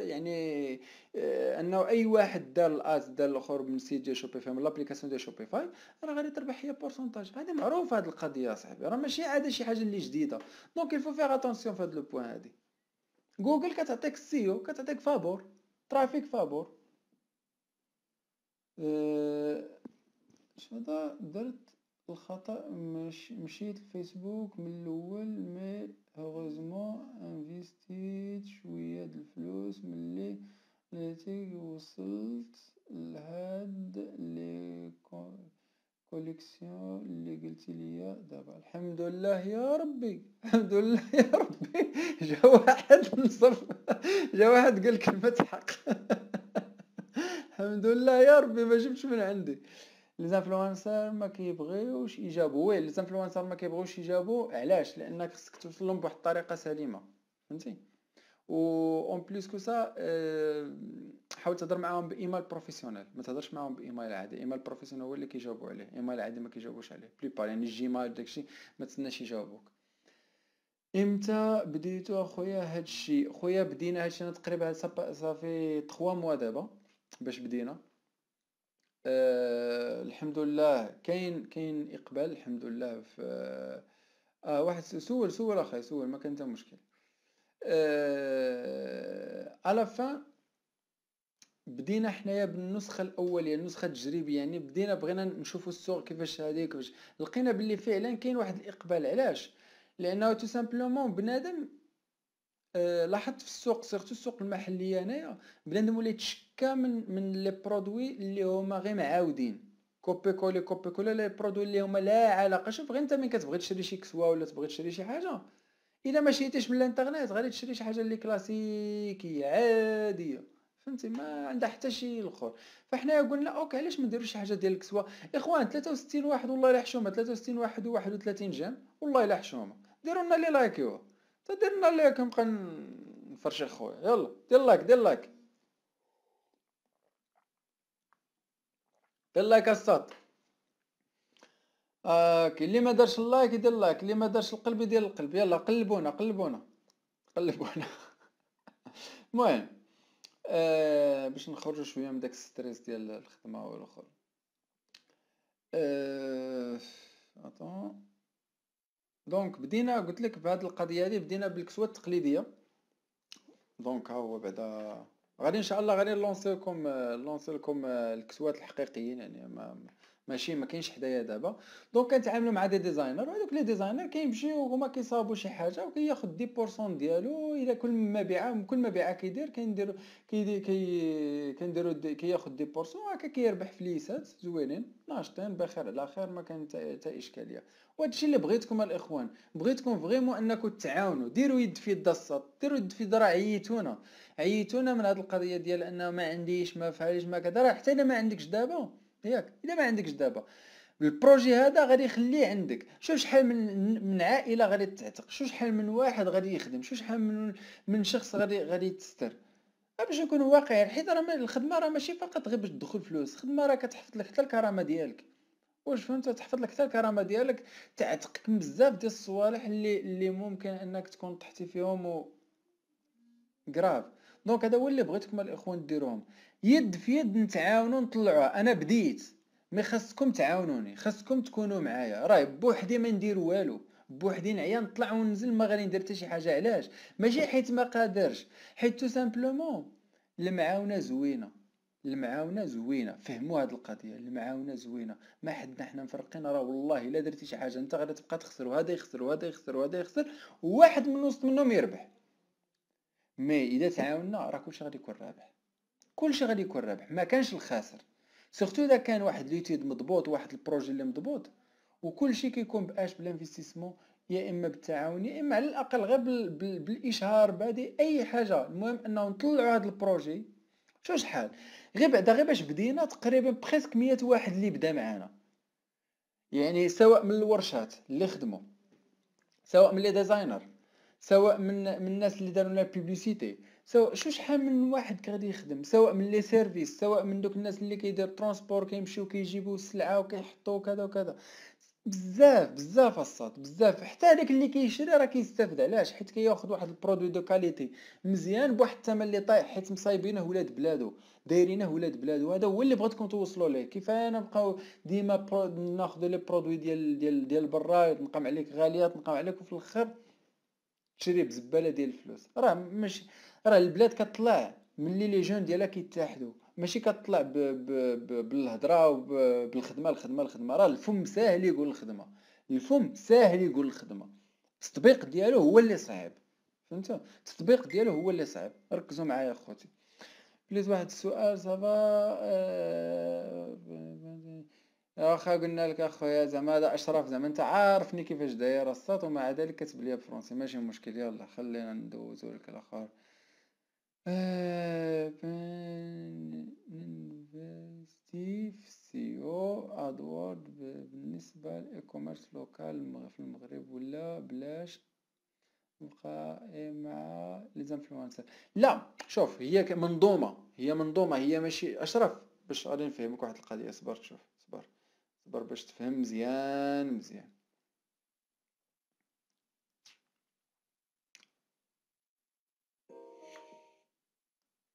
Speaker 1: يعني آه، انه اي واحد دار الاس دار الاخر من سيت ديال شوبيفاي من لابليكاسيون ديال شوبيفاي راه غادي تربح هي بورسونتاج هذه معروفه هذه القضيه صاحبي راه ماشي عاده شي حاجه اللي جديده دونك الفو فيغ اتونسيون في هذا لو بوين هادي جوجل كتعطيك السيو كتعطيك فابور ترافيك فابور شنو درت الخطا مش مشيت الفيسبوك من الاول مي هوزمون انفيستيت شوية د الفلوس ملي لاتيك وصلت لهاد لي كوليكسيون اللي قلتي ليا دابا الحمد لله يا ربي الحمد لله يا ربي جا واحد نصف جا واحد قال كلمة حق الحمد لله يا ربي ما جبتش من عندي الانفلونسر ما كيبغيوش يجابو وي الانفلونسر ما كيبغيوش يجابو علاش لانك خصك توصلهم بواحد الطريقه سليمه فهمتي و اون بليس كو سا حاول تهضر معاهم بايميل بروفيسيونيل ما تهضرش معاهم بايميل عادي ايميل بروفيسيونيل هو اللي كيجاوبو عليه ايميل عادي ما كيجاوبوش عليه بليبار يعني الجيميل داكشي ما تسناش يجاوبوك امتى بديتو اخويا هادشي خويا بدينا هادشي انا تقريبا صافي 3 موا دابا باش بدينا آه الحمد لله كاين كاين اقبال الحمد لله في اه, آه، واحد سول سول اخي سول ما كان حتى مشكل آه على فان بدينا حنايا بالنسخه الاوليه النسخه التجريبيه يعني بدينا بغينا نشوفوا السوق كيفاش هذه كيفاش لقينا باللي فعلا كاين واحد الاقبال علاش لانه تو سامبلومون بنادم آه، لاحظت في السوق سيرتو السوق المحلي انايا بنادم ولا يتشكى من من لي برودوي اللي هما غير معاودين كوبي كولي كوبي كولي لي برودوي اللي هما لا علاقه شوف غير انت من كتبغي تشري شي كسوه ولا تبغي تشري شي حاجه الا ما شريتيش من الانترنيت غادي تشري شي حاجه اللي كلاسيكيه عاديه فهمتي ما عندها حتى شي الاخر فحنا قلنا اوكي علاش ما نديروش حاجه ديال الكسوه اخوان 63 واحد والله الا حشومه 63 واحد و31 جام والله الا حشومه ديروا لنا لي لايكيو تدرنا ليك نبقى نفرش خويا يلا دير لايك دير لايك دير لايك اصاط آه كي اللي ما دارش اللايك يدير لايك اللي ما دارش القلب يدير القلب يلا قلبونا قلبونا قلبونا المهم آه باش نخرجوا شويه من داك الستريس ديال الخدمه والاخر آه... اطون دونك بدينا قلت لك بهاد القضيه هذه بدينا بالكسوه التقليديه دونك ها هو بعدا غادي ان شاء الله غادي نلونسي لكم آه، لونسي لكم آه، الكسوات الحقيقيين يعني ما ماشي ما كاينش حدايا دابا دونك كنتعاملوا مع دي ديزاينر وهذوك لي ديزاينر كيمشيو هما كيصاوبوا شي حاجه وكياخذ دي بورسون ديالو الى كل ما كل ما بيعه كيدير كندير كنديرو كياخذ دي بورسون هكا كيربح فليسات زوينين ناشطين بخير على خير ما كان حتى اشكاليه الشيء اللي بغيتكم الاخوان بغيتكم فريمون انكم تعاونوا ديروا يد في يد السط ديروا يد في يد راه عييتونا عييتونا من هذه القضيه ديال انه ما عنديش ما فعليش ما كذا راه حتى انا ما عندكش دابا ياك الا ما عندكش دابا البروجي هذا غادي يخليه عندك شوف شحال من من عائله غادي تعتق شوف شحال من واحد غادي يخدم شوف شحال من من شخص غادي غادي يتستر باش نكون واقعي حيت راه الخدمه راه ماشي فقط غير باش تدخل فلوس الخدمه راه كتحفظ لك حتى الكرامه ديالك واش فهمت تحفظ لك حتى الكرامه ديالك تعتقك بزاف ديال الصوالح اللي اللي ممكن انك تكون طحتي فيهم و غراف دونك هذا هو اللي بغيتكم الاخوان ديروهم يد في يد نتعاونوا نطلعوها انا بديت مي خاصكم تعاونوني خاصكم تكونوا معايا راه بوحدي ما ندير والو بوحدي نعيا نطلع وننزل ما غادي ندير حتى شي حاجه علاش ماشي حيت ما قادرش حيت تو سامبلومون المعاونه زوينه المعاونه زوينه فهموا هذه القضيه المعاونه زوينه ما حدنا حنا مفرقين راه والله الا درتي شي حاجه انت غادي تبقى تخسر وهذا يخسر وهذا يخسر وهذا يخسر وواحد من وسط منهم يربح مي اذا تعاوننا راه كلشي غادي يكون رابح كلشي غادي يكون رابح ما كانش الخاسر سورتو اذا كان واحد ليتيد مضبوط واحد البروجي اللي مضبوط وكلشي كيكون باش بالانفستيسمون يا اما بالتعاون يا اما على الاقل غير بال... بال... بالاشهار بادي اي حاجه المهم انه نطلعوا هذا البروجي شو شحال غير بعدا غير باش بدينا تقريبا بريسك 100 واحد اللي بدا معانا يعني سواء من الورشات اللي خدموا سواء من لي ديزاينر سواء من من الناس اللي داروا لا بيبليسيتي سواء شو شحال من واحد غادي يخدم سواء من لي سيرفيس سواء من دوك الناس اللي كيدير ترونسبور كيمشيو كيجيبو السلعه وكيحطو كذا وكذا بزاف بزاف الصاد بزاف حتى هذاك اللي كيشري راه كيستافد علاش حيت كياخذ واحد البرودوي دو كاليتي مزيان بواحد الثمن اللي طايح حيت مصايبينه ولاد بلادو دايرينه ولاد بلادو هذا هو اللي بغيتكم توصلوا ليه كيف انا نبقاو ديما برو... ناخذ لي برودوي ديال ديال ديال برا تنقم عليك غاليات تنقم عليك وفي الاخر تشري بزباله ديال الفلوس راه ماشي راه البلاد كطلع ملي لي جون ديالها كيتحدوا ماشي كطلع ب... ب... ب... بالهضره وبالخدمه الخدمه الخدمه راه الفم ساهل يقول الخدمه الفم ساهل يقول الخدمه التطبيق ديالو هو اللي صعيب فهمت التطبيق ديالو هو اللي صعيب ركزوا معايا اخوتي بليز واحد السؤال صافا أه... واخا قلنا لك اخويا زعما هذا اشرف زعما انت عارفني كيفاش داير الصات ومع ذلك كتب لي بالفرنسي ماشي مشكل يلا خلينا ندوزو لك الاخر سيو ادوارد بالنسبه للايكوميرس لوكال في المغرب ولا بلاش نبقى مع لي زانفلونسر لا شوف هي منظومه هي منظومه هي ماشي اشرف باش غادي نفهمك واحد القضيه صبر شوف اختبار باش تفهم مزيان مزيان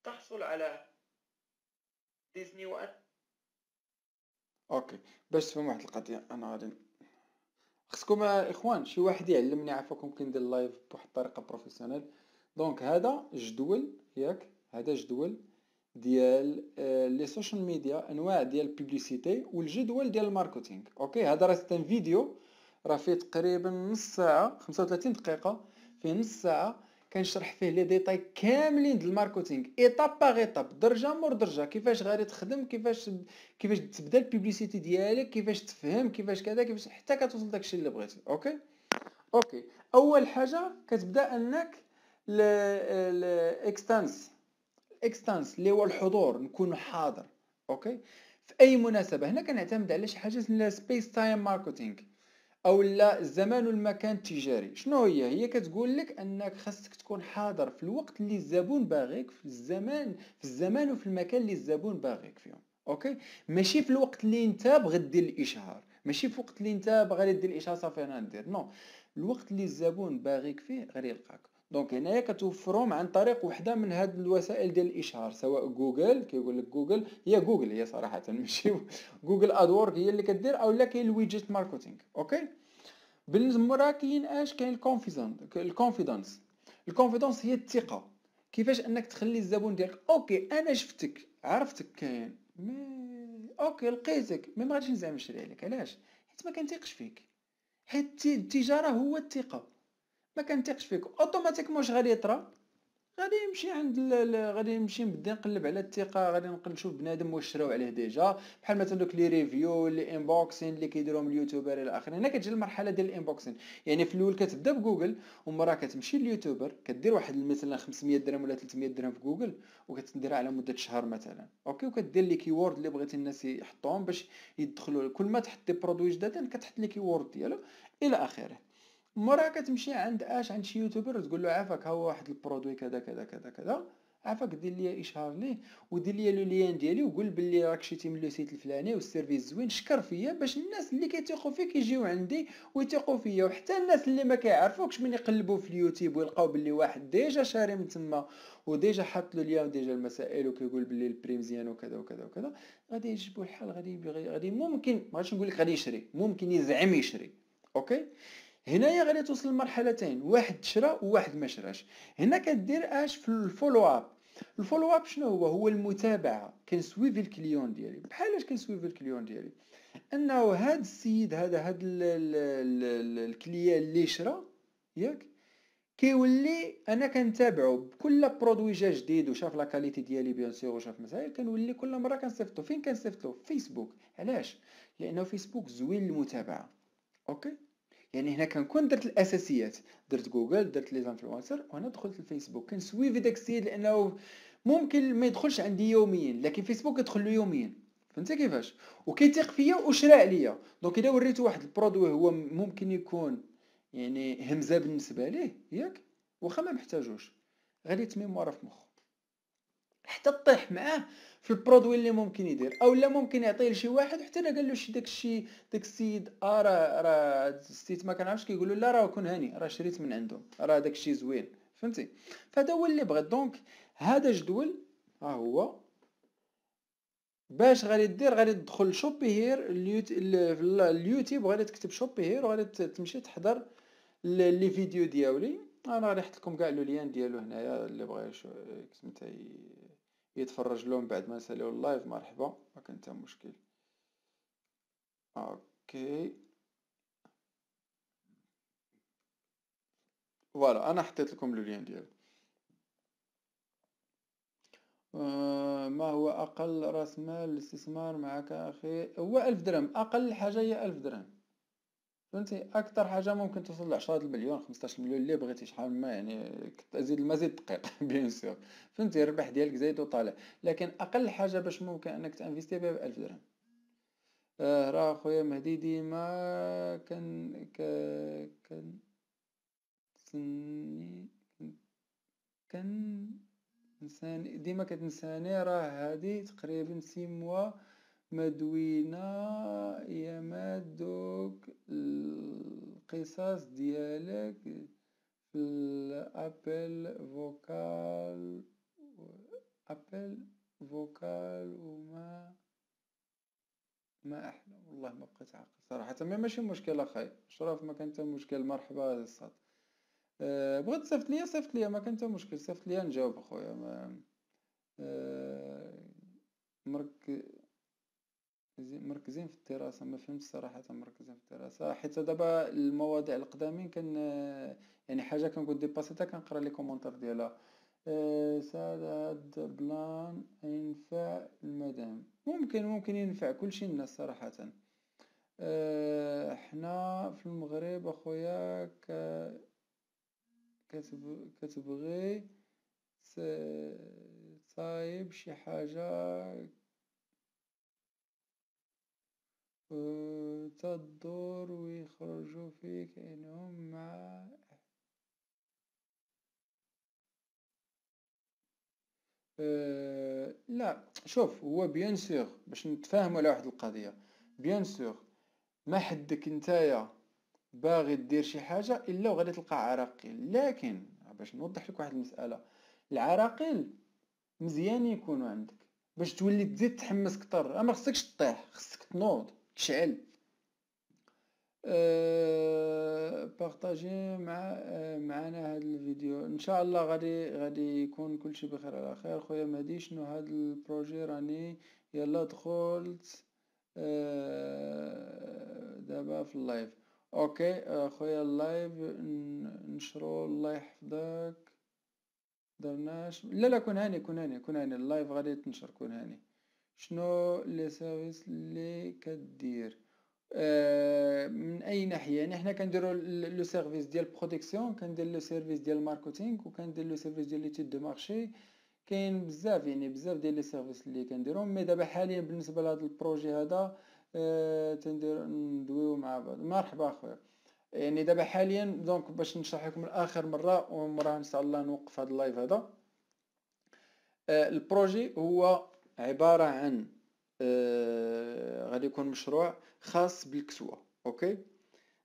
Speaker 1: تحصل على ديزني وان اوكي باش تفهم واحد القضيه انا غادي خصكم اخوان شي واحد يعلمني عفاكم كي ندير لايف بواحد الطريقه بروفيسيونيل دونك هذا جدول ياك هذا جدول ديال آه، لي سوشيال ميديا انواع ديال الببليسيتي والجدول ديال الماركتينغ اوكي هذا راه ستان فيديو راه فيه تقريبا نص ساعه 35 دقيقه فيه نص ساعه كنشرح فيه لي ديتاي كاملين ديال الماركتينغ ايطاب باغ ايطاب درجه مور درجه كيفاش غادي تخدم كيفاش كيفاش تبدا البيبليسيتي ديالك كيفاش تفهم كيفاش كذا كيفاش حتى كتوصل داكشي اللي بغيتي اوكي اوكي اول حاجه كتبدا انك الاكستنس آه، اكستانس اللي هو الحضور نكون حاضر اوكي في اي مناسبه هنا كنعتمد على شي حاجه اسمها سبيس تايم ماركتينغ او لا الزمان والمكان التجاري شنو هي هي كتقول لك انك خاصك تكون حاضر في الوقت اللي الزبون باغيك في الزمان في الزمان وفي المكان اللي الزبون باغيك فيهم اوكي ماشي في الوقت اللي انت بغيت دير الاشهار ماشي في الوقت اللي انت باغي دير الاشهار صافي انا ندير نو الوقت اللي الزبون باغيك فيه غير يلقاك دونك هنايا كتوفرهم عن طريق وحده من هاد الوسائل ديال الاشهار سواء جوجل كيقول لك جوجل هي جوجل هي صراحه ماشي جوجل ادورك هي اللي كدير او لا كاين الويجيت ماركتينغ اوكي بالمرة كاين اش كاين الكونفيدنس الكونفيدنس هي الثقه كيفاش انك تخلي الزبون ديالك اوكي انا شفتك عرفتك كاين مي اوكي لقيتك مي ما غاديش نزعم نشري عليك علاش حيت ما فيك حيت التجاره هو الثقه كنتيقش فيك اوتوماتيكمون اش غادي يطرا غادي نمشي عند غادي نمشي نبدا نقلب على الثقه غادي نشوف بنادم واش شراو عليه ديجا بحال مثلا دوك لي ريفيو لي انبوكسين اللي كيديروهم اليوتيوبر الى اخره هنا كتجي المرحله ديال الانبوكسين يعني في الاول كتبدا بجوجل ومرا كتمشي لليوتيوبر كدير واحد مثلا 500 درهم ولا 300 درهم في جوجل وكتديرها على مده شهر مثلا اوكي وكدير لي كيورد اللي بغيتي الناس يحطوهم باش يدخلوا كل ما تحطي برودوي جداد كتحط لي كيورد ديالو الى اخره مرة كتمشي عند اش عند شي يوتيوبر تقول له عافاك ها هو واحد البرودوي كذا كذا كذا كذا عافاك دير ليا اشهار ليه ودير ليا لو ليان ديالي وقول بلي راك شتي من لو سيت الفلاني والسيرفيس زوين شكر فيا باش الناس اللي كيتيقوا فيك يجيو عندي ويتيقوا فيا وحتى الناس اللي ما كيعرفوكش من يقلبوا في اليوتيوب ويلقاو بلي واحد ديجا شاري من تما وديجا حاط له اليوم ديجا المسائل وكيقول بلي البري مزيان وكذا وكذا وكذا غادي يجيبو الحال غادي غادي ممكن ما غاديش نقول لك غادي يشري ممكن يزعم يشري اوكي هنايا غادي توصل لمرحلتين واحد شرا وواحد ما شراش هنا كدير اش في الفولو اب الفولو اب شنو هو هو المتابعه كنسويفي الكليون ديالي بحالاش كنسويفي الكليون ديالي انه هاد السيد هذا هاد الكليان اللي شرا ياك كيولي انا كنتابعو بكل برودوي جا جديد وشاف لا كاليتي ديالي بيان سيغ وشاف مزايا كنولي كل مره كنصيفطو فين كنصيفطو فيسبوك علاش لانه فيسبوك زوين للمتابعه اوكي يعني هنا كنكون درت الاساسيات درت جوجل درت لي زانفلونسر وانا دخلت الفيسبوك في داك السيد لانه ممكن ما يدخلش عندي يوميا لكن فيسبوك كيدخل له يوميا فهمتي كيفاش وكيثيق فيا وشرا عليا دونك الا وريت واحد البرودوي هو ممكن يكون يعني همزه بالنسبه ليه ياك واخا ما محتاجوش غادي تميموره في مخه حتى طيح معاه في البرودوي اللي ممكن يدير او لا ممكن يعطيه لشي واحد حتى قال له شي داكشي داك السيد اه راه راه السيد ما كنعرفش كيقولوا لا راه كون هاني راه شريت من عندهم راه داكشي زوين فهمتي فهذا هو اللي بغيت دونك هذا جدول ها هو باش غادي دير غادي تدخل شوبي هير اليوتيوب غادي تكتب شوبي هير وغادي تمشي تحضر لي فيديو دياولي انا غادي نحط لكم كاع لو ليان ديالو هنايا اللي بغى سميتها يتفرج لهم بعد ما نساليو اللايف مرحبا ما كان حتى مشكل اوكي فوالا انا حطيت لكم لو ليان ديالو آه، ما هو اقل راس مال الاستثمار معك اخي هو ألف درهم اقل حاجه هي ألف درهم فهمتي اكثر حاجه ممكن توصل ل 10 مليون 15 مليون اللي بغيتي شحال ما يعني زيد المزيد دقيق بيان سور فهمتي الربح ديالك زايد وطالع لكن اقل حاجه باش ممكن انك تانفيستي بها ب 1000 درهم آه راه خويا مهدي ديما كان ك... كان تسني كان نساني ديما كتنساني راه هادي تقريبا سي موا مدوينا يمدوك القصص ديالك في الابل فوكال ابل فوكال وما ما احلى والله ما بقيت عاقل صراحه ما ماشي مشكل اخاي شرف ما كانت مشكل مرحبا هذا الصاد أه بغيت تصيفط ليا صيفط ليا ما كان حتى مشكل صيفط ليا نجاوب اخويا أه مرك مركزين في الدراسة ما فهمت صراحة مركزين في الدراسة حيت دابا المواضيع القدامين كان يعني حاجة كنقول كنكون ديباسيتها كنقرا لي كومونتير ديالها آه، ساد هاد بلان ينفع المدام ممكن ممكن ينفع كلشي الناس صراحة آه، حنا في المغرب اخويا ك كتب... كتبغي تصايب شي حاجة تدور ويخرجوا فيه كأنهم مع آه، لا شوف هو بيان سيغ باش نتفاهموا على واحد القضيه بيان سيغ ما حدك نتايا باغي دير شي حاجه الا وغادي تلقى عراقيل لكن باش نوضح لك واحد المساله العراقيل مزيان يكونوا عندك باش تولي تزيد تحمس كتر اما خصكش تطيح خصك تنوض تشعل أه، بارطاجي مع أه، معنا هذا الفيديو ان شاء الله غادي غادي يكون كلشي بخير على خير خويا مهدي شنو هذا البروجي راني يلا دخلت أه، دابا في اللايف اوكي خويا اللايف نشرو الله يحفظك درناش لا لا كون هاني كون هاني كون هاني اللايف غادي تنشر كون هاني شنو لي سيرفيس لي كدير آه، من اي ناحيه يعني حنا كنديرو لو سيرفيس ديال بروتيكسيون كندير لو سيرفيس ديال ماركتينغ وكندير لو سيرفيس ديال لي دو مارشي كاين بزاف يعني بزاف ديال لي سيرفيس اللي كنديرهم مي دابا حاليا بالنسبه لهذا البروجي هذا أه تندير ندويو مع بعض مرحبا اخويا يعني دابا حاليا دونك باش نشرح لكم لاخر مره ومرة ان شاء الله نوقف هذا اللايف هذا أه البروجي هو عبارة عن آه، غادي يكون مشروع خاص بالكسوة اوكي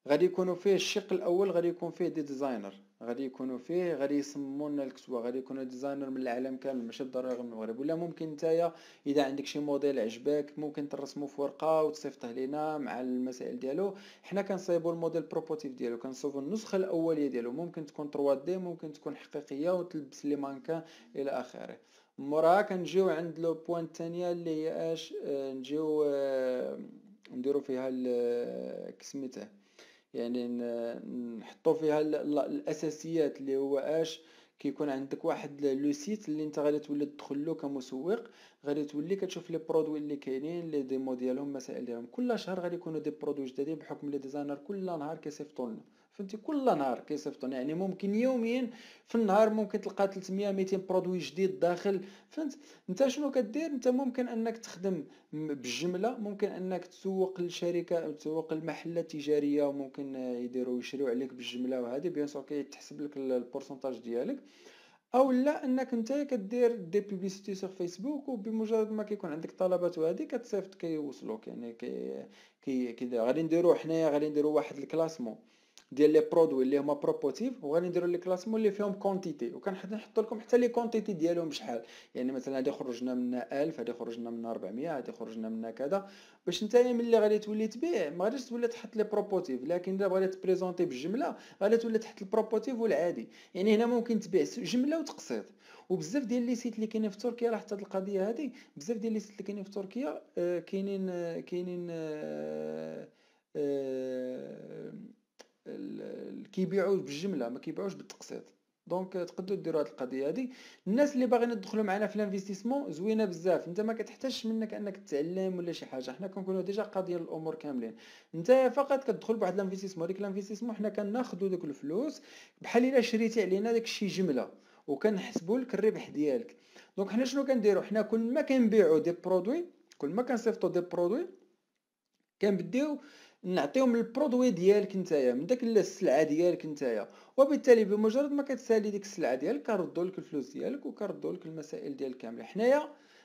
Speaker 1: غادي يكونوا فيه الشق الاول غادي يكون فيه دي ديزاينر غادي يكونوا فيه غادي يصممو لنا الكسوه غادي يكونوا ديزاينر من العالم كامل ماشي بالضروره غير من المغرب ولا ممكن نتايا اذا عندك شي موديل عجبك ممكن ترسمه في ورقه وتصيفطه لينا مع المسائل ديالو حنا كنصايبوا الموديل بروبوتيف ديالو كنصوفوا النسخه الاوليه ديالو ممكن تكون 3 دي ممكن تكون حقيقيه وتلبس لي مانكا الى اخره موراها كنجيو عند لو بوان الثانيه اللي هي اش آه، نجيو آه، نديرو فيها آه، كسمته يعني نحطو فيها الاساسيات اللي هو اش كيكون عندك واحد لو سيت اللي انت غادي تولي تدخل له كمسوق غادي تولي كتشوف لي برودوي اللي كاينين لي ديمو ديالهم مسائل ديالهم كل شهر غادي يكونوا دي برودوي جدادين بحكم لي ديزاينر كل نهار كيصيفطوا لنا فهمتي كل نهار كيصيفطونا يعني ممكن يوميا في النهار ممكن تلقى 300 200 برودوي جديد داخل فهمت انت شنو كدير انت ممكن انك تخدم بالجمله ممكن انك تسوق للشركه او تسوق لمحلات تجاريه وممكن يديروا يشريو عليك بالجمله وهذه بيان سور كيتحسب لك البورسنتاج ديالك او لا انك انت كدير دي بوبليسيتي سور فيسبوك وبمجرد ما كيكون عندك طلبات وهذه كتصيفط كيوصلوك يعني كي كي, كي غادي نديرو حنايا غادي نديرو واحد الكلاسمون ديال لي برودوي اللي هما بروبوتيف وغادي نديرو لي كلاسمون اللي فيهم كونتيتي وكنحط لكم حتى لي كونتيتي ديالهم شحال يعني مثلا هادي خرجنا منها 1000 هادي خرجنا منها 400 هادي خرجنا منها كذا باش نتايا ملي غادي تولي تبيع ما غاديش تولي تحط لي بروبوتيف لكن الا غادي تبريزونتي بالجمله غادي تولي تحط البروبوتيف والعادي يعني هنا ممكن تبيع جمله وتقسيط وبزاف ديال لي سيت اللي كاينين في تركيا راه حتى القضيه هذه بزاف ديال لي سيت اللي كاينين في تركيا آه، كاينين آه، كاينين آه، كيبيعوا بالجمله ما كيبيعوش بالتقسيط دونك تقدروا ديروا هذه القضيه هذه الناس اللي باغيين يدخلوا معنا في الانفستيسمون زوينه بزاف انت ما كتحتاجش منك انك تتعلم ولا شي حاجه حنا كنكونوا ديجا قاضيين الامور كاملين انت فقط كتدخل بواحد الانفستيسمون هذيك الانفستيسمون حنا كناخذوا دوك الفلوس بحال الا شريتي علينا داك الشيء جمله وكنحسبوا لك الربح ديالك دونك حنا شنو كنديروا حنا كل ما كنبيعوا دي برودوي كل ما كنصيفطوا دي برودوي كنبداو نعطيهم البرودوي ديالك نتايا من داك السلعه ديالك نتايا وبالتالي بمجرد ما كتسالي ديك السلعه ديالك كنردوا لك الفلوس ديالك وكنردوا لك المسائل ديالك كامله حنايا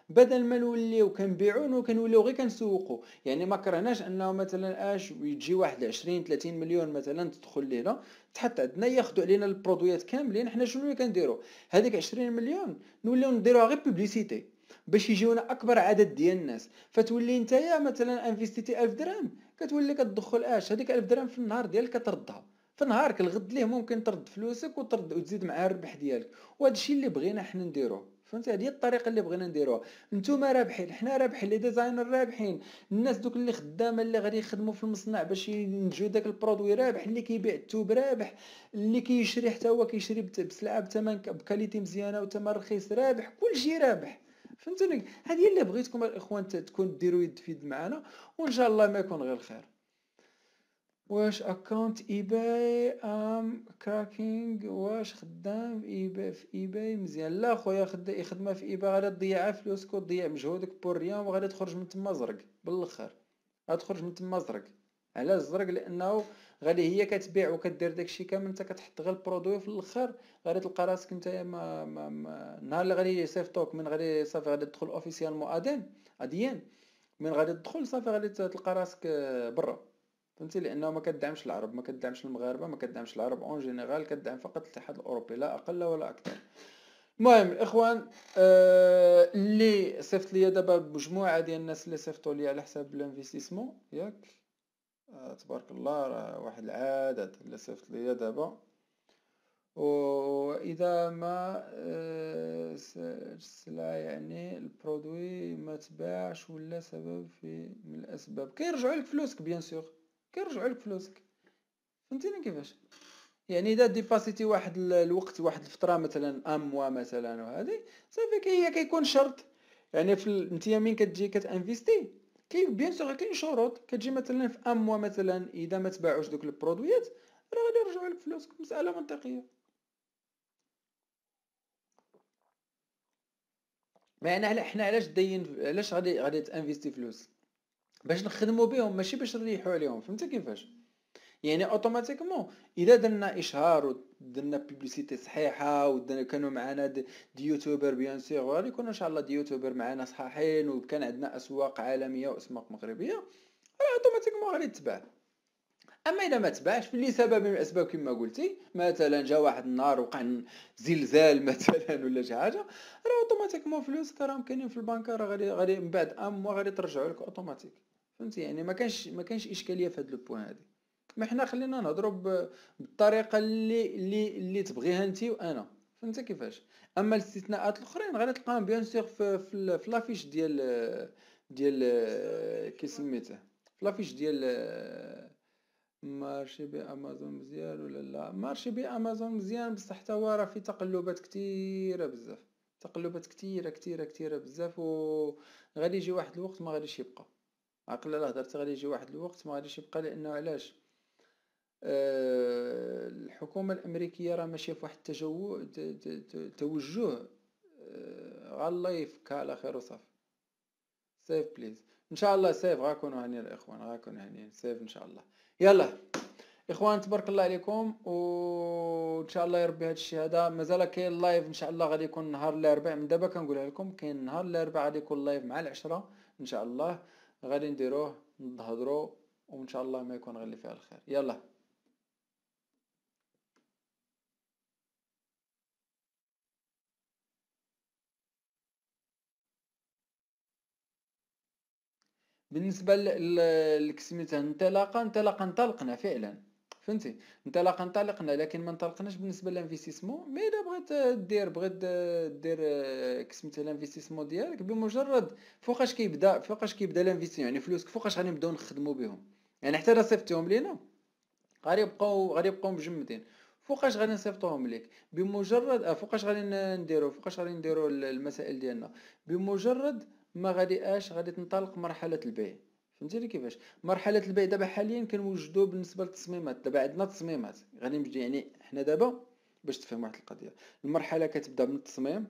Speaker 1: بدل ما نوليو كنبيعو كنوليو غير كنسوقو يعني ما كرهناش انه مثلا اش يجي واحد 20 30 مليون مثلا تدخل لينا تحط عندنا ياخذوا علينا البرودويات كاملين حنا شنو اللي كنديرو هذيك 20 مليون نوليو نديروها غير بوبليسيتي باش يجيونا اكبر عدد ديال الناس فتولي نتايا مثلا انفيستيتي 1000 درهم كتولي كتدخل اش آه، هذيك 1000 درهم في النهار ديالك كتردها في نهارك الغد ليه ممكن ترد فلوسك وترد وتزيد معاه الربح ديالك وهذا الشيء اللي بغينا حنا نديروه فهمت هذه الطريقه اللي بغينا نديروها نتوما رابحين حنا رابحين لي ديزاينر رابحين الناس دوك اللي خدامه اللي غادي يخدموا في المصنع باش ينتجوا داك البرودوي رابح اللي كيبيع الثوب رابح اللي كيشري حتى هو كيشري بسلعه بثمن بكاليتي مزيانه وثمن رخيص رابح كلشي رابح فهمتوني هذه اللي بغيتكم الاخوان تكون ديروا يد في يد معنا وان شاء الله ما يكون غير الخير واش اكونت ايباي ام كراكينغ واش خدام ايباي في ايباي مزيان لا خويا خد خدمه في ايباي غادي تضيع فلوسك وتضيع مجهودك بور ريان وغادي تخرج من تما زرق بالاخر تخرج من تما زرق علاش زرق لانه غادي هي كتبيع وكدير داكشي كامل انت كتحط غير البرودوي في الاخر غادي تلقى راسك انت ما, ما, ما النهار اللي غادي يصيفطوك من غادي صافي غادي تدخل اوفيسيالمون ادين اديان من غادي تدخل صافي غادي تلقى راسك آه، برا فهمتي لانه ما كدعمش العرب ما كدعمش المغاربه ما كدعمش العرب اون جينيرال كدعم فقط الاتحاد الاوروبي لا اقل ولا اكثر المهم الاخوان آه اللي صيفط ليا دابا مجموعه ديال الناس اللي صيفطوا ليا على حساب الانفستيسمون ياك آه، تبارك الله راه واحد العادات اللي صيفط ليا دابا واذا ما السلع آه، يعني البرودوي ما تباعش ولا سبب في من الاسباب كيرجعوا لك فلوسك بيان سور كيرجعوا لك فلوسك فهمتيني كيفاش يعني اذا ديباسيتي واحد الوقت واحد الفتره مثلا اموا مثلا وهذه صافي كيكون شرط يعني في انت مين كتجي كتانفيستي كاين بيان سور كاين شروط كتجي مثلا في اموا مثلا اذا ما تباعوش دوك البرودويات راه غادي يرجعوا لك فلوسك مساله منطقيه ما انا حنا علاش داين علاش غادي غادي تانفيستي فلوس باش نخدمو بهم ماشي باش نريحو عليهم فهمت كيفاش يعني اوتوماتيكمون اذا درنا اشهار ودرنا بيبليسيتي صحيحه ودنا كانوا معنا دي يوتيوبر بيان سيغ غادي يكونوا ان شاء الله دي يوتيوبر معنا صحاحين وكان عندنا اسواق عالميه واسماق مغربيه راه اوتوماتيكمون غادي تتباع اما اذا ما تباعش سبب من الاسباب كما قلتي مثلا جا واحد النهار وقع زلزال مثلا ولا شي حاجه راه اوتوماتيكمون فلوس راه كاينين في البنك راه غادي غادي من بعد ام غادي ترجعوا لك اوتوماتيك فهمتي يعني ما كانش ما كانش اشكاليه في هذا البوان هذه ما حنا خلينا نهضروا بالطريقه اللي اللي اللي تبغيها انت وانا فهمت كيفاش اما الاستثناءات الاخرين تلقاهم بيان سيغ في, في, لافيش ديال ديال كي سميته في لافيش ديال مارشي بامازون مزيان ولا لا مارشي بامازون مزيان بصح حتى هو راه في تقلبات كثيره بزاف تقلبات كثيره كثيره كثيره بزاف وغادي يجي واحد الوقت ما غاديش يبقى عقل الله هضرتي غادي يجي واحد الوقت ما غاديش يبقى لانه علاش آه، الحكومه الامريكيه راه ماشيه فواحد التجو... توجه الله يفك على خير وصافي سيف بليز ان شاء الله سيف غاكونوا هانيين الاخوان غاكونوا هانيين سيف ان شاء الله يلا اخوان تبارك الله عليكم وان شاء الله يربي هذا الشيء هذا مازال كاين لايف ان شاء الله غادي يكون نهار الاربعاء من دابا كنقولها لكم كاين نهار الاربعاء غادي يكون لايف مع العشرة ان شاء الله غادي نديروه نهضروا وان شاء الله ما يكون غير اللي فيها الخير يلا بالنسبه لكسميتها انطلاقا انطلاقه انطلقنا فعلا فهمتي انطلاقه انطلقنا لكن ما انطلقناش بالنسبه للانفستيسمون مي الا بغيت دير بغيت دير كسميتها الانفستيسمون ديالك بمجرد فوقاش كيبدا فوقاش كيبدا لانفيستي يعني فلوسك فوقاش غنبداو نخدمو بهم يعني حتى الا صيفطتيهم لينا غادي يبقاو غادي يبقاو مجمدين فوقاش غادي نصيفطوهم ليك بمجرد آه، فوقاش غادي نديرو فوقاش غادي نديرو المسائل ديالنا بمجرد ما غادي اش غادي تنطلق مرحله البيع فهمتيني كيفاش مرحله البيع دابا حاليا كنوجدو بالنسبه للتصميمات دابا عندنا تصميمات غادي نبدا يعني حنا دابا باش تفهم واحد القضيه المرحله كتبدا من التصميم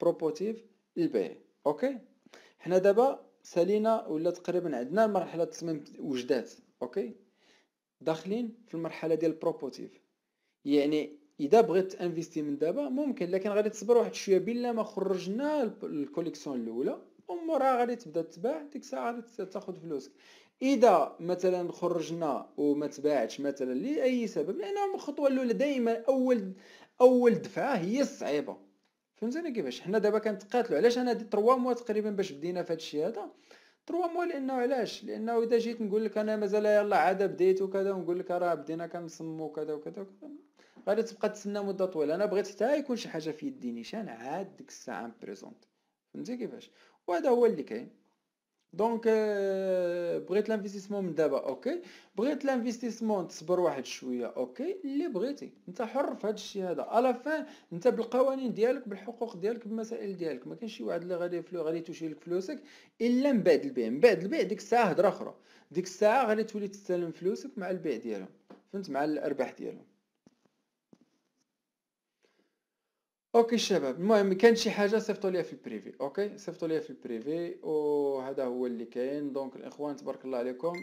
Speaker 1: بروبوتيف البيع اوكي حنا دابا سالينا ولا تقريبا عندنا مرحله التصميم وجدات اوكي داخلين في المرحله ديال البروبوتيف يعني اذا بغيت انفيستي من دابا ممكن لكن غادي تصبر واحد شويه بلا ما خرجنا الكوليكسيون الاولى امورها غادي تبدا تباع ديك الساعه غادي تاخذ فلوسك اذا مثلا خرجنا وما تباعتش مثلا لاي سبب لان الخطوه الاولى دائما اول اول دفعه هي الصعيبه فهمتني كيفاش حنا دابا كنتقاتلوا علاش انا هذه 3 موا تقريبا باش بدينا في الشيء هذا 3 موا لانه علاش لانه اذا جيت نقول لك انا مازال يلا عاد بديت وكذا ونقول لك راه بدينا كنصمو وكذا وكذا وكذا غادي تبقى تسنى مده طويله انا بغيت حتى يكون شي حاجه في يدي نيشان عاد ديك الساعه بريزونت فهمتي كيفاش وهذا هو اللي كاين دونك آه، بغيت لانفيستيسمون من دابا اوكي بغيت لانفيستيسمون تصبر واحد شويه اوكي اللي بغيتي انت حر في هذا الشيء هذا على فان انت بالقوانين ديالك بالحقوق ديالك بالمسائل ديالك ما كاينش شي واحد اللي غادي فلو غادي توشي لك فلوسك الا من بعد البيع من بعد البيع ديك الساعه هضره اخرى ديك الساعه غادي تولي تستلم فلوسك مع البيع ديالهم فهمت مع الارباح ديالهم اوكي الشباب المهم كان شي حاجه صيفطوا ليا في البريفي اوكي صيفطوا ليا في البريفي وهذا هو اللي كاين دونك الاخوان تبارك الله عليكم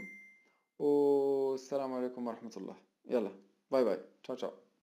Speaker 1: والسلام عليكم ورحمه الله يلا باي باي تشاو تشاو